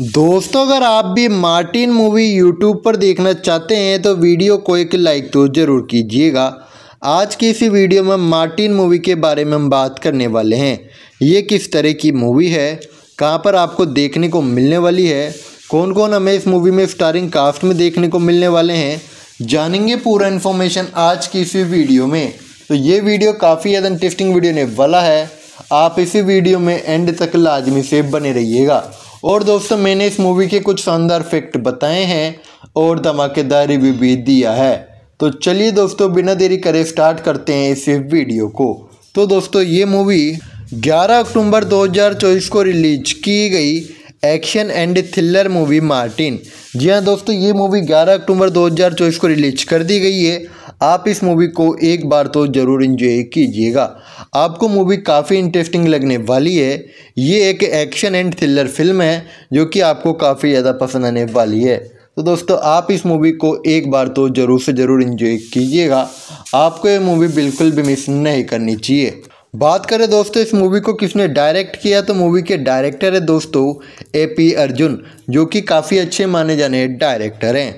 दोस्तों अगर आप भी मार्टिन मूवी यूट्यूब पर देखना चाहते हैं तो वीडियो को एक लाइक तो ज़रूर कीजिएगा आज की इसी वीडियो में मार्टिन मूवी के बारे में हम बात करने वाले हैं ये किस तरह की मूवी है कहाँ पर आपको देखने को मिलने वाली है कौन कौन हमें इस मूवी में स्टारिंग कास्ट में देखने को मिलने वाले हैं जानेंगे पूरा इन्फॉर्मेशन आज की इसी वीडियो में तो ये वीडियो काफ़ी ज़्यादा इंटरेस्टिंग वीडियो ने वाला है आप इसी वीडियो में एंड तक लाजमी से बने रहिएगा और दोस्तों मैंने इस मूवी के कुछ शानदार फैक्ट बताए हैं और धमाकेदार रिव्यू भी दिया है तो चलिए दोस्तों बिना देरी करे स्टार्ट करते हैं इस वीडियो को तो दोस्तों ये मूवी 11 अक्टूबर 2024 को रिलीज की गई action and thriller movie Martin जी हाँ दोस्तों ये मूवी 11 अक्टूबर 2024 को रिलीज कर दी गई है आप इस मूवी को एक बार तो ज़रूर इंजॉय कीजिएगा आपको मूवी काफ़ी इंटरेस्टिंग लगने वाली है ये एक एक्शन एंड थ्रिलर फिल्म है जो कि आपको काफ़ी ज़्यादा पसंद आने वाली है तो दोस्तों आप इस मूवी को एक बार तो ज़रूर से ज़रूर इंजॉय कीजिएगा आपको ये मूवी बिल्कुल भी मिस नहीं करनी चाहिए बात करें दोस्तों इस मूवी को किसने डायरेक्ट किया तो मूवी के डायरेक्टर है दोस्तों ए पी अर्जुन जो कि काफ़ी अच्छे माने जाने डायरेक्टर हैं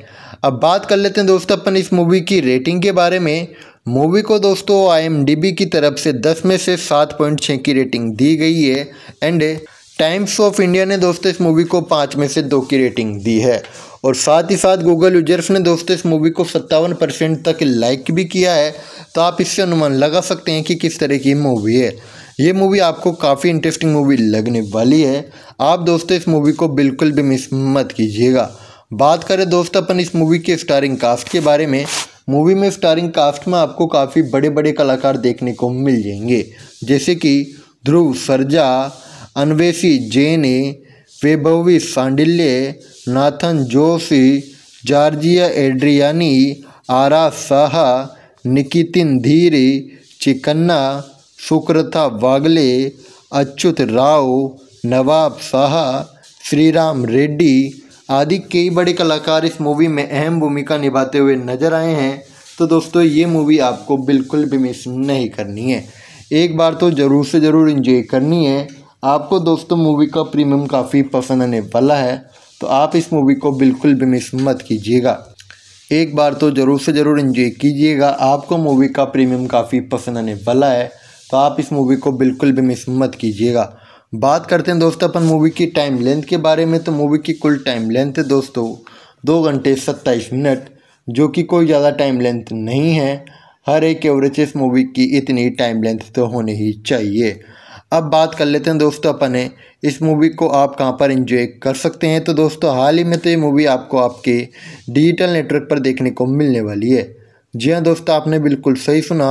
अब बात कर लेते हैं दोस्तों अपन इस मूवी की रेटिंग के बारे में मूवी को दोस्तों आई की तरफ से 10 में से 7.6 की रेटिंग दी गई है एंड टाइम्स ऑफ इंडिया ने दोस्तों इस मूवी को पाँच में से दो की रेटिंग दी है और साथ ही साथ गूगल यूजर्स ने दोस्तों इस मूवी को सत्तावन परसेंट तक लाइक भी किया है तो आप इससे अनुमान लगा सकते हैं कि किस तरह की मूवी है ये मूवी आपको काफ़ी इंटरेस्टिंग मूवी लगने वाली है आप दोस्तों इस मूवी को बिल्कुल भी मिस मत कीजिएगा बात करें दोस्त अपन इस मूवी के स्टारिंग कास्ट के बारे में मूवी में स्टारिंग कास्ट में आपको काफ़ी बड़े बड़े कलाकार देखने को मिल जाएंगे जैसे कि ध्रुव सरजा अनवेशी जेने Vaibhavi Shandilya Nathan Joshi Georgia Andriani आरा साह निकितिन धीरे चिकन्ना सुक्रथा वागले अच्युत राव नवाब साह श्रीराम रेड्डी आदि कई बड़े कलाकार इस मूवी में अहम भूमिका निभाते हुए नजर आए हैं तो दोस्तों ये मूवी आपको बिल्कुल भी मिस नहीं करनी है एक बार तो ज़रूर से ज़रूर इन्जॉय करनी है आपको दोस्तों मूवी का प्रीमियम काफ़ी पसंद आने वाला है तो आप इस मूवी को बिल्कुल भी मिस मत कीजिएगा एक बार तो ज़रूर से ज़रूर इन्जॉय कीजिएगा आपको मूवी का प्रीमियम काफ़ी पसंद आने वाला है तो आप इस मूवी को बिल्कुल भी मिस मत कीजिएगा बात करते हैं दोस्तों अपन मूवी की टाइम लेंथ के बारे में तो मूवी की कुल टाइम लेंथ है दोस्तों दो घंटे सत्ताईस मिनट जो कि कोई ज़्यादा टाइम लेंथ नहीं है हर एक एवरेज इस मूवी की इतनी टाइम लेंथ तो होनी ही चाहिए अब बात कर लेते हैं दोस्तों अपन इस मूवी को आप कहाँ पर इंजॉय कर सकते हैं तो दोस्तों हाल ही में तो ये मूवी आपको आपके डिजिटल नेटवर्क पर देखने को मिलने वाली है जी हाँ दोस्तों आपने बिल्कुल सही सुना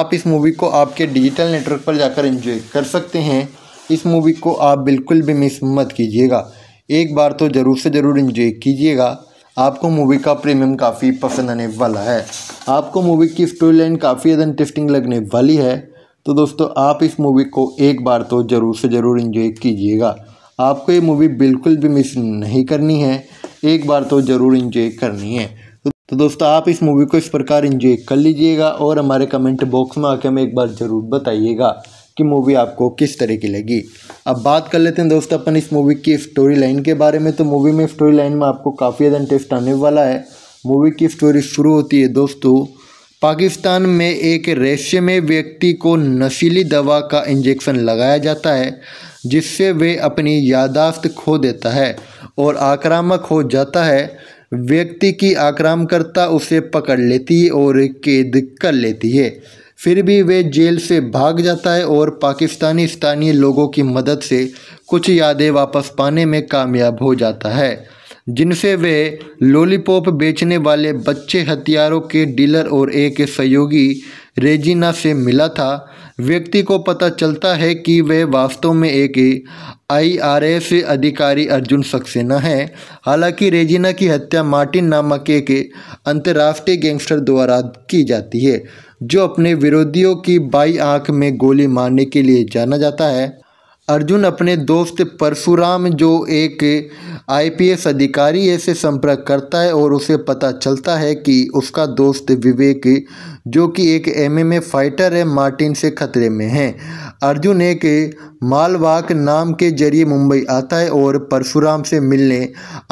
आप इस मूवी को आपके डिजिटल नेटवर्क पर जाकर इंजॉय कर सकते हैं इस मूवी को आप बिल्कुल भी मिस मत कीजिएगा एक बार तो ज़रूर से ज़रूर इन्जॉय कीजिएगा आपको मूवी का प्रीमियम काफ़ी पसंद आने वाला है आपको मूवी की स्टोरी लाइन काफ़ी ज़्यादा इंटरेस्टिंग लगने वाली है तो दोस्तों आप इस मूवी को एक बार तो ज़रूर से ज़रूर इन्जॉय कीजिएगा आपको ये मूवी बिल्कुल भी मिस नहीं करनी है एक बार तो ज़रूर इन्जॉय करनी है तो दोस्तों आप इस मूवी को इस प्रकार इन्जॉय कर लीजिएगा और हमारे कमेंट बॉक्स में आके हमें एक बार ज़रूर बताइएगा कि मूवी आपको किस तरह की लगी अब बात कर लेते हैं दोस्तों अपन इस मूवी की स्टोरी लाइन के बारे में तो मूवी में स्टोरी लाइन में आपको काफ़ी ज़्यादा इंटरेस्ट आने वाला है मूवी की स्टोरी शुरू होती है दोस्तों पाकिस्तान में एक रहस्यमय व्यक्ति को नशीली दवा का इंजेक्शन लगाया जाता है जिससे वे अपनी यादाश्त खो देता है और आक्रामक हो जाता है व्यक्ति की आक्रामकर्ता उसे पकड़ लेती है और कैद कर लेती है फिर भी वे जेल से भाग जाता है और पाकिस्तानी स्थानीय लोगों की मदद से कुछ यादें वापस पाने में कामयाब हो जाता है जिनसे वे लॉलीपॉप बेचने वाले बच्चे हथियारों के डीलर और एक सहयोगी रेजिना से मिला था व्यक्ति को पता चलता है कि वे वास्तव में एक आईआरएस अधिकारी अर्जुन सक्सेना है हालांकि रेजिना की हत्या मार्टिन नामक एक अंतर्राष्ट्रीय गैंगस्टर द्वारा की जाती है जो अपने विरोधियों की बाई आंख में गोली मारने के लिए जाना जाता है अर्जुन अपने दोस्त परशुराम जो एक आईपीएस अधिकारी है से संपर्क करता है और उसे पता चलता है कि उसका दोस्त विवेक जो कि एक एमएमए फाइटर है मार्टिन से खतरे में है अर्जुन एक मालवाक नाम के जरिए मुंबई आता है और परशुराम से मिलने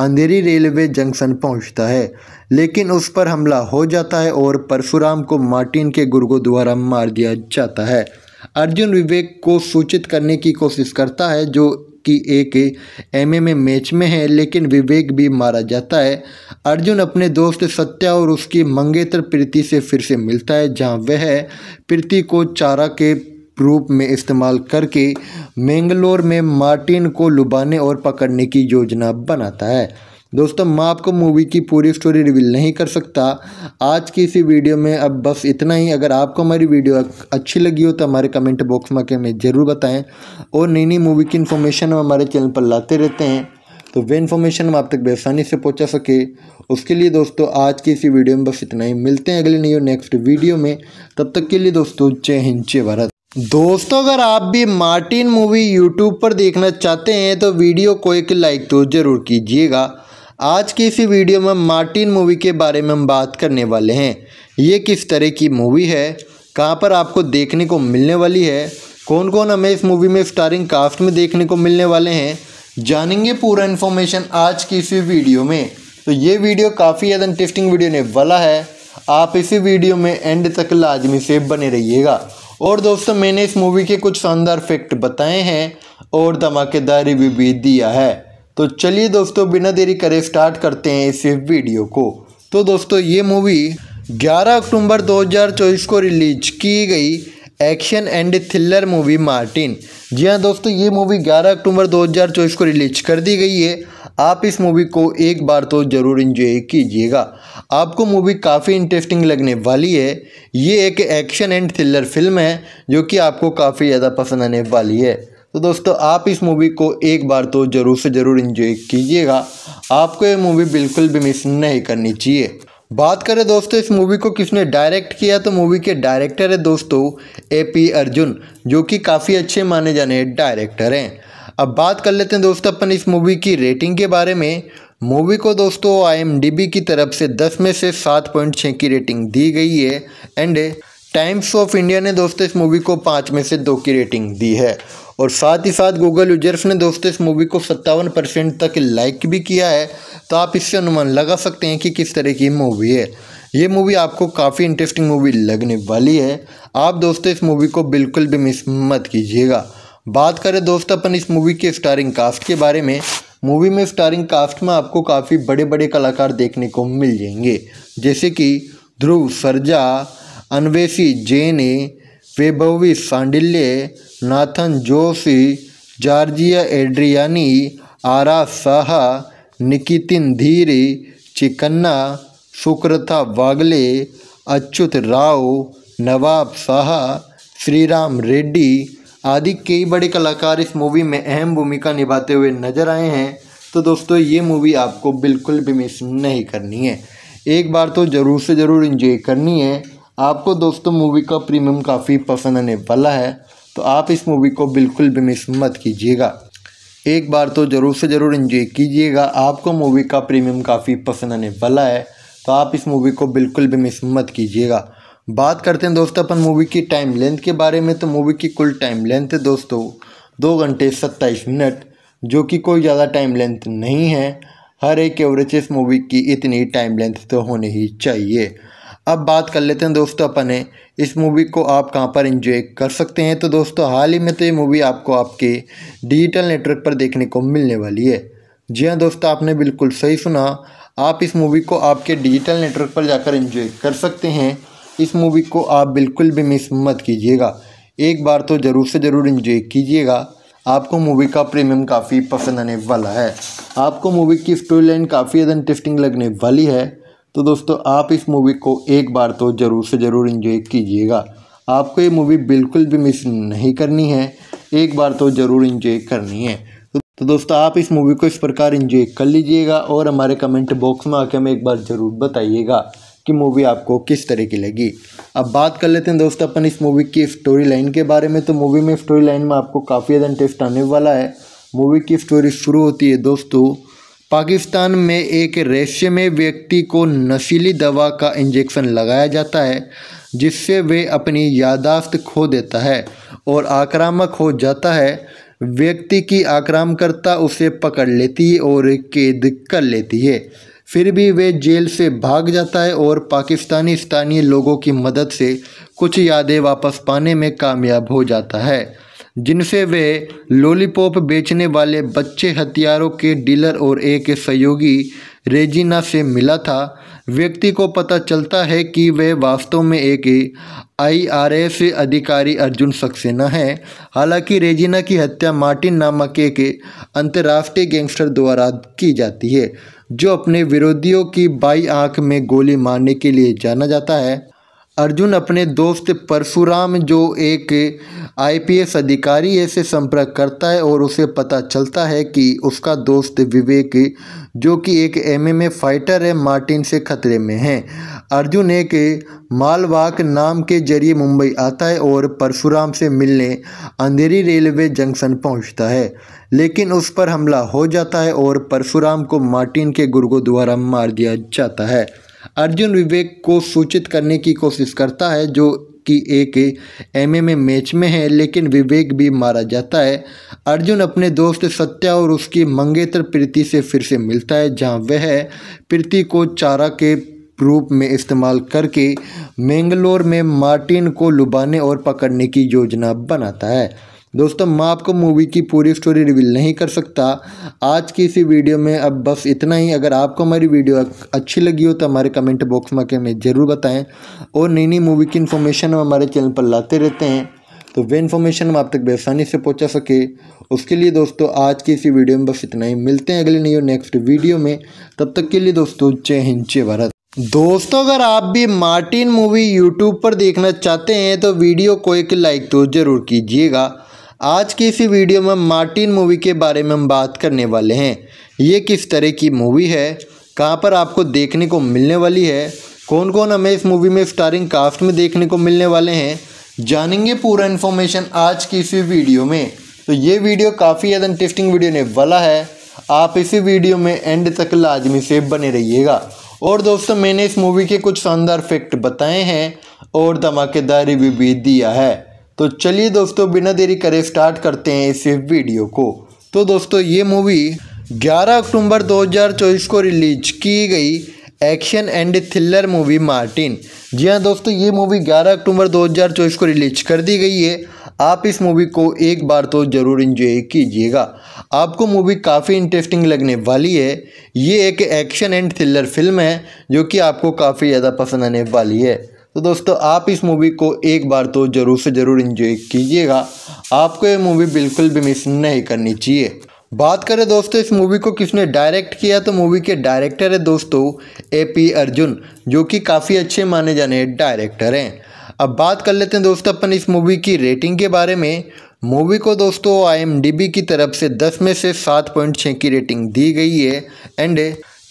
अंधेरी रेलवे जंक्शन पहुंचता है लेकिन उस पर हमला हो जाता है और परशुराम को मार्टिन के गुर्गों द्वारा मार दिया जाता है अर्जुन विवेक को सूचित करने की कोशिश करता है जो कि एक एमएमए मैच में है लेकिन विवेक भी मारा जाता है अर्जुन अपने दोस्त सत्या और उसकी मंगेतर प्रीति से फिर से मिलता है जहां वह प्रीति को चारा के रूप में इस्तेमाल करके मैंगलोर में मार्टिन को लुभाने और पकड़ने की योजना बनाता है दोस्तों मैं आपको मूवी की पूरी स्टोरी रिवील नहीं कर सकता आज की इसी वीडियो में अब बस इतना ही अगर आपको हमारी वीडियो अच्छी लगी हो तो हमारे कमेंट बॉक्स में हमें ज़रूर बताएं और नई नई मूवी की इन्फॉर्मेशन हम हमारे चैनल पर लाते रहते हैं तो वे इन्फॉर्मेशन हम आप तक बेसानी से पहुँचा सके उसके लिए दोस्तों आज की इसी वीडियो में बस इतना ही मिलते हैं अगले नई नेक्स्ट वीडियो में तब तक के लिए दोस्तों जय हिंद जय भारत दोस्तों अगर आप भी मार्टिन मूवी यूट्यूब पर देखना चाहते हैं तो वीडियो को एक लाइक तो ज़रूर कीजिएगा आज की इसी वीडियो में मार्टिन मूवी के बारे में हम बात करने वाले हैं ये किस तरह की मूवी है कहाँ पर आपको देखने को मिलने वाली है कौन कौन हमें इस मूवी में स्टारिंग कास्ट में देखने को मिलने वाले हैं जानेंगे पूरा इन्फॉर्मेशन आज की इसी वीडियो में तो ये वीडियो काफ़ी ज़्यादा इंटरेस्टिंग वीडियो ने वाला है आप इसी वीडियो में एंड तक लाजमी से बने रहिएगा और दोस्तों मैंने इस मूवी के कुछ शानदार फैक्ट बताए हैं और धमाकेदारी भी, भी दिया है तो चलिए दोस्तों बिना देरी करे स्टार्ट करते हैं इस वीडियो को तो दोस्तों ये मूवी 11 अक्टूबर 2024 को रिलीज की गई action and thriller movie Martin जी हाँ दोस्तों ये मूवी 11 अक्टूबर 2024 को रिलीज कर दी गई है आप इस मूवी को एक बार तो ज़रूर इन्जॉय कीजिएगा आपको मूवी काफ़ी इंटरेस्टिंग लगने वाली है ये एक एक्शन एंड थ्रिलर फिल्म है जो कि आपको काफ़ी ज़्यादा पसंद आने वाली है तो दोस्तों आप इस मूवी को एक बार तो ज़रूर से ज़रूर इन्जॉय कीजिएगा आपको ये मूवी बिल्कुल भी मिस नहीं करनी चाहिए बात करें दोस्तों इस मूवी को किसने डायरेक्ट किया तो मूवी के डायरेक्टर है दोस्तों ए पी अर्जुन जो कि काफ़ी अच्छे माने जाने डायरेक्टर हैं अब बात कर लेते हैं दोस्तों अपन इस मूवी की रेटिंग के बारे में मूवी को दोस्तों आईएमडीबी की तरफ से 10 में से 7.6 की रेटिंग दी गई है एंड टाइम्स ऑफ इंडिया ने दोस्तों इस मूवी को पाँच में से दो की रेटिंग दी है और साथ ही साथ गूगल यूजर्स ने दोस्तों इस मूवी को सत्तावन परसेंट तक लाइक भी किया है तो आप इससे अनुमान लगा सकते हैं कि किस तरह की मूवी है ये मूवी आपको काफ़ी इंटरेस्टिंग मूवी लगने वाली है आप दोस्तों इस मूवी को बिल्कुल भी मिस मत कीजिएगा बात करें दोस्त अपन इस मूवी के स्टारिंग कास्ट के बारे में मूवी में स्टारिंग कास्ट में आपको काफ़ी बड़े बड़े कलाकार देखने को मिल जाएंगे जैसे कि ध्रुव सरजा अनवेशी जैने वैभवी सांडिल्य नाथन जोशी जॉर्जिया एड्रियानी आरा साहा निकितिन धीरे चिकन्ना सुक्रथा वागले अच्युत राव नवाब साहा श्रीराम रेड्डी आदि कई बड़े कलाकार इस मूवी में अहम भूमिका निभाते हुए नजर आए हैं तो दोस्तों ये मूवी आपको बिल्कुल भी मिस नहीं करनी है एक बार तो ज़रूर से ज़रूर इंजॉय करनी है आपको दोस्तों मूवी का प्रीमियम काफ़ी पसंद आने वाला है तो आप इस मूवी को बिल्कुल भी मिस मत कीजिएगा एक बार तो ज़रूर से ज़रूर इन्जॉय कीजिएगा आपको मूवी का प्रीमियम काफ़ी पसंद आने वाला है तो आप इस मूवी को बिल्कुल भी मिस मत कीजिएगा बात करते हैं दोस्तों अपन मूवी की टाइम लेंथ के बारे में तो मूवी की कुल टाइम लेंथ है दोस्तों दो घंटे सत्ताईस मिनट जो कि कोई ज़्यादा टाइम लेंथ नहीं है हर एक एवरेज इस मूवी की इतनी टाइम लेंथ तो होनी ही चाहिए अब बात कर लेते हैं दोस्तों अपने इस मूवी को आप कहाँ पर इंजॉय कर सकते हैं तो दोस्तों हाल ही में तो ये मूवी आपको आपके डिजिटल नेटवर्क पर देखने को मिलने वाली है जी हाँ दोस्तों आपने बिल्कुल सही सुना आप इस मूवी को आपके डिजिटल नेटवर्क पर जाकर इंजॉय कर सकते हैं इस मूवी को आप बिल्कुल भी मिस मत कीजिएगा एक बार तो ज़रूर से ज़रूर इंजॉय कीजिएगा आपको मूवी का प्रीमियम काफ़ी पसंद आने वाला है आपको मूवी की स्टोरी लाइन काफ़ी ज़्यादा इंटरेस्टिंग लगने वाली है तो दोस्तों आप इस मूवी को एक बार तो ज़रूर से ज़रूर इन्जॉय कीजिएगा आपको ये मूवी बिल्कुल भी मिस नहीं करनी है एक बार तो ज़रूर इन्जॉय करनी है तो दोस्तों आप इस मूवी को इस प्रकार इन्जॉय कर लीजिएगा और हमारे कमेंट बॉक्स में आके हमें एक बार ज़रूर बताइएगा कि मूवी आपको किस तरह की लगी अब बात कर लेते हैं दोस्तों अपन इस मूवी की स्टोरी लाइन के बारे में तो मूवी में स्टोरी लाइन में आपको काफ़ी ज़्यादा इंटरेस्ट आने वाला है मूवी की स्टोरी शुरू होती है दोस्तों पाकिस्तान में एक रेशमे व्यक्ति को नशीली दवा का इंजेक्शन लगाया जाता है जिससे वे अपनी यादाश्त खो देता है और आक्रामक हो जाता है व्यक्ति की आक्रामकर्ता उसे पकड़ लेती है और कैद कर लेती है फिर भी वे जेल से भाग जाता है और पाकिस्तानी स्थानीय लोगों की मदद से कुछ यादें वापस पाने में कामयाब हो जाता है जिनसे वे लॉलीपॉप बेचने वाले बच्चे हथियारों के डीलर और एक सहयोगी रेजिना से मिला था व्यक्ति को पता चलता है कि वे वास्तव में एक आईआरएस अधिकारी अर्जुन सक्सेना है हालांकि रेजिना की हत्या मार्टिन नामक एक अंतर्राष्ट्रीय गैंगस्टर द्वारा की जाती है जो अपने विरोधियों की बाई आंख में गोली मारने के लिए जाना जाता है अर्जुन अपने दोस्त परशुराम जो एक आईपीएस अधिकारी है से संपर्क करता है और उसे पता चलता है कि उसका दोस्त विवेक जो कि एक एमएमए फाइटर है मार्टिन से खतरे में है अर्जुन एक मालवाक नाम के जरिए मुंबई आता है और परशुराम से मिलने अंधेरी रेलवे जंक्शन पहुंचता है लेकिन उस पर हमला हो जाता है और परशुराम को मार्टिन के गुर्गों द्वारा मार दिया जाता है अर्जुन विवेक को सूचित करने की कोशिश करता है जो कि एक एमएमए मैच में है लेकिन विवेक भी मारा जाता है अर्जुन अपने दोस्त सत्या और उसकी मंगेतर प्रीति से फिर से मिलता है जहां वह प्रीति को चारा के रूप में इस्तेमाल करके मैंगलोर में मार्टिन को लुभाने और पकड़ने की योजना बनाता है दोस्तों मैं आपको मूवी की पूरी स्टोरी रिवील नहीं कर सकता आज की इसी वीडियो में अब बस इतना ही अगर आपको हमारी वीडियो अच्छी लगी हो तो हमारे कमेंट बॉक्स में आके हमें ज़रूर बताएं और नई नई मूवी की इन्फॉर्मेशन हम हमारे चैनल पर लाते रहते हैं तो वे इन्फॉर्मेशन हम आप तक बेसानी से पहुँचा सके उसके लिए दोस्तों आज की इसी वीडियो में बस इतना ही मिलते हैं अगले नई नेक्स्ट वीडियो में तब तक के लिए दोस्तों जय हिंद जय भारत दोस्तों अगर आप भी मार्टिन मूवी यूट्यूब पर देखना चाहते हैं तो वीडियो को एक लाइक तो ज़रूर कीजिएगा आज की इसी वीडियो में मार्टिन मूवी के बारे में हम बात करने वाले हैं ये किस तरह की मूवी है कहाँ पर आपको देखने को मिलने वाली है कौन कौन हमें इस मूवी में स्टारिंग कास्ट में देखने को मिलने वाले हैं जानेंगे पूरा इन्फॉर्मेशन आज की इसी वीडियो में तो ये वीडियो काफ़ी ज़्यादा इंटरेस्टिंग वीडियो ने वाला है आप इसी वीडियो में एंड तक लाजमी से बने रहिएगा और दोस्तों मैंने इस मूवी के कुछ शानदार फैक्ट बताए हैं और धमाकेदारी भी, भी दिया है तो चलिए दोस्तों बिना देरी करे स्टार्ट करते हैं इस वीडियो को तो दोस्तों ये मूवी 11 अक्टूबर 2024 को रिलीज की गई action and thriller movie Martin जी हाँ दोस्तों ये मूवी 11 अक्टूबर 2024 को रिलीज कर दी गई है आप इस मूवी को एक बार तो ज़रूर इन्जॉय कीजिएगा आपको मूवी काफ़ी इंटरेस्टिंग लगने वाली है ये एक एक्शन एंड थ्रिलर फिल्म है जो कि आपको काफ़ी ज़्यादा पसंद आने वाली है तो दोस्तों आप इस मूवी को एक बार तो ज़रूर से ज़रूर इन्जॉय कीजिएगा आपको ये मूवी बिल्कुल भी मिस नहीं करनी चाहिए बात करें दोस्तों इस मूवी को किसने डायरेक्ट किया तो मूवी के डायरेक्टर है दोस्तों ए पी अर्जुन जो कि काफ़ी अच्छे माने जाने डायरेक्टर हैं अब बात कर लेते हैं दोस्तों अपन इस मूवी की रेटिंग के बारे में मूवी को दोस्तों आईएमडीबी की तरफ से 10 में से 7.6 की रेटिंग दी गई है एंड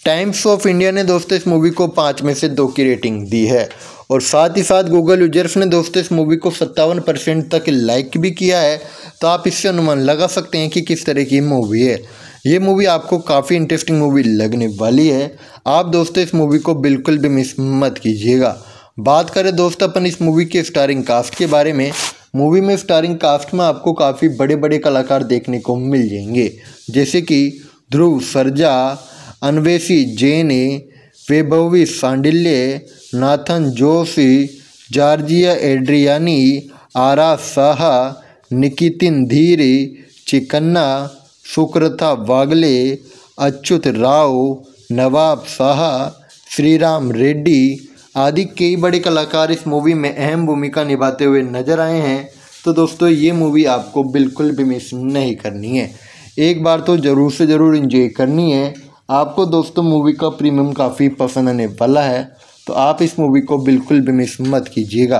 टाइम्स ऑफ इंडिया ने दोस्तों इस मूवी को पाँच में से दो की रेटिंग दी है और साथ ही साथ गूगल यूजर्स ने दोस्तों इस मूवी को सत्तावन परसेंट तक लाइक भी किया है तो आप इससे अनुमान लगा सकते हैं कि किस तरह की मूवी है ये मूवी आपको काफ़ी इंटरेस्टिंग मूवी लगने वाली है आप दोस्तों इस मूवी को बिल्कुल भी मिस मत कीजिएगा बात करें दोस्त अपन इस मूवी के स्टारिंग कास्ट के बारे में मूवी में स्टारिंग कास्ट में आपको काफ़ी बड़े बड़े कलाकार देखने को मिल जाएंगे जैसे कि ध्रुव सरजा अनवेशी जेने वैभवी सांडिल्य नाथन जोशी जॉर्जिया एड्रियानी आरा साह निकितिन धीरे चिकन्ना सुक्रता वागले अच्युत राव नवाब साह श्रीराम रेड्डी आदि कई बड़े कलाकार इस मूवी में अहम भूमिका निभाते हुए नजर आए हैं तो दोस्तों ये मूवी आपको बिल्कुल भी मिस नहीं करनी है एक बार तो ज़रूर से ज़रूर इन्जॉय करनी है आपको दोस्तों मूवी का प्रीमियम काफ़ी पसंद आने वाला है तो आप इस मूवी को बिल्कुल भी मिस मत कीजिएगा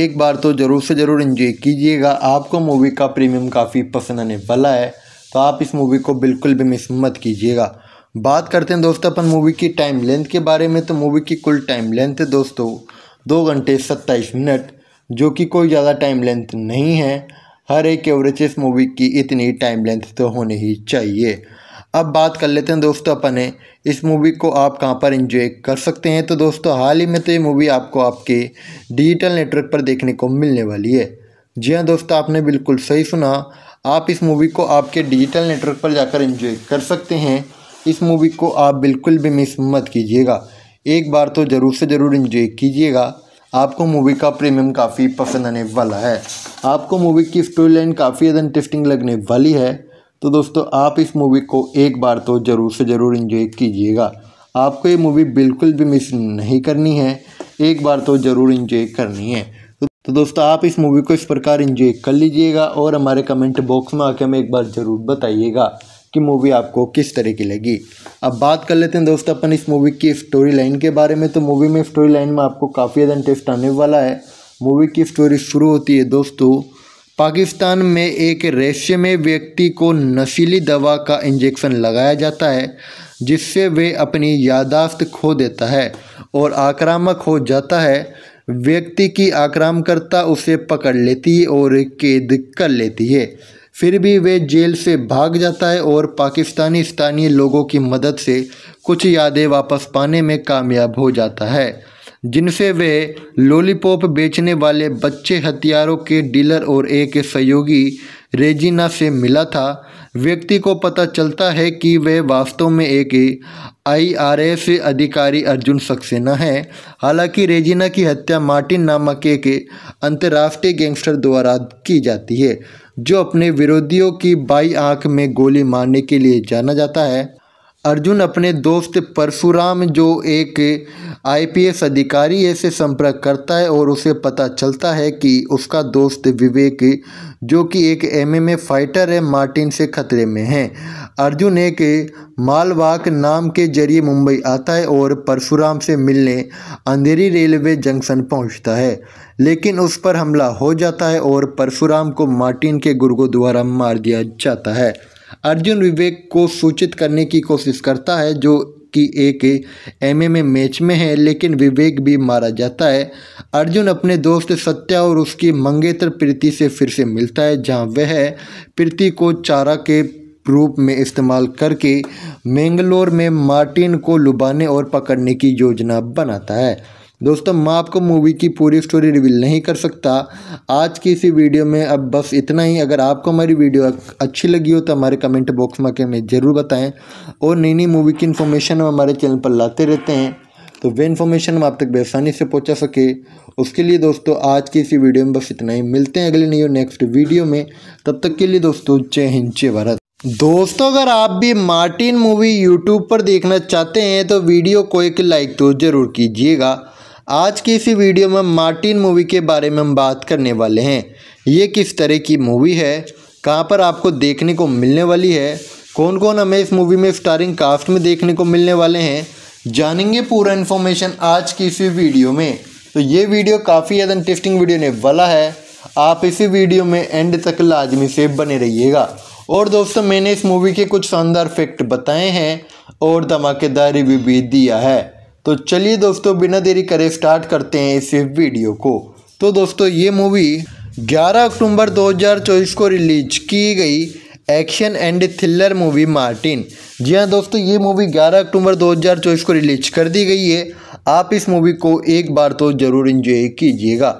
एक बार तो ज़रूर से ज़रूर इन्जॉय कीजिएगा आपको मूवी का प्रीमियम काफ़ी पसंद आने वाला है तो आप इस मूवी को बिल्कुल भी मिस मत कीजिएगा बात करते हैं दोस्तों अपन मूवी की टाइम लेंथ के बारे में तो मूवी की कुल टाइम लेंथ है दोस्तों दो घंटे सत्ताईस मिनट जो कि कोई ज़्यादा टाइम लेंथ नहीं है हर एक एवरेज इस मूवी की इतनी टाइम लेंथ तो होनी ही चाहिए अब बात कर लेते हैं दोस्तों अपन इस मूवी को आप कहाँ पर इंजॉय कर सकते हैं तो दोस्तों हाल ही में तो ये मूवी आपको आपके डिजिटल नेटवर्क पर देखने को मिलने वाली है जी हाँ दोस्तों आपने बिल्कुल सही सुना आप इस मूवी को आपके डिजिटल नेटवर्क पर जाकर इंजॉय कर सकते हैं इस मूवी को आप बिल्कुल भी मिस मत कीजिएगा एक बार तो ज़रूर से ज़रूर इंजॉय कीजिएगा आपको मूवी का प्रीमियम काफ़ी पसंद आने वाला है आपको मूवी की स्टोरी लाइन काफ़ी ज़्यादा इंटरेस्टिंग लगने वाली है तो दोस्तों आप इस मूवी को एक बार तो ज़रूर से ज़रूर इन्जॉय कीजिएगा आपको ये मूवी बिल्कुल भी मिस नहीं करनी है एक बार तो ज़रूर इन्जॉय करनी है तो दोस्तों आप इस मूवी को इस प्रकार इन्जॉय कर लीजिएगा और हमारे कमेंट बॉक्स में आके हमें एक बार ज़रूर बताइएगा कि मूवी आपको किस तरह की लगी अब बात कर लेते हैं दोस्तों अपन इस मूवी की स्टोरी लाइन के बारे में तो मूवी में स्टोरी लाइन में आपको काफ़ी ज़्यादा इंटरेस्ट आने वाला है मूवी की स्टोरी शुरू होती है दोस्तों पाकिस्तान में एक रेशमे व्यक्ति को नशीली दवा का इंजेक्शन लगाया जाता है जिससे वे अपनी यादाश्त खो देता है और आक्रामक हो जाता है व्यक्ति की आक्रामकर्ता उसे पकड़ लेती है और कैद कर लेती है फिर भी वे जेल से भाग जाता है और पाकिस्तानी स्थानीय लोगों की मदद से कुछ यादें वापस पाने में कामयाब हो जाता है जिनसे वे लॉलीपॉप बेचने वाले बच्चे हथियारों के डीलर और एक सहयोगी रेजिना से मिला था व्यक्ति को पता चलता है कि वे वास्तव में एक आईआरएस अधिकारी अर्जुन सक्सेना है हालांकि रेजिना की हत्या मार्टिन नामक एक अंतर्राष्ट्रीय गैंगस्टर द्वारा की जाती है जो अपने विरोधियों की बाई आंख में गोली मारने के लिए जाना जाता है अर्जुन अपने दोस्त परशुराम जो एक आईपीएस अधिकारी है से संपर्क करता है और उसे पता चलता है कि उसका दोस्त विवेक जो कि एक एमएमए फाइटर है मार्टिन से खतरे में है अर्जुन एक मालवाक नाम के जरिए मुंबई आता है और परशुराम से मिलने अंधेरी रेलवे जंक्शन पहुंचता है लेकिन उस पर हमला हो जाता है और परशुराम को मार्टिन के गुर्गों द्वारा मार दिया जाता है अर्जुन विवेक को सूचित करने की कोशिश करता है जो कि एक एमएमए मैच में है लेकिन विवेक भी मारा जाता है अर्जुन अपने दोस्त सत्या और उसकी मंगेतर प्रीति से फिर से मिलता है जहां वह प्रीति को चारा के रूप में इस्तेमाल करके मैंगलोर में मार्टिन को लुभाने और पकड़ने की योजना बनाता है दोस्तों मैं आपको मूवी की पूरी स्टोरी रिवील नहीं कर सकता आज की इसी वीडियो में अब बस इतना ही अगर आपको हमारी वीडियो अच्छी लगी हो तो हमारे कमेंट बॉक्स में हमें ज़रूर बताएं और नई नई मूवी की इन्फॉर्मेशन हम हमारे चैनल पर लाते रहते हैं तो वे इन्फॉर्मेशन हम आप तक बेसानी से पहुँचा सके उसके लिए दोस्तों आज की इसी वीडियो में बस इतना ही मिलते हैं अगले नई नेक्स्ट वीडियो में तब तक के लिए दोस्तों जय हिंद जय भारत दोस्तों अगर आप भी मार्टिन मूवी यूट्यूब पर देखना चाहते हैं तो वीडियो को एक लाइक तो ज़रूर कीजिएगा आज की इसी वीडियो में मार्टिन मूवी के बारे में हम बात करने वाले हैं ये किस तरह की मूवी है कहाँ पर आपको देखने को मिलने वाली है कौन कौन हमें इस मूवी में स्टारिंग कास्ट में देखने को मिलने वाले हैं जानेंगे पूरा इन्फॉर्मेशन आज की इसी वीडियो में तो ये वीडियो काफ़ी ज़्यादा इंटरेस्टिंग वीडियो ने वाला है आप इसी वीडियो में एंड तक लाजमी से बने रहिएगा और दोस्तों मैंने इस मूवी के कुछ शानदार फैक्ट बताए हैं और धमाकेदारी भी, भी दिया है तो चलिए दोस्तों बिना देरी करे स्टार्ट करते हैं इस वीडियो को तो दोस्तों ये मूवी 11 अक्टूबर 2024 को रिलीज की गई action and thriller movie Martin जी हाँ दोस्तों ये मूवी 11 अक्टूबर 2024 को रिलीज कर दी गई है आप इस मूवी को एक बार तो ज़रूर इन्जॉय कीजिएगा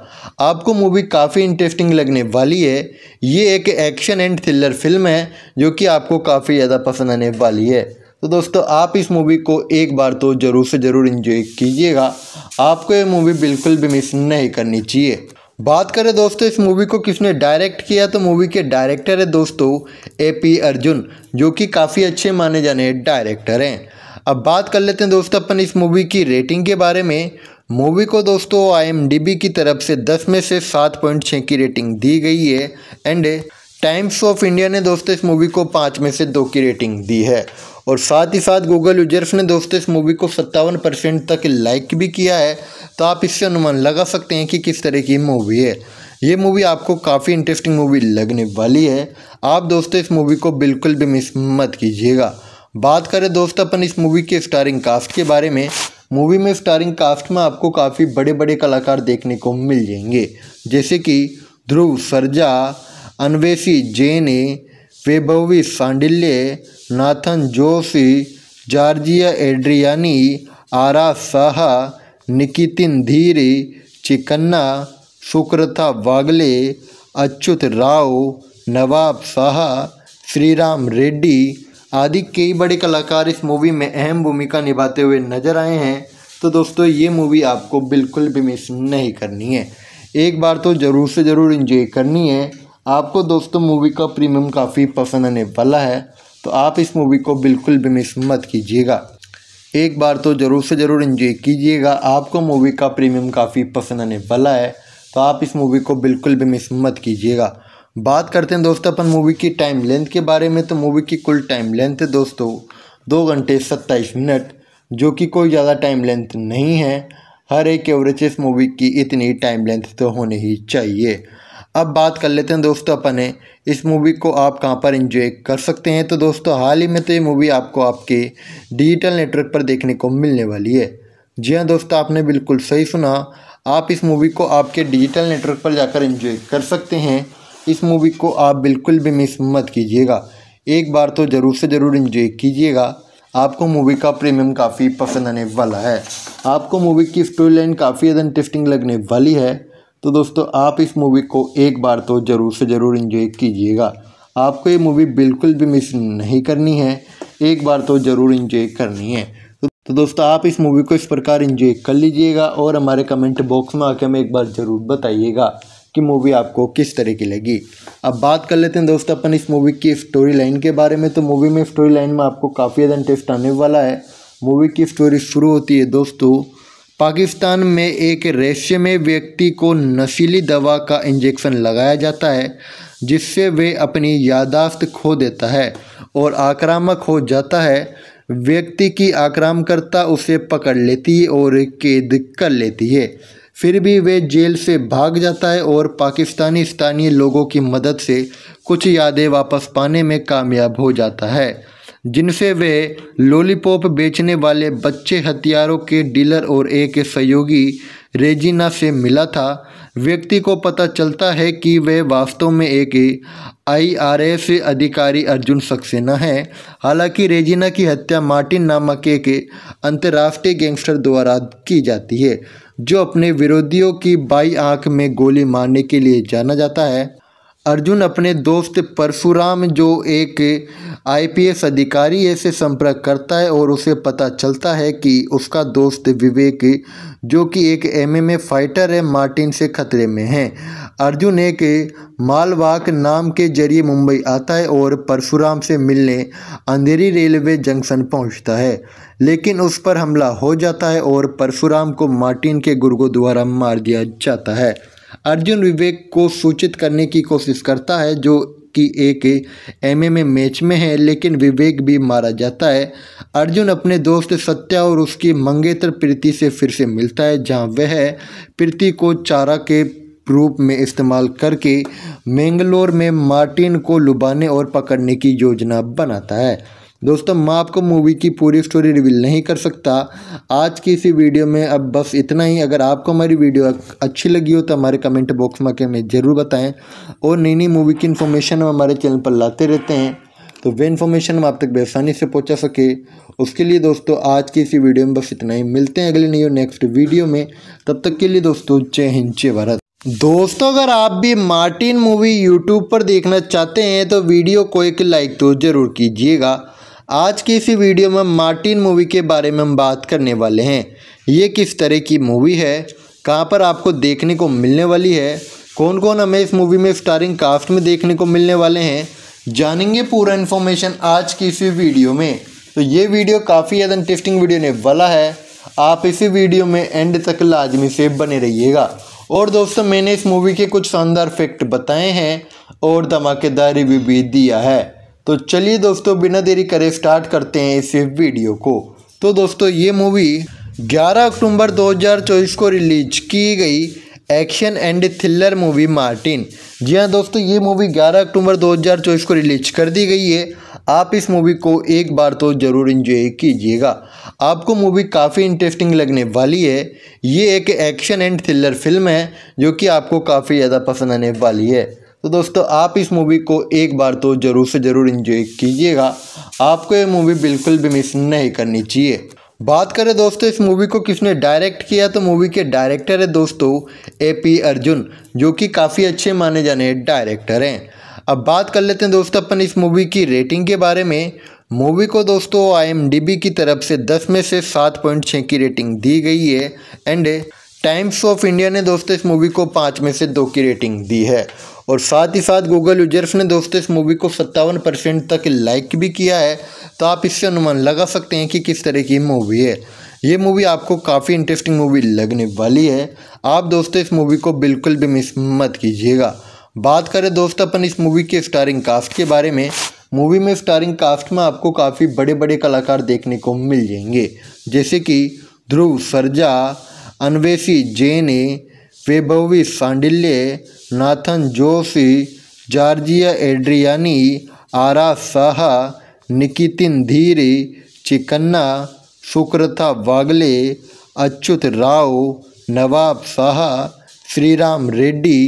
आपको मूवी काफ़ी इंटरेस्टिंग लगने वाली है ये एक एक्शन एंड थ्रिलर फिल्म है जो कि आपको काफ़ी ज़्यादा पसंद आने वाली है तो दोस्तों आप इस मूवी को एक बार तो ज़रूर से ज़रूर इन्जॉय कीजिएगा आपको ये मूवी बिल्कुल भी मिस नहीं करनी चाहिए बात करें दोस्तों इस मूवी को किसने डायरेक्ट किया तो मूवी के डायरेक्टर है दोस्तों ए पी अर्जुन जो कि काफ़ी अच्छे माने जाने डायरेक्टर हैं अब बात कर लेते हैं दोस्तों अपन इस मूवी की रेटिंग के बारे में मूवी को दोस्तों आई की तरफ से 10 में से 7.6 की रेटिंग दी गई है एंड टाइम्स ऑफ इंडिया ने दोस्तों इस मूवी को पाँच में से दो की रेटिंग दी है और साथ ही साथ गूगल यूजर्स ने दोस्तों इस मूवी को सत्तावन परसेंट तक लाइक भी किया है तो आप इससे अनुमान लगा सकते हैं कि किस तरह की मूवी है ये मूवी आपको काफ़ी इंटरेस्टिंग मूवी लगने वाली है आप दोस्तों इस मूवी को बिल्कुल भी मिस मत कीजिएगा बात करें दोस्त अपन इस मूवी के स्टारिंग कास्ट के बारे में मूवी में स्टारिंग कास्ट में आपको काफ़ी बड़े बड़े कलाकार देखने को मिल जाएंगे जैसे कि ध्रुव सरजा अनवेशी जेने वैभवी सांडिल्य नाथन जोशी जॉर्जिया एड्रियानी आरा साहा निकितिन धीरे चिकन्ना सुक्रता वागले अच्युत राव नवाब साह श्रीराम रेड्डी आदि कई बड़े कलाकार इस मूवी में अहम भूमिका निभाते हुए नजर आए हैं तो दोस्तों ये मूवी आपको बिल्कुल भी मिस नहीं करनी है एक बार तो ज़रूर से ज़रूर इंजॉय करनी है आपको दोस्तों मूवी का प्रीमियम काफ़ी पसंद आने वाला है तो आप इस मूवी को बिल्कुल भी मिस मत कीजिएगा एक बार तो ज़रूर से ज़रूर इन्जॉय कीजिएगा आपको मूवी का प्रीमियम काफ़ी पसंद आने वाला है तो आप इस मूवी को बिल्कुल भी मिस मत कीजिएगा बात करते हैं दोस्तों अपन मूवी की टाइम लेंथ के बारे में तो मूवी की कुल टाइम लेंथ है दोस्तों दो घंटे सत्ताईस मिनट जो कि कोई ज़्यादा टाइम लेंथ नहीं है हर एक एवरेज इस मूवी की इतनी टाइम लेंथ तो होनी ही चाहिए अब बात कर लेते हैं दोस्तों अपने इस मूवी को आप कहाँ पर इंजॉय कर सकते हैं तो दोस्तों हाल ही में तो ये मूवी आपको आपके डिजिटल नेटवर्क पर देखने को मिलने वाली है जी हाँ दोस्तों आपने बिल्कुल सही सुना आप इस मूवी को आपके डिजिटल नेटवर्क पर जाकर इंजॉय कर सकते हैं इस मूवी को आप बिल्कुल भी मिस मत कीजिएगा एक बार तो ज़रूर से ज़रूर इंजॉय कीजिएगा आपको मूवी का प्रीमियम काफ़ी पसंद आने वाला है आपको मूवी की स्टोरी लाइन काफ़ी ज़्यादा इंटरेस्टिंग लगने वाली है तो दोस्तों आप इस मूवी को एक बार तो ज़रूर से ज़रूर इन्जॉय कीजिएगा आपको ये मूवी बिल्कुल भी मिस नहीं करनी है एक बार तो ज़रूर इन्जॉय करनी है तो दोस्तों आप इस मूवी को इस प्रकार इन्जॉय कर लीजिएगा और हमारे कमेंट बॉक्स में आके हमें एक बार ज़रूर बताइएगा कि मूवी आपको किस तरह की लगी अब बात कर लेते हैं दोस्तों अपन इस मूवी की स्टोरी लाइन के बारे में तो मूवी में स्टोरी लाइन में आपको काफ़ी ज़्यादा इंटरेस्ट आने वाला है मूवी की स्टोरी शुरू होती है दोस्तों पाकिस्तान में एक रेशमे व्यक्ति को नशीली दवा का इंजेक्शन लगाया जाता है जिससे वे अपनी यादाश्त खो देता है और आक्रामक हो जाता है व्यक्ति की आक्रामकर्ता उसे पकड़ लेती है और कैद कर लेती है फिर भी वे जेल से भाग जाता है और पाकिस्तानी स्थानीय लोगों की मदद से कुछ यादें वापस पाने में कामयाब हो जाता है जिनसे वे लॉलीपॉप बेचने वाले बच्चे हथियारों के डीलर और एक सहयोगी रेजिना से मिला था व्यक्ति को पता चलता है कि वे वास्तव में एक आईआरएस अधिकारी अर्जुन सक्सेना है हालांकि रेजिना की हत्या मार्टिन नामक एक अंतर्राष्ट्रीय गैंगस्टर द्वारा की जाती है जो अपने विरोधियों की बाई आंख में गोली मारने के लिए जाना जाता है अर्जुन अपने दोस्त परशुराम जो एक आईपीएस अधिकारी है से संपर्क करता है और उसे पता चलता है कि उसका दोस्त विवेक जो कि एक एमएमए फाइटर है मार्टिन से खतरे में है अर्जुन एक मालवाक नाम के जरिए मुंबई आता है और परशुराम से मिलने अंधेरी रेलवे जंक्शन पहुंचता है लेकिन उस पर हमला हो जाता है और परशुराम को मार्टिन के गुर्गों द्वारा मार दिया जाता है अर्जुन विवेक को सूचित करने की कोशिश करता है जो कि एक एमएमए मैच में है लेकिन विवेक भी मारा जाता है अर्जुन अपने दोस्त सत्या और उसकी मंगेतर प्रीति से फिर से मिलता है जहां वह प्रीति को चारा के रूप में इस्तेमाल करके मैंगलोर में मार्टिन को लुभाने और पकड़ने की योजना बनाता है दोस्तों मैं आपको मूवी की पूरी स्टोरी रिवील नहीं कर सकता आज की इसी वीडियो में अब बस इतना ही अगर आपको हमारी वीडियो अच्छी लगी हो तो हमारे कमेंट बॉक्स में के हमें ज़रूर बताएं और नई नई मूवी की इन्फॉर्मेशन हम हमारे चैनल पर लाते रहते हैं तो वे इन्फॉर्मेशन हम आप तक बेसानी से पहुँचा सके उसके लिए दोस्तों आज की इसी वीडियो में बस इतना ही मिलते हैं अगले और नेक्स्ट वीडियो में तब तक के लिए दोस्तों जय हिंद जय भारत दोस्तों अगर आप भी मार्टिन मूवी यूट्यूब पर देखना चाहते हैं तो वीडियो को एक लाइक तो ज़रूर कीजिएगा आज की इसी वीडियो में मार्टिन मूवी के बारे में हम बात करने वाले हैं ये किस तरह की मूवी है कहाँ पर आपको देखने को मिलने वाली है कौन कौन हमें इस मूवी में स्टारिंग कास्ट में देखने को मिलने वाले हैं जानेंगे पूरा इन्फॉर्मेशन आज की इसी वीडियो में तो ये वीडियो काफ़ी ज़्यादा इंटरेस्टिंग वीडियो ने वाला है आप इसी वीडियो में एंड तक लाजमी से बने रहिएगा और दोस्तों मैंने इस मूवी के कुछ शानदार फैक्ट बताए हैं और धमाकेदार रिव्यू भी दिया है तो चलिए दोस्तों बिना देरी करे स्टार्ट करते हैं इस वीडियो को तो दोस्तों ये मूवी 11 अक्टूबर 2024 को रिलीज की गई action and thriller movie Martin जी हाँ दोस्तों ये मूवी 11 अक्टूबर 2024 को रिलीज कर दी गई है आप इस मूवी को एक बार तो ज़रूर इन्जॉय कीजिएगा आपको मूवी काफ़ी इंटरेस्टिंग लगने वाली है ये एक एक्शन एंड थ्रिलर फिल्म है जो कि आपको काफ़ी ज़्यादा पसंद आने वाली है तो दोस्तों आप इस मूवी को एक बार तो ज़रूर से ज़रूर इन्जॉय कीजिएगा आपको ये मूवी बिल्कुल भी मिस नहीं करनी चाहिए बात करें दोस्तों इस मूवी को किसने डायरेक्ट किया तो मूवी के डायरेक्टर है दोस्तों ए पी अर्जुन जो कि काफ़ी अच्छे माने जाने डायरेक्टर हैं अब बात कर लेते हैं दोस्तों अपन इस मूवी की रेटिंग के बारे में मूवी को दोस्तों आई की तरफ से 10 में से 7.6 की रेटिंग दी गई है एंड टाइम्स ऑफ इंडिया ने दोस्तों इस मूवी को पाँच में से दो की रेटिंग दी है और साथ ही साथ गूगल यूजर्स ने दोस्तों इस मूवी को सत्तावन परसेंट तक लाइक भी किया है तो आप इससे अनुमान लगा सकते हैं कि किस तरह की मूवी है ये मूवी आपको काफ़ी इंटरेस्टिंग मूवी लगने वाली है आप दोस्तों इस मूवी को बिल्कुल भी मिस मत कीजिएगा बात करें दोस्त अपन इस मूवी के स्टारिंग कास्ट के बारे में मूवी में स्टारिंग कास्ट में आपको काफ़ी बड़े बड़े कलाकार देखने को मिल जाएंगे जैसे कि ध्रुव सरजा अनवेशी जेने वैभवी सांडिल्य नाथन जोशी जॉर्जिया एड्रियानी आरा साह निकितिन धीरे चिकन्ना सुक्रता वागले अच्युत राव नवाब साह श्रीराम रेड्डी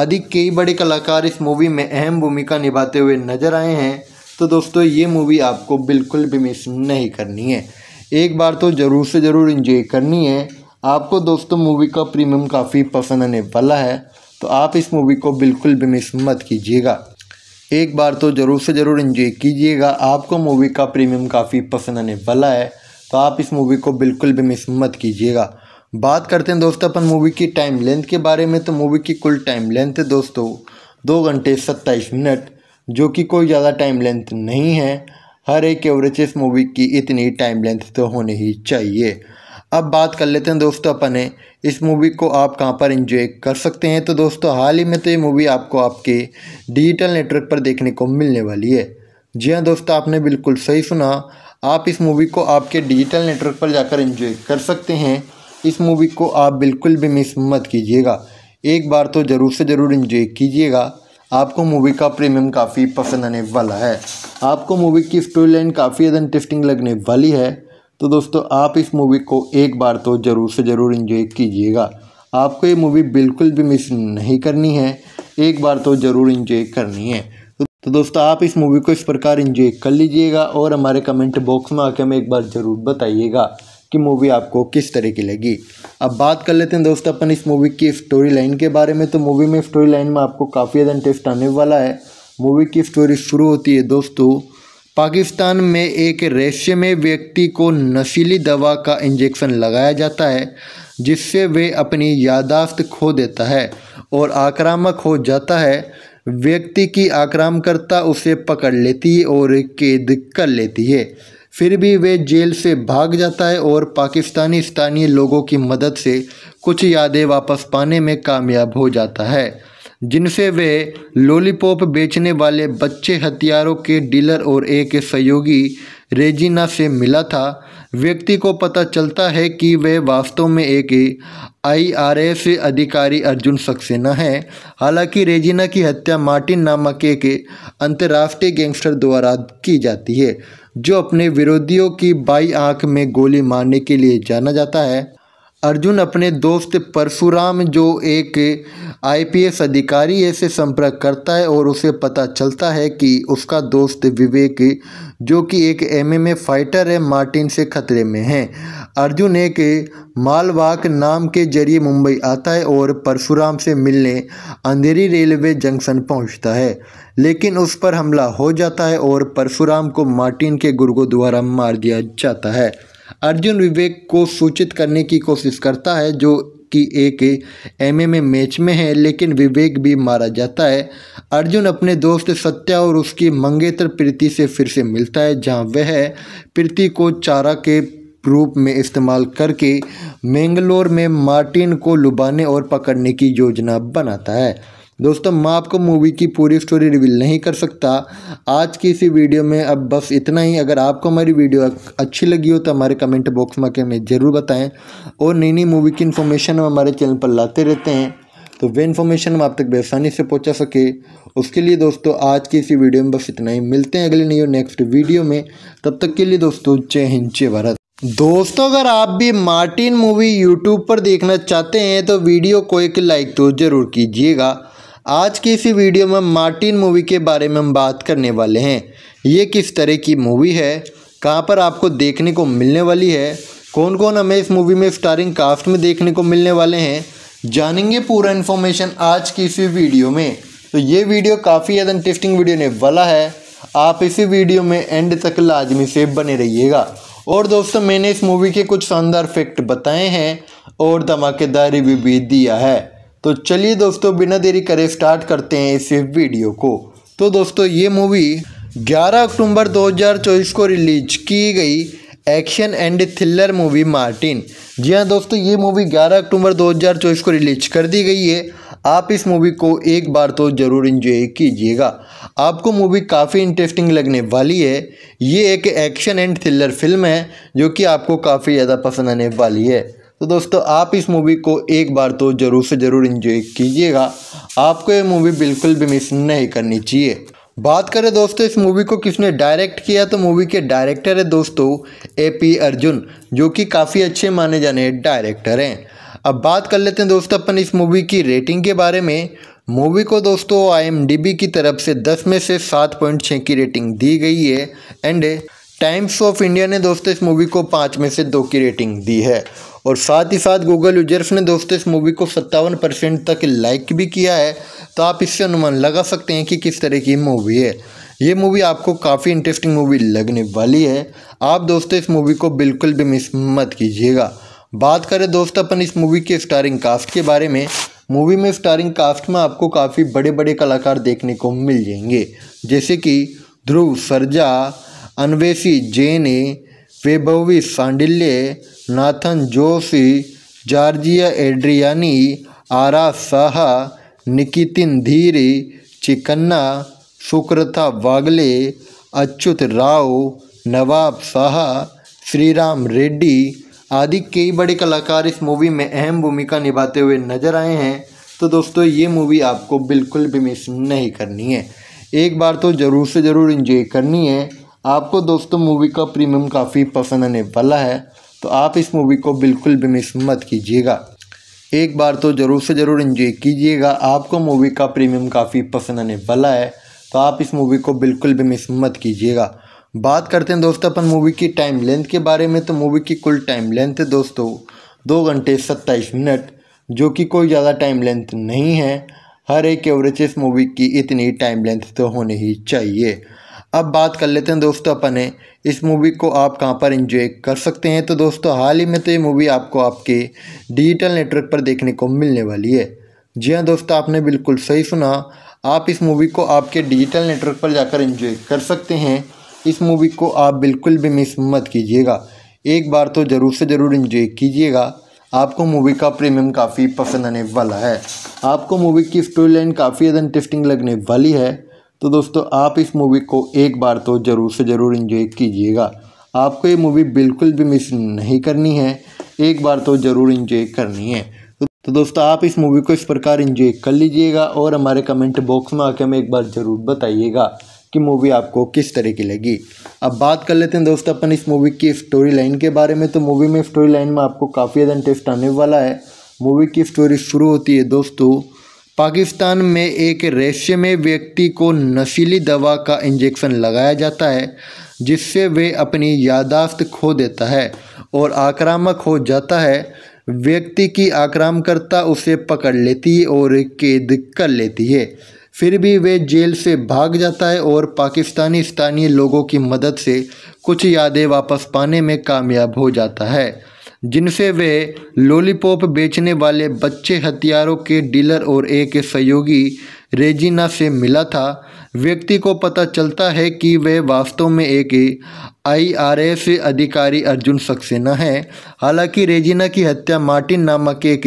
आदि कई बड़े कलाकार इस मूवी में अहम भूमिका निभाते हुए नजर आए हैं तो दोस्तों ये मूवी आपको बिल्कुल भी मिस नहीं करनी है एक बार तो ज़रूर से ज़रूर इन्जॉय करनी है आपको दोस्तों मूवी का प्रीमियम काफ़ी पसंद आने वाला है तो आप इस मूवी को बिल्कुल भी मिस मत कीजिएगा एक बार तो ज़रूर से ज़रूर इन्जॉय कीजिएगा आपको मूवी का प्रीमियम काफ़ी पसंद आने वाला है तो आप इस मूवी को बिल्कुल भी मिस मत कीजिएगा बात करते हैं दोस्तों अपन मूवी की टाइम लेंथ के बारे में तो मूवी की कुल टाइम लेंथ है दोस्तों दो घंटे सत्ताईस मिनट जो कि कोई ज़्यादा टाइम लेंथ नहीं है हर एक एवरेज इस मूवी की इतनी टाइम लेंथ तो होनी ही चाहिए अब बात कर लेते हैं दोस्तों अपने इस मूवी को आप कहाँ पर इंजॉय कर सकते हैं तो दोस्तों हाल ही में तो ये मूवी आपको आपके डिजिटल नेटवर्क पर देखने को मिलने वाली है जी हाँ दोस्तों आपने बिल्कुल सही सुना आप इस मूवी को आपके डिजिटल नेटवर्क पर जाकर इंजॉय कर सकते हैं इस मूवी को आप बिल्कुल भी मिस मत कीजिएगा एक बार तो ज़रूर से ज़रूर इन्जॉय कीजिएगा आपको मूवी का प्रीमियम काफ़ी पसंद आने वाला है आपको मूवी की स्टोरी लाइन काफ़ी ज़्यादा इंटरेस्टिंग लगने वाली है तो दोस्तों आप इस मूवी को एक बार तो ज़रूर से ज़रूर इन्जॉय कीजिएगा आपको ये मूवी बिल्कुल भी मिस नहीं करनी है एक बार तो ज़रूर इन्जॉय करनी है तो दोस्तों आप इस मूवी को इस प्रकार इन्जॉय कर लीजिएगा और हमारे कमेंट बॉक्स में आके हमें एक बार ज़रूर बताइएगा कि मूवी आपको किस तरह की लगी अब बात कर लेते हैं दोस्तों अपन इस मूवी की स्टोरी लाइन के बारे में तो मूवी में स्टोरी लाइन में आपको काफ़ी ज़्यादा इंटरेस्ट आने वाला है मूवी की स्टोरी शुरू होती है दोस्तों पाकिस्तान में एक रेशमे व्यक्ति को नशीली दवा का इंजेक्शन लगाया जाता है जिससे वे अपनी यादाश्त खो देता है और आक्रामक हो जाता है व्यक्ति की आक्रामकर्ता उसे पकड़ लेती है और कैद कर लेती है फिर भी वे जेल से भाग जाता है और पाकिस्तानी स्थानीय लोगों की मदद से कुछ यादें वापस पाने में कामयाब हो जाता है जिनसे वे लॉलीपॉप बेचने वाले बच्चे हथियारों के डीलर और एक सहयोगी रेजिना से मिला था व्यक्ति को पता चलता है कि वे वास्तव में एक आईआरएस अधिकारी अर्जुन सक्सेना है हालांकि रेजिना की हत्या मार्टिन नामक एक अंतर्राष्ट्रीय गैंगस्टर द्वारा की जाती है जो अपने विरोधियों की बाई आंख में गोली मारने के लिए जाना जाता है अर्जुन अपने दोस्त परशुराम जो एक आईपीएस अधिकारी है से संपर्क करता है और उसे पता चलता है कि उसका दोस्त विवेक जो कि एक एमएमए फाइटर है मार्टिन से खतरे में है अर्जुन एक मालवाक नाम के जरिए मुंबई आता है और परशुराम से मिलने अंधेरी रेलवे जंक्शन पहुंचता है लेकिन उस पर हमला हो जाता है और परशुराम को मार्टिन के गुर्गों द्वारा मार दिया जाता है अर्जुन विवेक को सूचित करने की कोशिश करता है जो कि एक एमएमए मैच में है लेकिन विवेक भी मारा जाता है अर्जुन अपने दोस्त सत्या और उसकी मंगेतर प्रीति से फिर से मिलता है जहां वह प्रीति को चारा के रूप में इस्तेमाल करके मैंगलोर में मार्टिन को लुभाने और पकड़ने की योजना बनाता है दोस्तों मैं आपको मूवी की पूरी स्टोरी रिवील नहीं कर सकता आज की इसी वीडियो में अब बस इतना ही अगर आपको हमारी वीडियो अच्छी लगी हो तो हमारे कमेंट बॉक्स में हमें ज़रूर बताएं और नई नई मूवी की इन्फॉर्मेशन हम हमारे चैनल पर लाते रहते हैं तो वे इन्फॉर्मेशन हम आप तक बेसानी से पहुँचा सके उसके लिए दोस्तों आज की इसी वीडियो में बस इतना ही मिलते हैं अगले नई और नेक्स्ट वीडियो में तब तक के लिए दोस्तों जय हिंद जय भारत दोस्तों अगर आप भी मार्टिन मूवी यूट्यूब पर देखना चाहते हैं तो वीडियो को एक लाइक तो ज़रूर कीजिएगा आज की इसी वीडियो में मार्टिन मूवी के बारे में हम बात करने वाले हैं ये किस तरह की मूवी है कहाँ पर आपको देखने को मिलने वाली है कौन कौन हमें इस मूवी में स्टारिंग कास्ट में देखने को मिलने वाले हैं जानेंगे पूरा इन्फॉर्मेशन आज की इसी वीडियो में तो ये वीडियो काफ़ी ज़्यादा इंटरेस्टिंग वीडियो ने वाला है आप इसी वीडियो में एंड तक लाजमी से बने रहिएगा और दोस्तों मैंने इस मूवी के कुछ शानदार फैक्ट बताए हैं और धमाकेदार रिव्यू भी दिया है तो चलिए दोस्तों बिना देरी करे स्टार्ट करते हैं इस वीडियो को तो दोस्तों ये मूवी 11 अक्टूबर 2024 को रिलीज की गई action and thriller movie Martin जी हाँ दोस्तों ये मूवी 11 अक्टूबर 2024 को रिलीज कर दी गई है आप इस मूवी को एक बार तो ज़रूर इन्जॉय कीजिएगा आपको मूवी काफ़ी इंटरेस्टिंग लगने वाली है ये एक एक्शन एंड थ्रिलर फिल्म है जो कि आपको काफ़ी ज़्यादा पसंद आने वाली है तो दोस्तों आप इस मूवी को एक बार तो ज़रूर से ज़रूर इन्जॉय कीजिएगा आपको ये मूवी बिल्कुल भी मिस नहीं करनी चाहिए बात करें दोस्तों इस मूवी को किसने डायरेक्ट किया तो मूवी के डायरेक्टर है दोस्तों ए पी अर्जुन जो कि काफ़ी अच्छे माने जाने डायरेक्टर हैं अब बात कर लेते हैं दोस्तों अपन इस मूवी की रेटिंग के बारे में मूवी को दोस्तों आईएमडीबी की तरफ से 10 में से 7.6 की रेटिंग दी गई है एंड टाइम्स ऑफ इंडिया ने दोस्तों इस मूवी को पाँच में से दो की रेटिंग दी है और साथ ही साथ गूगल यूजर्स ने दोस्तों इस मूवी को सत्तावन परसेंट तक लाइक भी किया है तो आप इससे अनुमान लगा सकते हैं कि किस तरह की मूवी है ये मूवी आपको काफ़ी इंटरेस्टिंग मूवी लगने वाली है आप दोस्तों इस मूवी को बिल्कुल भी मिस मत कीजिएगा बात करें दोस्त अपन इस मूवी के स्टारिंग कास्ट के बारे में मूवी में स्टारिंग कास्ट में आपको काफ़ी बड़े बड़े कलाकार देखने को मिल जाएंगे जैसे कि ध्रुव सरजा अनवेशी जैन वैभवी सांडिल्य नाथन जोशी जॉर्जिया एड्रियानी आरा साह निकितिन धीरे चिकन्ना सुक्रता वागले अच्युत राव नवाब साह श्रीराम रेड्डी आदि कई बड़े कलाकार इस मूवी में अहम भूमिका निभाते हुए नजर आए हैं तो दोस्तों ये मूवी आपको बिल्कुल भी मिस नहीं करनी है एक बार तो ज़रूर से ज़रूर इंजॉय करनी है आपको दोस्तों मूवी का प्रीमियम काफ़ी पसंद आने वाला है तो आप इस मूवी को बिल्कुल भी मिस मत कीजिएगा एक बार तो ज़रूर से ज़रूर इन्जॉय कीजिएगा आपको मूवी का प्रीमियम काफ़ी पसंद आने वाला है तो आप इस मूवी को बिल्कुल भी मिस मत कीजिएगा बात करते हैं दोस्तों अपन मूवी की टाइम लेंथ के बारे में तो मूवी की कुल टाइम लेंथ है दोस्तों दो घंटे सत्ताईस मिनट जो कि कोई ज़्यादा टाइम लेंथ नहीं है हर एक एवरेज इस मूवी की इतनी टाइम लेंथ तो होनी ही चाहिए अब बात कर लेते हैं दोस्तों अपने इस मूवी को आप कहाँ पर इंजॉय कर सकते हैं तो दोस्तों हाल ही में तो ये मूवी आपको आपके डिजिटल नेटवर्क पर देखने को मिलने वाली है जी हाँ दोस्तों आपने बिल्कुल सही सुना आप इस मूवी को आपके डिजिटल नेटवर्क पर जाकर इंजॉय कर सकते हैं इस मूवी को आप बिल्कुल भी मिस मत कीजिएगा एक बार तो ज़रूर से ज़रूर इन्जॉय कीजिएगा आपको मूवी का प्रीमियम काफ़ी पसंद आने वाला है आपको मूवी की स्टोरी लाइन काफ़ी ज़्यादा इंटरेस्टिंग लगने वाली है तो दोस्तों आप इस मूवी को एक बार तो ज़रूर से ज़रूर इन्जॉय कीजिएगा आपको ये मूवी बिल्कुल भी मिस नहीं करनी है एक बार तो ज़रूर इन्जॉय करनी है तो दोस्तों आप इस मूवी को इस प्रकार इन्जॉय कर लीजिएगा और हमारे कमेंट बॉक्स में आके हमें एक बार ज़रूर बताइएगा कि मूवी आपको किस तरह की लगी अब बात कर लेते हैं दोस्तों अपन इस मूवी की स्टोरी लाइन के बारे में तो मूवी में स्टोरी लाइन में आपको काफ़ी ज़्यादा इंटरेस्ट आने वाला है मूवी की स्टोरी शुरू होती है दोस्तों पाकिस्तान में एक रेशमे व्यक्ति को नशीली दवा का इंजेक्शन लगाया जाता है जिससे वे अपनी यादाश्त खो देता है और आक्रामक हो जाता है व्यक्ति की आक्रामकर्ता उसे पकड़ लेती है और कैद कर लेती है फिर भी वे जेल से भाग जाता है और पाकिस्तानी स्थानीय लोगों की मदद से कुछ यादें वापस पाने में कामयाब हो जाता है जिनसे वे लॉलीपॉप बेचने वाले बच्चे हथियारों के डीलर और एक सहयोगी रेजिना से मिला था व्यक्ति को पता चलता है कि वे वास्तव में एक आईआरएस अधिकारी अर्जुन सक्सेना है हालांकि रेजिना की हत्या मार्टिन नामक एक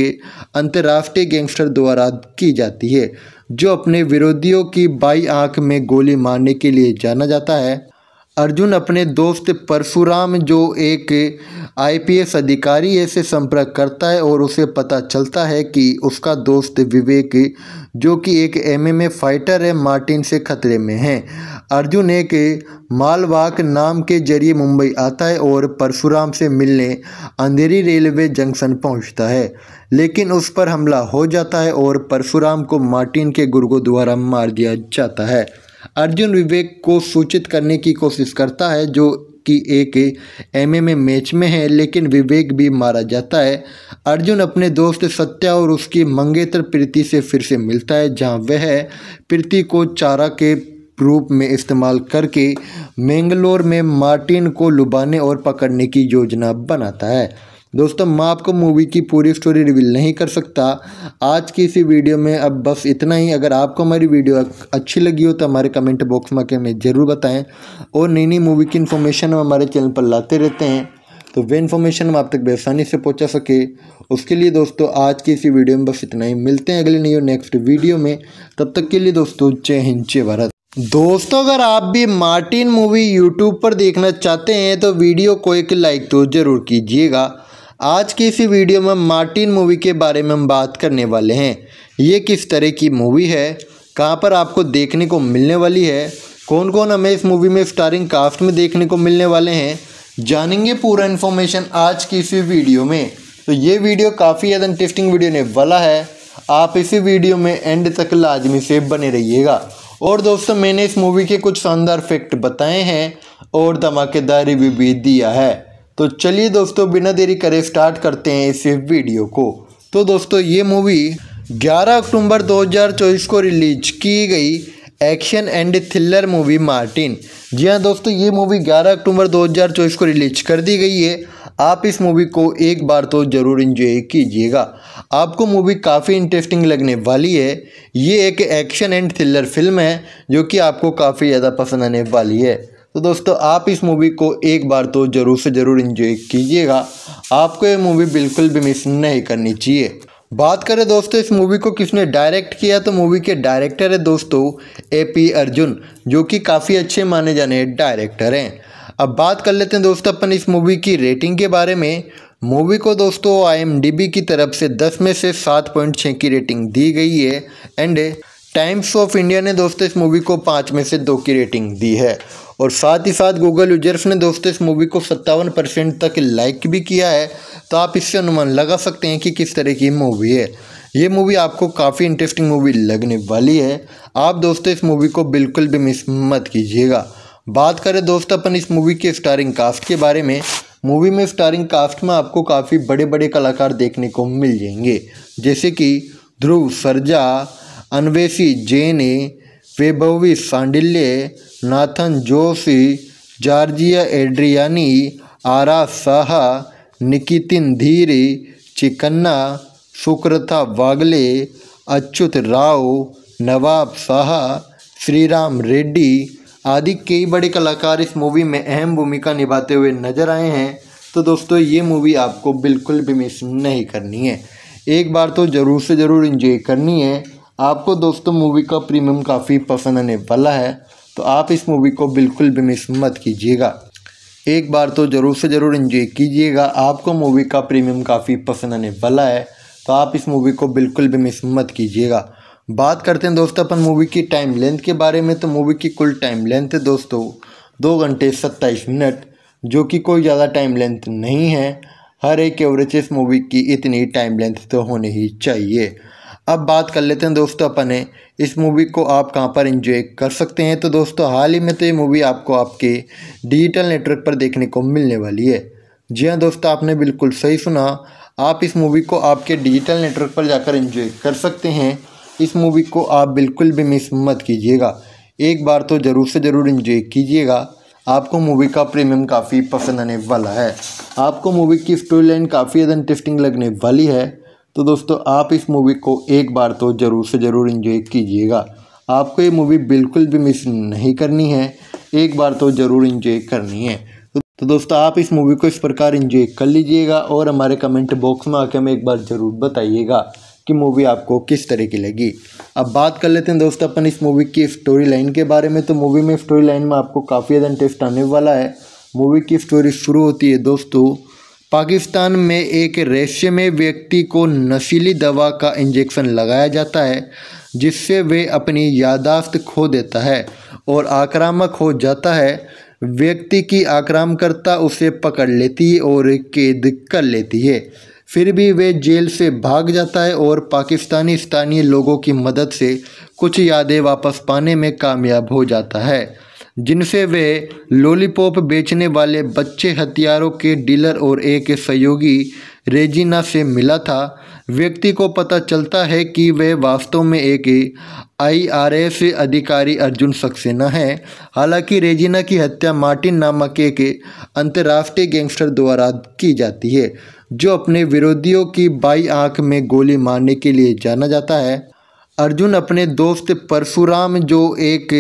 अंतर्राष्ट्रीय गैंगस्टर द्वारा की जाती है जो अपने विरोधियों की बाई आंख में गोली मारने के लिए जाना जाता है अर्जुन अपने दोस्त परशुराम जो एक आईपीएस अधिकारी है से संपर्क करता है और उसे पता चलता है कि उसका दोस्त विवेक जो कि एक एमएमए फाइटर है मार्टिन से खतरे में है अर्जुन एक मालवाक नाम के जरिए मुंबई आता है और परशुराम से मिलने अंधेरी रेलवे जंक्शन पहुंचता है लेकिन उस पर हमला हो जाता है और परशुराम को मार्टिन के गुर्गों द्वारा मार दिया जाता है अर्जुन विवेक को सूचित करने की कोशिश करता है जो कि एक एमएमए मैच में है लेकिन विवेक भी मारा जाता है अर्जुन अपने दोस्त सत्या और उसकी मंगेतर प्रीति से फिर से मिलता है जहां वह प्रीति को चारा के रूप में इस्तेमाल करके मैंगलोर में मार्टिन को लुभाने और पकड़ने की योजना बनाता है दोस्तों मैं आपको मूवी की पूरी स्टोरी रिवील नहीं कर सकता आज की इसी वीडियो में अब बस इतना ही अगर आपको हमारी वीडियो अच्छी लगी हो तो हमारे कमेंट बॉक्स में हमें ज़रूर बताएं और नई नई मूवी की इन्फॉर्मेशन हम हमारे चैनल पर लाते रहते हैं तो वे इन्फॉर्मेशन हम आप तक बेसानी से पहुँचा सके उसके लिए दोस्तों आज की इसी वीडियो में बस इतना ही मिलते हैं अगले नई और नेक्स्ट वीडियो में तब तक के लिए दोस्तों जय हिंद जय भारत दोस्तों अगर आप भी मार्टिन मूवी यूट्यूब पर देखना चाहते हैं तो वीडियो को एक लाइक तो ज़रूर कीजिएगा आज की इसी वीडियो में मार्टिन मूवी के बारे में हम बात करने वाले हैं ये किस तरह की मूवी है कहाँ पर आपको देखने को मिलने वाली है कौन कौन हमें इस मूवी में स्टारिंग कास्ट में देखने को मिलने वाले हैं जानेंगे पूरा इन्फॉर्मेशन आज की इसी वीडियो में तो ये वीडियो काफ़ी ज़्यादा इंटरेस्टिंग वीडियो ने वाला है आप इसी वीडियो में एंड तक लाजमी से बने रहिएगा और दोस्तों मैंने इस मूवी के कुछ शानदार फैक्ट बताए हैं और धमाकेदार रिव्यू भी दिया है तो चलिए दोस्तों बिना देरी करे स्टार्ट करते हैं इस वीडियो को तो दोस्तों ये मूवी 11 अक्टूबर 2024 को रिलीज की गई action and thriller movie Martin जी हाँ दोस्तों ये मूवी 11 अक्टूबर 2024 को रिलीज कर दी गई है आप इस मूवी को एक बार तो ज़रूर इन्जॉय कीजिएगा आपको मूवी काफ़ी इंटरेस्टिंग लगने वाली है ये एक एक्शन एंड थ्रिलर फिल्म है जो कि आपको काफ़ी ज़्यादा पसंद आने वाली है तो दोस्तों आप इस मूवी को एक बार तो ज़रूर से ज़रूर इन्जॉय कीजिएगा आपको ये मूवी बिल्कुल भी मिस नहीं करनी चाहिए बात करें दोस्तों इस मूवी को किसने डायरेक्ट किया तो मूवी के डायरेक्टर है दोस्तों ए पी अर्जुन जो कि काफ़ी अच्छे माने जाने डायरेक्टर हैं अब बात कर लेते हैं दोस्तों अपन इस मूवी की रेटिंग के बारे में मूवी को दोस्तों आईएमडीबी की तरफ से 10 में से 7.6 की रेटिंग दी गई है एंड टाइम्स ऑफ इंडिया ने दोस्तों इस मूवी को पाँच में से दो की रेटिंग दी है और साथ ही साथ गूगल यूजर्स ने दोस्तों इस मूवी को सत्तावन परसेंट तक लाइक भी किया है तो आप इससे अनुमान लगा सकते हैं कि किस तरह की मूवी है ये मूवी आपको काफ़ी इंटरेस्टिंग मूवी लगने वाली है आप दोस्तों इस मूवी को बिल्कुल भी मिस मत कीजिएगा बात करें दोस्त अपन इस मूवी के स्टारिंग कास्ट के बारे में मूवी में स्टारिंग कास्ट में आपको काफ़ी बड़े बड़े कलाकार देखने को मिल जाएंगे जैसे कि ध्रुव सरजा अनवेशी जैन वैभवी सांडिल्य नाथन जोशी जॉर्जिया एड्रियानी आरा शाह निकितिन धीरे चिकन्ना सुक्रता वागले अच्युत राव नवाब शाह श्रीराम रेड्डी आदि कई बड़े कलाकार इस मूवी में अहम भूमिका निभाते हुए नजर आए हैं तो दोस्तों ये मूवी आपको बिल्कुल भी मिस नहीं करनी है एक बार तो ज़रूर से ज़रूर इंजॉय करनी है आपको दोस्तों मूवी का प्रीमियम काफ़ी पसंद आने वाला है तो आप इस मूवी को बिल्कुल भी मिस मत कीजिएगा एक बार तो ज़रूर से ज़रूर इन्जॉय कीजिएगा आपको मूवी का प्रीमियम काफ़ी पसंद आने वाला है तो आप इस मूवी को बिल्कुल भी मिस मत कीजिएगा बात करते हैं दोस्तों अपन मूवी की टाइम लेंथ के बारे में तो मूवी की कुल टाइम लेंथ है दोस्तों दो घंटे सत्ताईस मिनट जो कि कोई ज़्यादा टाइम लेंथ नहीं है हर एक एवरेज इस मूवी की इतनी टाइम लेंथ तो होनी ही चाहिए अब बात कर लेते हैं दोस्तों अपने इस मूवी को आप कहां पर इंजॉय कर सकते हैं तो दोस्तों हाल ही में तो ये मूवी आपको आपके डिजिटल नेटवर्क पर देखने को मिलने वाली है जी हाँ दोस्तों आपने बिल्कुल सही सुना आप इस मूवी को आपके डिजिटल नेटवर्क पर जाकर इंजॉय कर सकते हैं इस मूवी को आप बिल्कुल भी मिस मत कीजिएगा एक बार तो ज़रूर से ज़रूर इंजॉय कीजिएगा आपको मूवी का प्रीमियम काफ़ी पसंद आने वाला है आपको मूवी की स्टोरी लाइन काफ़ी ज़्यादा इंटरेस्टिंग लगने वाली है तो दोस्तों आप इस मूवी को एक बार तो ज़रूर से ज़रूर इन्जॉय कीजिएगा आपको ये मूवी बिल्कुल भी मिस नहीं करनी है एक बार तो ज़रूर इन्जॉय करनी है तो दोस्तों आप इस मूवी को इस प्रकार इन्जॉय कर लीजिएगा और हमारे कमेंट बॉक्स में आके हमें एक बार ज़रूर बताइएगा कि मूवी आपको किस तरह की लगी अब बात कर लेते हैं दोस्तों अपन इस मूवी की स्टोरी लाइन के बारे में तो मूवी में स्टोरी लाइन में आपको काफ़ी ज़्यादा इंटरेस्ट आने वाला है मूवी की स्टोरी शुरू होती है दोस्तों पाकिस्तान में एक रेशमे व्यक्ति को नशीली दवा का इंजेक्शन लगाया जाता है जिससे वे अपनी यादाश्त खो देता है और आक्रामक हो जाता है व्यक्ति की आक्रामकर्ता उसे पकड़ लेती है और कैद कर लेती है फिर भी वे जेल से भाग जाता है और पाकिस्तानी स्थानीय लोगों की मदद से कुछ यादें वापस पाने में कामयाब हो जाता है जिनसे वे लॉलीपॉप बेचने वाले बच्चे हथियारों के डीलर और एक सहयोगी रेजिना से मिला था व्यक्ति को पता चलता है कि वे वास्तव में एक आईआरएस अधिकारी अर्जुन सक्सेना है हालांकि रेजिना की हत्या मार्टिन नामक एक अंतर्राष्ट्रीय गैंगस्टर द्वारा की जाती है जो अपने विरोधियों की बाई आंख में गोली मारने के लिए जाना जाता है अर्जुन अपने दोस्त परशुराम जो एक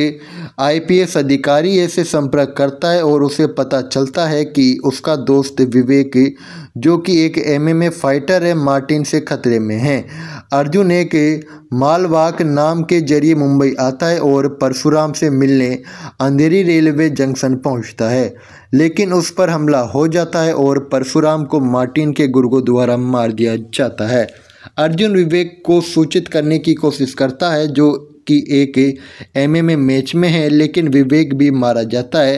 आईपीएस अधिकारी है से संपर्क करता है और उसे पता चलता है कि उसका दोस्त विवेक जो कि एक एमएमए फाइटर है मार्टिन से खतरे में है अर्जुन एक मालवाक नाम के जरिए मुंबई आता है और परशुराम से मिलने अंधेरी रेलवे जंक्शन पहुंचता है लेकिन उस पर हमला हो जाता है और परशुराम को मार्टिन के गुर्गों द्वारा मार दिया जाता है अर्जुन विवेक को सूचित करने की कोशिश करता है जो कि एक एमएमए मैच में है लेकिन विवेक भी मारा जाता है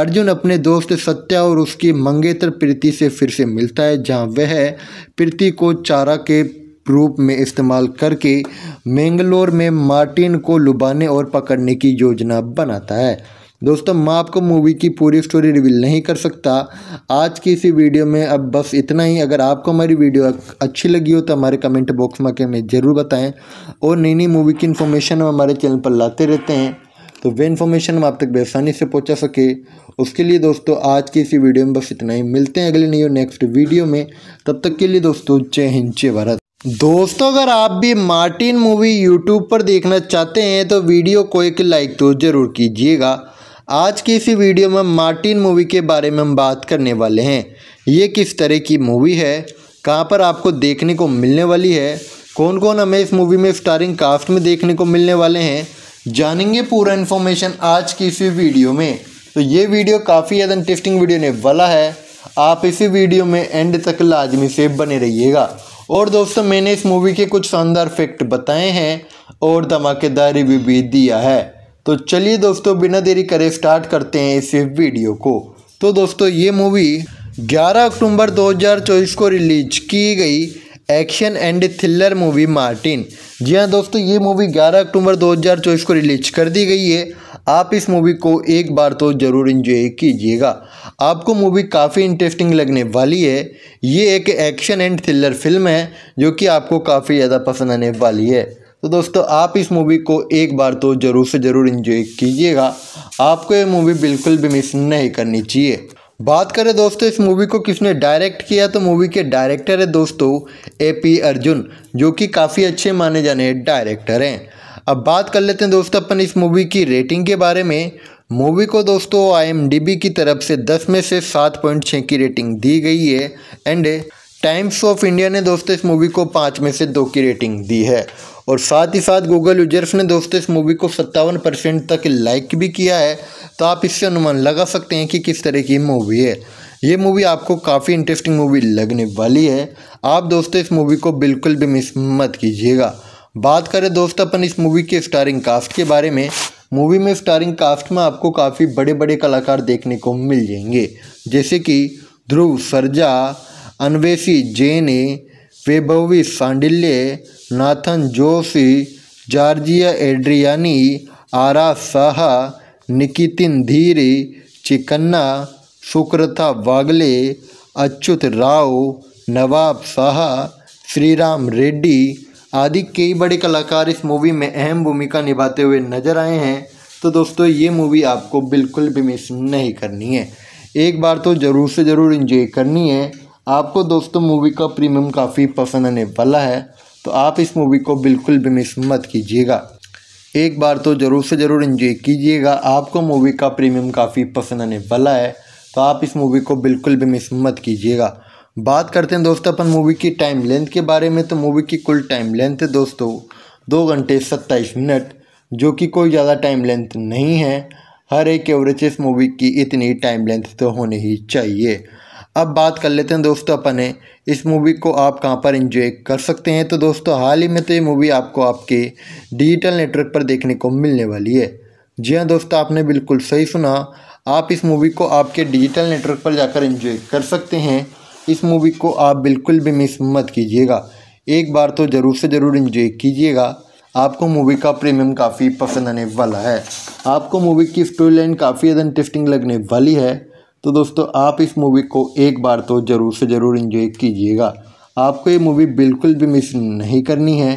अर्जुन अपने दोस्त सत्या और उसकी मंगेतर प्रीति से फिर से मिलता है जहां वह प्रीति को चारा के रूप में इस्तेमाल करके मैंगलोर में मार्टिन को लुभाने और पकड़ने की योजना बनाता है दोस्तों मैं आपको मूवी की पूरी स्टोरी रिवील नहीं कर सकता आज की इसी वीडियो में अब बस इतना ही अगर आपको हमारी वीडियो अच्छी लगी हो तो हमारे कमेंट बॉक्स में हमें ज़रूर बताएं और नई नई मूवी की इन्फॉर्मेशन हम हमारे चैनल पर लाते रहते हैं तो वे इन्फॉर्मेशन हम आप तक बेसानी से पहुँचा सके उसके लिए दोस्तों आज की इसी वीडियो में बस इतना ही मिलते हैं अगले नई नेक्स्ट वीडियो में तब तक के लिए दोस्तों जय हिंद जय भारत दोस्तों अगर आप भी मार्टिन मूवी यूट्यूब पर देखना चाहते हैं तो वीडियो को एक लाइक तो ज़रूर कीजिएगा आज की इसी वीडियो में मार्टिन मूवी के बारे में हम बात करने वाले हैं ये किस तरह की मूवी है कहाँ पर आपको देखने को मिलने वाली है कौन कौन हमें इस मूवी में स्टारिंग कास्ट में देखने को मिलने वाले हैं जानेंगे पूरा इन्फॉर्मेशन आज की इसी वीडियो में तो ये वीडियो काफ़ी ज़्यादा इंटरेस्टिंग वीडियो ने वाला है आप इसी वीडियो में एंड तक लाजमी से बने रहिएगा और दोस्तों मैंने इस मूवी के कुछ शानदार फैक्ट बताए हैं और धमाकेदार रिव्यू भी दिया है तो चलिए दोस्तों बिना देरी करे स्टार्ट करते हैं इस वीडियो को तो दोस्तों ये मूवी 11 अक्टूबर 2024 को रिलीज की गई action and thriller movie Martin जी हाँ दोस्तों ये मूवी 11 अक्टूबर 2024 को रिलीज कर दी गई है आप इस मूवी को एक बार तो ज़रूर इन्जॉय कीजिएगा आपको मूवी काफ़ी इंटरेस्टिंग लगने वाली है ये एक एक्शन एंड थ्रिलर फिल्म है जो कि आपको काफ़ी ज़्यादा पसंद आने वाली है तो दोस्तों आप इस मूवी को एक बार तो ज़रूर से ज़रूर इन्जॉय कीजिएगा आपको ये मूवी बिल्कुल भी मिस नहीं करनी चाहिए बात करें दोस्तों इस मूवी को किसने डायरेक्ट किया तो मूवी के डायरेक्टर है दोस्तों ए पी अर्जुन जो कि काफ़ी अच्छे माने जाने डायरेक्टर हैं अब बात कर लेते हैं दोस्तों अपन इस मूवी की रेटिंग के बारे में मूवी को दोस्तों आई की तरफ से 10 में से 7.6 की रेटिंग दी गई है एंड टाइम्स ऑफ इंडिया ने दोस्तों इस मूवी को पाँच में से दो की रेटिंग दी है और साथ ही साथ गूगल यूजर्स ने दोस्तों इस मूवी को सत्तावन परसेंट तक लाइक भी किया है तो आप इससे अनुमान लगा सकते हैं कि किस तरह की मूवी है ये मूवी आपको काफ़ी इंटरेस्टिंग मूवी लगने वाली है आप दोस्तों इस मूवी को बिल्कुल भी मिस मत कीजिएगा बात करें दोस्त अपन इस मूवी के स्टारिंग कास्ट के बारे में मूवी में स्टारिंग कास्ट में आपको काफ़ी बड़े बड़े कलाकार देखने को मिल जाएंगे जैसे कि ध्रुव सरजा अनवेशी जैने वैभवी सांडिल्य नाथन जोशी जॉर्जिया एड्रियानी आरा शाह निकितिन धीरे चिकन्ना सुक्रथा वागले अच्युत राव नवाब शाह श्रीराम रेड्डी आदि कई बड़े कलाकार इस मूवी में अहम भूमिका निभाते हुए नजर आए हैं तो दोस्तों ये मूवी आपको बिल्कुल भी मिस नहीं करनी है एक बार तो ज़रूर से ज़रूर इन्जॉय करनी है आपको दोस्तों मूवी का प्रीमियम काफ़ी पसंद आने वाला है तो आप इस मूवी को बिल्कुल भी मिस मत कीजिएगा एक बार तो ज़रूर से ज़रूर इन्जॉय कीजिएगा आपको मूवी का प्रीमियम काफ़ी पसंद आने वाला है तो आप इस मूवी को बिल्कुल भी मिस मत कीजिएगा बात करते हैं दोस्तों अपन मूवी की टाइम लेंथ के बारे में तो मूवी की कुल टाइम लेंथ है दोस्तों दो घंटे सत्ताईस मिनट जो कि कोई ज़्यादा टाइम लेंथ नहीं है हर एक एवरेज इस मूवी की इतनी टाइम लेंथ तो होनी ही चाहिए अब बात कर लेते हैं दोस्तों अपने इस मूवी को आप कहां पर इंजॉय कर सकते हैं तो दोस्तों हाल ही में तो ये मूवी आपको आपके डिजिटल नेटवर्क पर देखने को मिलने वाली है जी हाँ दोस्तों आपने बिल्कुल सही सुना आप इस मूवी को आपके डिजिटल नेटवर्क पर जाकर इंजॉय कर सकते हैं इस मूवी को आप बिल्कुल भी मिस मत कीजिएगा एक बार तो ज़रूर से ज़रूर इंजॉय कीजिएगा आपको मूवी का प्रीमियम काफ़ी पसंद आने वाला है आपको मूवी की स्टोरी लाइन काफ़ी ज़्यादा इंटरेस्टिंग लगने वाली है तो दोस्तों आप इस मूवी को एक बार तो ज़रूर से ज़रूर इन्जॉय कीजिएगा आपको ये मूवी बिल्कुल भी मिस नहीं करनी है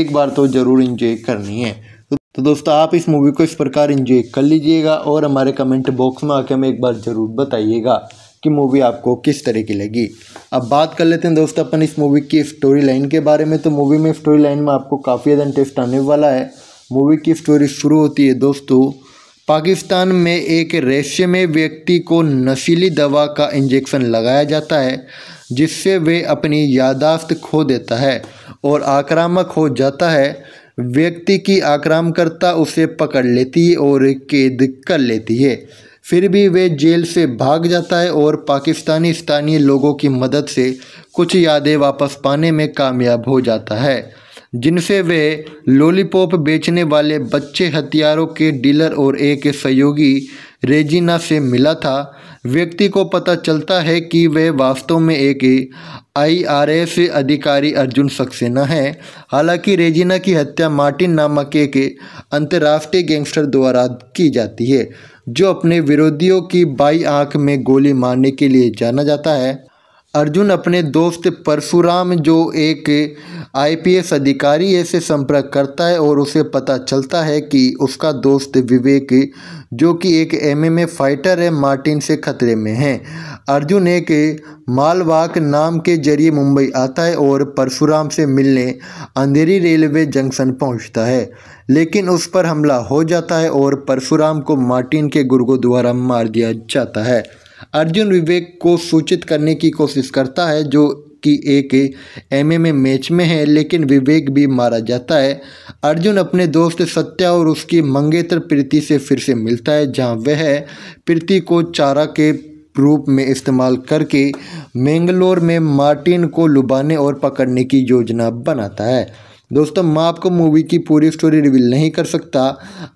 एक बार तो ज़रूर इन्जॉय करनी है तो दोस्तों आप इस मूवी को इस प्रकार इन्जॉय कर लीजिएगा और हमारे कमेंट बॉक्स में आके हमें एक बार ज़रूर बताइएगा कि मूवी आपको किस तरह की लगी अब बात कर लेते हैं दोस्तों अपन इस मूवी की स्टोरी लाइन के बारे में तो मूवी में स्टोरी लाइन में आपको काफ़ी ज़्यादा इंटरेस्ट आने वाला है मूवी की स्टोरी शुरू होती है दोस्तों पाकिस्तान में एक रेशमे व्यक्ति को नशीली दवा का इंजेक्शन लगाया जाता है जिससे वे अपनी यादाश्त खो देता है और आक्रामक हो जाता है व्यक्ति की आक्रामकर्ता उसे पकड़ लेती है और कैद कर लेती है फिर भी वे जेल से भाग जाता है और पाकिस्तानी स्थानीय लोगों की मदद से कुछ यादें वापस पाने में कामयाब हो जाता है जिनसे वे लॉलीपॉप बेचने वाले बच्चे हथियारों के डीलर और एक सहयोगी रेजिना से मिला था व्यक्ति को पता चलता है कि वे वास्तव में एक आईआरएस अधिकारी अर्जुन सक्सेना है हालांकि रेजिना की हत्या मार्टिन नामक एक अंतर्राष्ट्रीय गैंगस्टर द्वारा की जाती है जो अपने विरोधियों की बाई आंख में गोली मारने के लिए जाना जाता है अर्जुन अपने दोस्त परशुराम जो एक आईपीएस अधिकारी है से संपर्क करता है और उसे पता चलता है कि उसका दोस्त विवेक जो कि एक एमएमए फाइटर है मार्टिन से खतरे में है अर्जुन एक मालवाक नाम के जरिए मुंबई आता है और परशुराम से मिलने अंधेरी रेलवे जंक्शन पहुंचता है लेकिन उस पर हमला हो जाता है और परशुराम को मार्टिन के गुर्गों द्वारा मार दिया जाता है अर्जुन विवेक को सूचित करने की कोशिश करता है जो कि एक एमएमए मैच में है लेकिन विवेक भी मारा जाता है अर्जुन अपने दोस्त सत्या और उसकी मंगेतर प्रीति से फिर से मिलता है जहां वह प्रीति को चारा के रूप में इस्तेमाल करके मैंगलोर में मार्टिन को लुभाने और पकड़ने की योजना बनाता है दोस्तों मैं आपको मूवी की पूरी स्टोरी रिवील नहीं कर सकता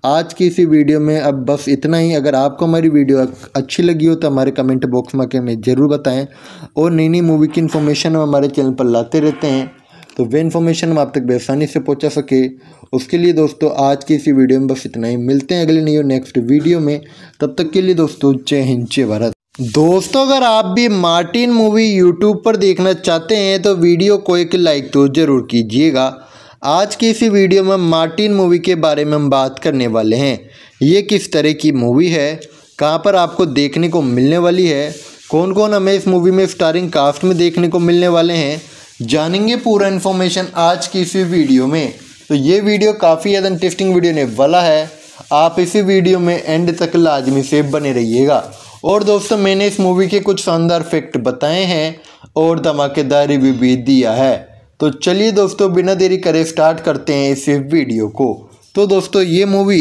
आज की इसी वीडियो में अब बस इतना ही अगर आपको हमारी वीडियो अच्छी लगी हो तो हमारे कमेंट बॉक्स में हमें ज़रूर बताएं और नई नई मूवी की इन्फॉर्मेशन हम हमारे चैनल पर लाते रहते हैं तो वे इन्फॉर्मेशन हम आप तक बेसानी से पहुँचा सके उसके लिए दोस्तों आज की इसी वीडियो में बस इतना ही मिलते हैं अगले नई और नेक्स्ट वीडियो में तब तक के लिए दोस्तों जय हिंद जय भारत दोस्तों अगर आप भी मार्टिन मूवी यूट्यूब पर देखना चाहते हैं तो वीडियो को एक लाइक तो ज़रूर कीजिएगा आज की इसी वीडियो में मार्टिन मूवी के बारे में हम बात करने वाले हैं ये किस तरह की मूवी है कहाँ पर आपको देखने को मिलने वाली है कौन कौन हमें इस मूवी में स्टारिंग कास्ट में देखने को मिलने वाले हैं जानेंगे पूरा इन्फॉर्मेशन आज की इसी वीडियो में तो ये वीडियो काफ़ी ज़्यादा इंटरेस्टिंग वीडियो ने वाला है आप इसी वीडियो में एंड तक लाजमी से बने रहिएगा और दोस्तों मैंने इस मूवी के कुछ शानदार फैक्ट बताए हैं और धमाकेदार रिव्यू भी दिया है तो चलिए दोस्तों बिना देरी करे स्टार्ट करते हैं इस वीडियो को तो दोस्तों ये मूवी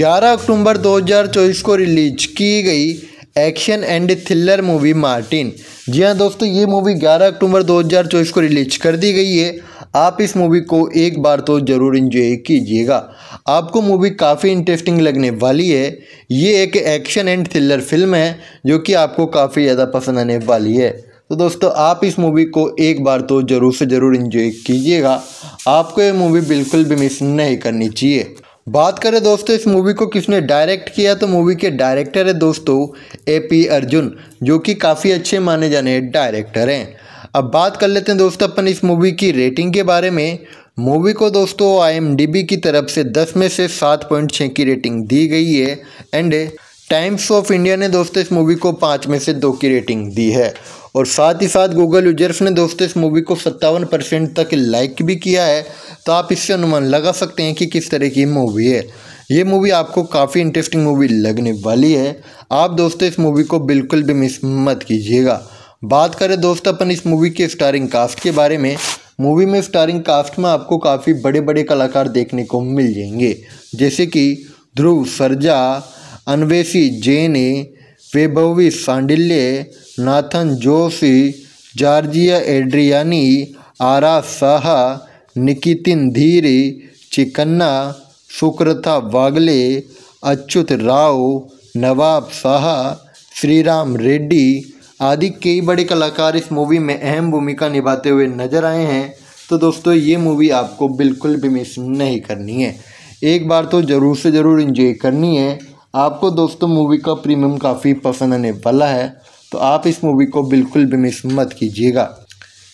11 अक्टूबर 2024 को रिलीज की गई action and thriller movie Martin जी हाँ दोस्तों ये मूवी 11 अक्टूबर 2024 को रिलीज कर दी गई है आप इस मूवी को एक बार तो ज़रूर इन्जॉय कीजिएगा आपको मूवी काफ़ी इंटरेस्टिंग लगने वाली है ये एक एक्शन एंड थ्रिलर फिल्म है जो कि आपको काफ़ी ज़्यादा पसंद आने वाली है तो दोस्तों आप इस मूवी को एक बार तो ज़रूर से ज़रूर इन्जॉय कीजिएगा आपको ये मूवी बिल्कुल भी मिस नहीं करनी चाहिए बात करें दोस्तों इस मूवी को किसने डायरेक्ट किया तो मूवी के डायरेक्टर है दोस्तों ए पी अर्जुन जो कि काफ़ी अच्छे माने जाने डायरेक्टर हैं अब बात कर लेते हैं दोस्तों अपन इस मूवी की रेटिंग के बारे में मूवी को दोस्तों आई की तरफ से 10 में से 7.6 की रेटिंग दी गई है एंड टाइम्स ऑफ इंडिया ने दोस्तों इस मूवी को पाँच में से दो की रेटिंग दी है और साथ ही साथ गूगल यूजर्स ने दोस्तों इस मूवी को सत्तावन परसेंट तक लाइक भी किया है तो आप इससे अनुमान लगा सकते हैं कि किस तरह की मूवी है ये मूवी आपको काफ़ी इंटरेस्टिंग मूवी लगने वाली है आप दोस्तों इस मूवी को बिल्कुल भी मिस मत कीजिएगा बात करें दोस्त अपन इस मूवी के स्टारिंग कास्ट के बारे में मूवी में स्टारिंग कास्ट में आपको काफ़ी बड़े बड़े कलाकार देखने को मिल जाएंगे जैसे कि ध्रुव सरजा अनवेशी जैनी वैभवी सांडिल्य नाथन जोशी जॉर्जिया एड्रियानी आरा शाह निकितिन धीरे चिकन्ना सुक्रथा वागले अच्युत राव नवाब शाह श्रीराम रेड्डी आदि कई बड़े कलाकार इस मूवी में अहम भूमिका निभाते हुए नजर आए हैं तो दोस्तों ये मूवी आपको बिल्कुल भी मिस नहीं करनी है एक बार तो ज़रूर से ज़रूर इन्जॉय करनी है आपको दोस्तों मूवी का प्रीमियम काफ़ी पसंद आने वाला है तो आप इस मूवी को बिल्कुल भी मिस मत कीजिएगा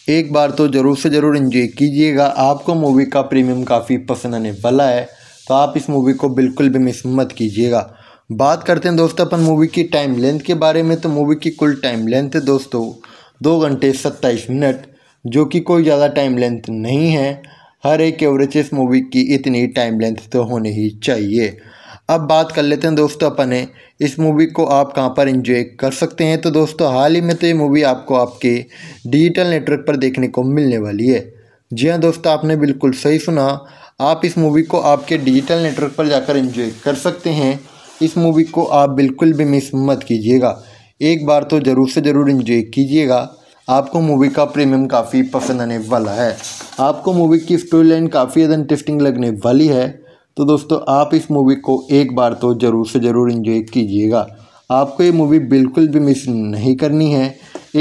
एक बार तो ज़रूर से ज़रूर इन्जॉय कीजिएगा आपको मूवी का प्रीमियम काफ़ी पसंद आने वाला है तो आप इस मूवी को बिल्कुल भी मिस मत कीजिएगा बात करते हैं दोस्तों अपन मूवी की टाइम लेंथ के बारे में तो मूवी की कुल टाइम लेंथ है दोस्तों दो घंटे सत्ताईस मिनट जो कि कोई ज़्यादा टाइम लेंथ नहीं है हर एक एवरेज इस मूवी की इतनी टाइम लेंथ तो होनी ही चाहिए अब बात कर लेते हैं दोस्तों अपने इस मूवी को आप कहां पर इंजॉय कर सकते हैं तो दोस्तों हाल ही में तो ये मूवी आपको आपके डिजिटल नेटवर्क पर देखने को मिलने वाली है जी हाँ दोस्तों आपने बिल्कुल सही सुना आप इस मूवी को आपके डिजिटल नेटवर्क पर जाकर इंजॉय कर सकते हैं इस मूवी को आप बिल्कुल भी मिस मत कीजिएगा एक बार तो ज़रूर से ज़रूर इंजॉय कीजिएगा आपको मूवी का प्रीमियम काफ़ी पसंद आने वाला है आपको मूवी की स्टोरी लाइन काफ़ी ज़्यादा इंटरेस्टिंग लगने वाली है तो दोस्तों आप इस मूवी को एक बार तो ज़रूर से ज़रूर इन्जॉय कीजिएगा आपको ये मूवी बिल्कुल भी मिस नहीं करनी है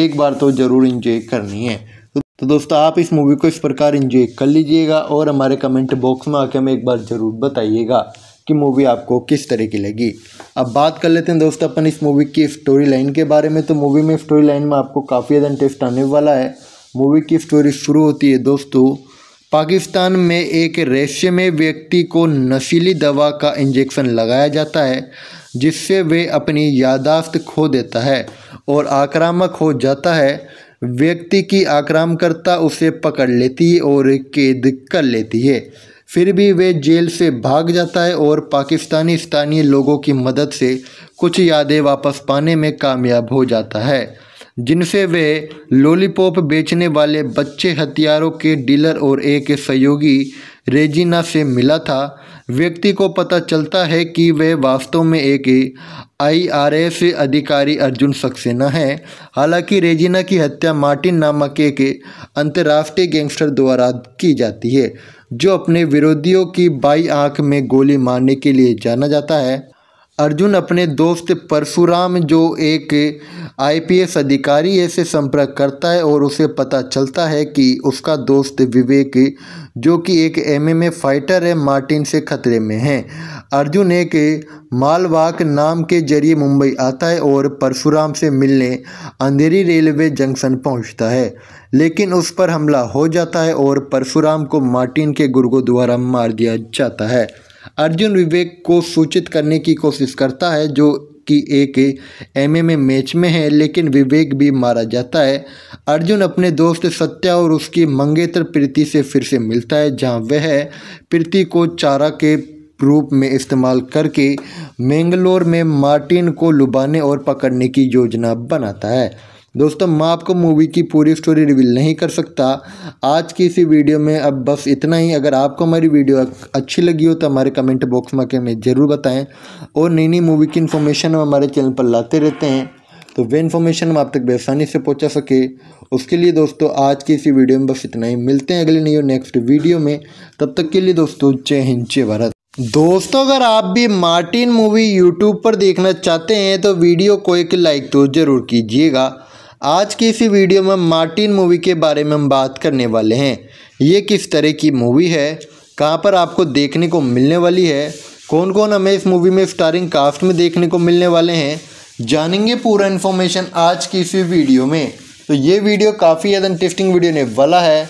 एक बार तो ज़रूर इन्जॉय करनी है तो दोस्तों आप इस मूवी को इस प्रकार इन्जॉय कर लीजिएगा और हमारे कमेंट बॉक्स में आके हमें एक बार ज़रूर बताइएगा कि मूवी आपको किस तरह की लगी अब बात कर लेते हैं दोस्तों अपन इस मूवी की स्टोरी लाइन के बारे में तो मूवी में स्टोरी लाइन में आपको काफ़ी ज़्यादा इंटरेस्ट आने वाला है मूवी की स्टोरी शुरू होती है दोस्तों पाकिस्तान में एक रेशमे व्यक्ति को नशीली दवा का इंजेक्शन लगाया जाता है जिससे वे अपनी यादाश्त खो देता है और आक्रामक हो जाता है व्यक्ति की आक्रामकर्ता उसे पकड़ लेती है और कैद कर लेती है फिर भी वे जेल से भाग जाता है और पाकिस्तानी स्थानीय लोगों की मदद से कुछ यादें वापस पाने में कामयाब हो जाता है जिनसे वे लॉलीपॉप बेचने वाले बच्चे हथियारों के डीलर और एक सहयोगी रेजिना से मिला था व्यक्ति को पता चलता है कि वे वास्तव में एक आईआरएस अधिकारी अर्जुन सक्सेना है हालांकि रेजिना की हत्या मार्टिन नामक एक अंतर्राष्ट्रीय गैंगस्टर द्वारा की जाती है जो अपने विरोधियों की बाई आंख में गोली मारने के लिए जाना जाता है अर्जुन अपने दोस्त परशुराम जो एक आईपीएस अधिकारी है से संपर्क करता है और उसे पता चलता है कि उसका दोस्त विवेक जो कि एक एमएमए फाइटर है मार्टिन से खतरे में है अर्जुन एक मालवाक नाम के जरिए मुंबई आता है और परशुराम से मिलने अंधेरी रेलवे जंक्शन पहुंचता है लेकिन उस पर हमला हो जाता है और परशुराम को मार्टिन के गुर्गों द्वारा मार दिया जाता है अर्जुन विवेक को सूचित करने की कोशिश करता है जो कि एक एमएमए मैच में है लेकिन विवेक भी मारा जाता है अर्जुन अपने दोस्त सत्या और उसकी मंगेतर प्रीति से फिर से मिलता है जहां वह प्रीति को चारा के रूप में इस्तेमाल करके मैंगलोर में मार्टिन को लुभाने और पकड़ने की योजना बनाता है दोस्तों मैं आपको मूवी की पूरी स्टोरी रिवील नहीं कर सकता आज की इसी वीडियो में अब बस इतना ही अगर आपको हमारी वीडियो अच्छी लगी हो तो हमारे कमेंट बॉक्स में हमें ज़रूर बताएं और नई नई मूवी की इन्फॉर्मेशन हम हमारे चैनल पर लाते रहते हैं तो वे इन्फॉर्मेशन हम आप तक बेसानी से पहुँचा सके उसके लिए दोस्तों आज की इसी वीडियो में बस इतना ही मिलते हैं अगले नई नेक्स्ट वीडियो में तब तक के लिए दोस्तों जय हिंद जय भारत दोस्तों अगर आप भी मार्टिन मूवी यूट्यूब पर देखना चाहते हैं तो वीडियो को एक लाइक तो ज़रूर कीजिएगा आज की इसी वीडियो में मार्टिन मूवी के बारे में हम बात करने वाले हैं ये किस तरह की मूवी है कहाँ पर आपको देखने को मिलने वाली है कौन कौन हमें इस मूवी में स्टारिंग कास्ट में देखने को मिलने वाले हैं जानेंगे पूरा इन्फॉर्मेशन आज की इसी वीडियो में तो ये वीडियो काफ़ी ज़्यादा इंटरेस्टिंग वीडियो ने वाला है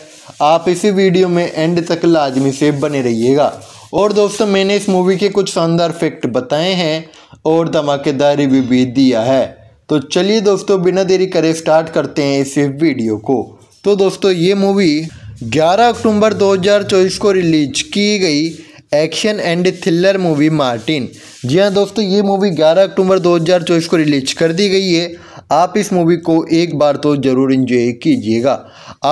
आप इसी वीडियो में एंड तक लाजमी से बने रहिएगा और दोस्तों मैंने इस मूवी के कुछ शानदार फैक्ट बताए हैं और धमाकेदार रिव्यू भी दिया है तो चलिए दोस्तों बिना देरी करे स्टार्ट करते हैं इस वीडियो को तो दोस्तों ये मूवी 11 अक्टूबर 2024 को रिलीज की गई action and thriller movie Martin जी हाँ दोस्तों ये मूवी 11 अक्टूबर 2024 को रिलीज कर दी गई है आप इस मूवी को एक बार तो ज़रूर इन्जॉय कीजिएगा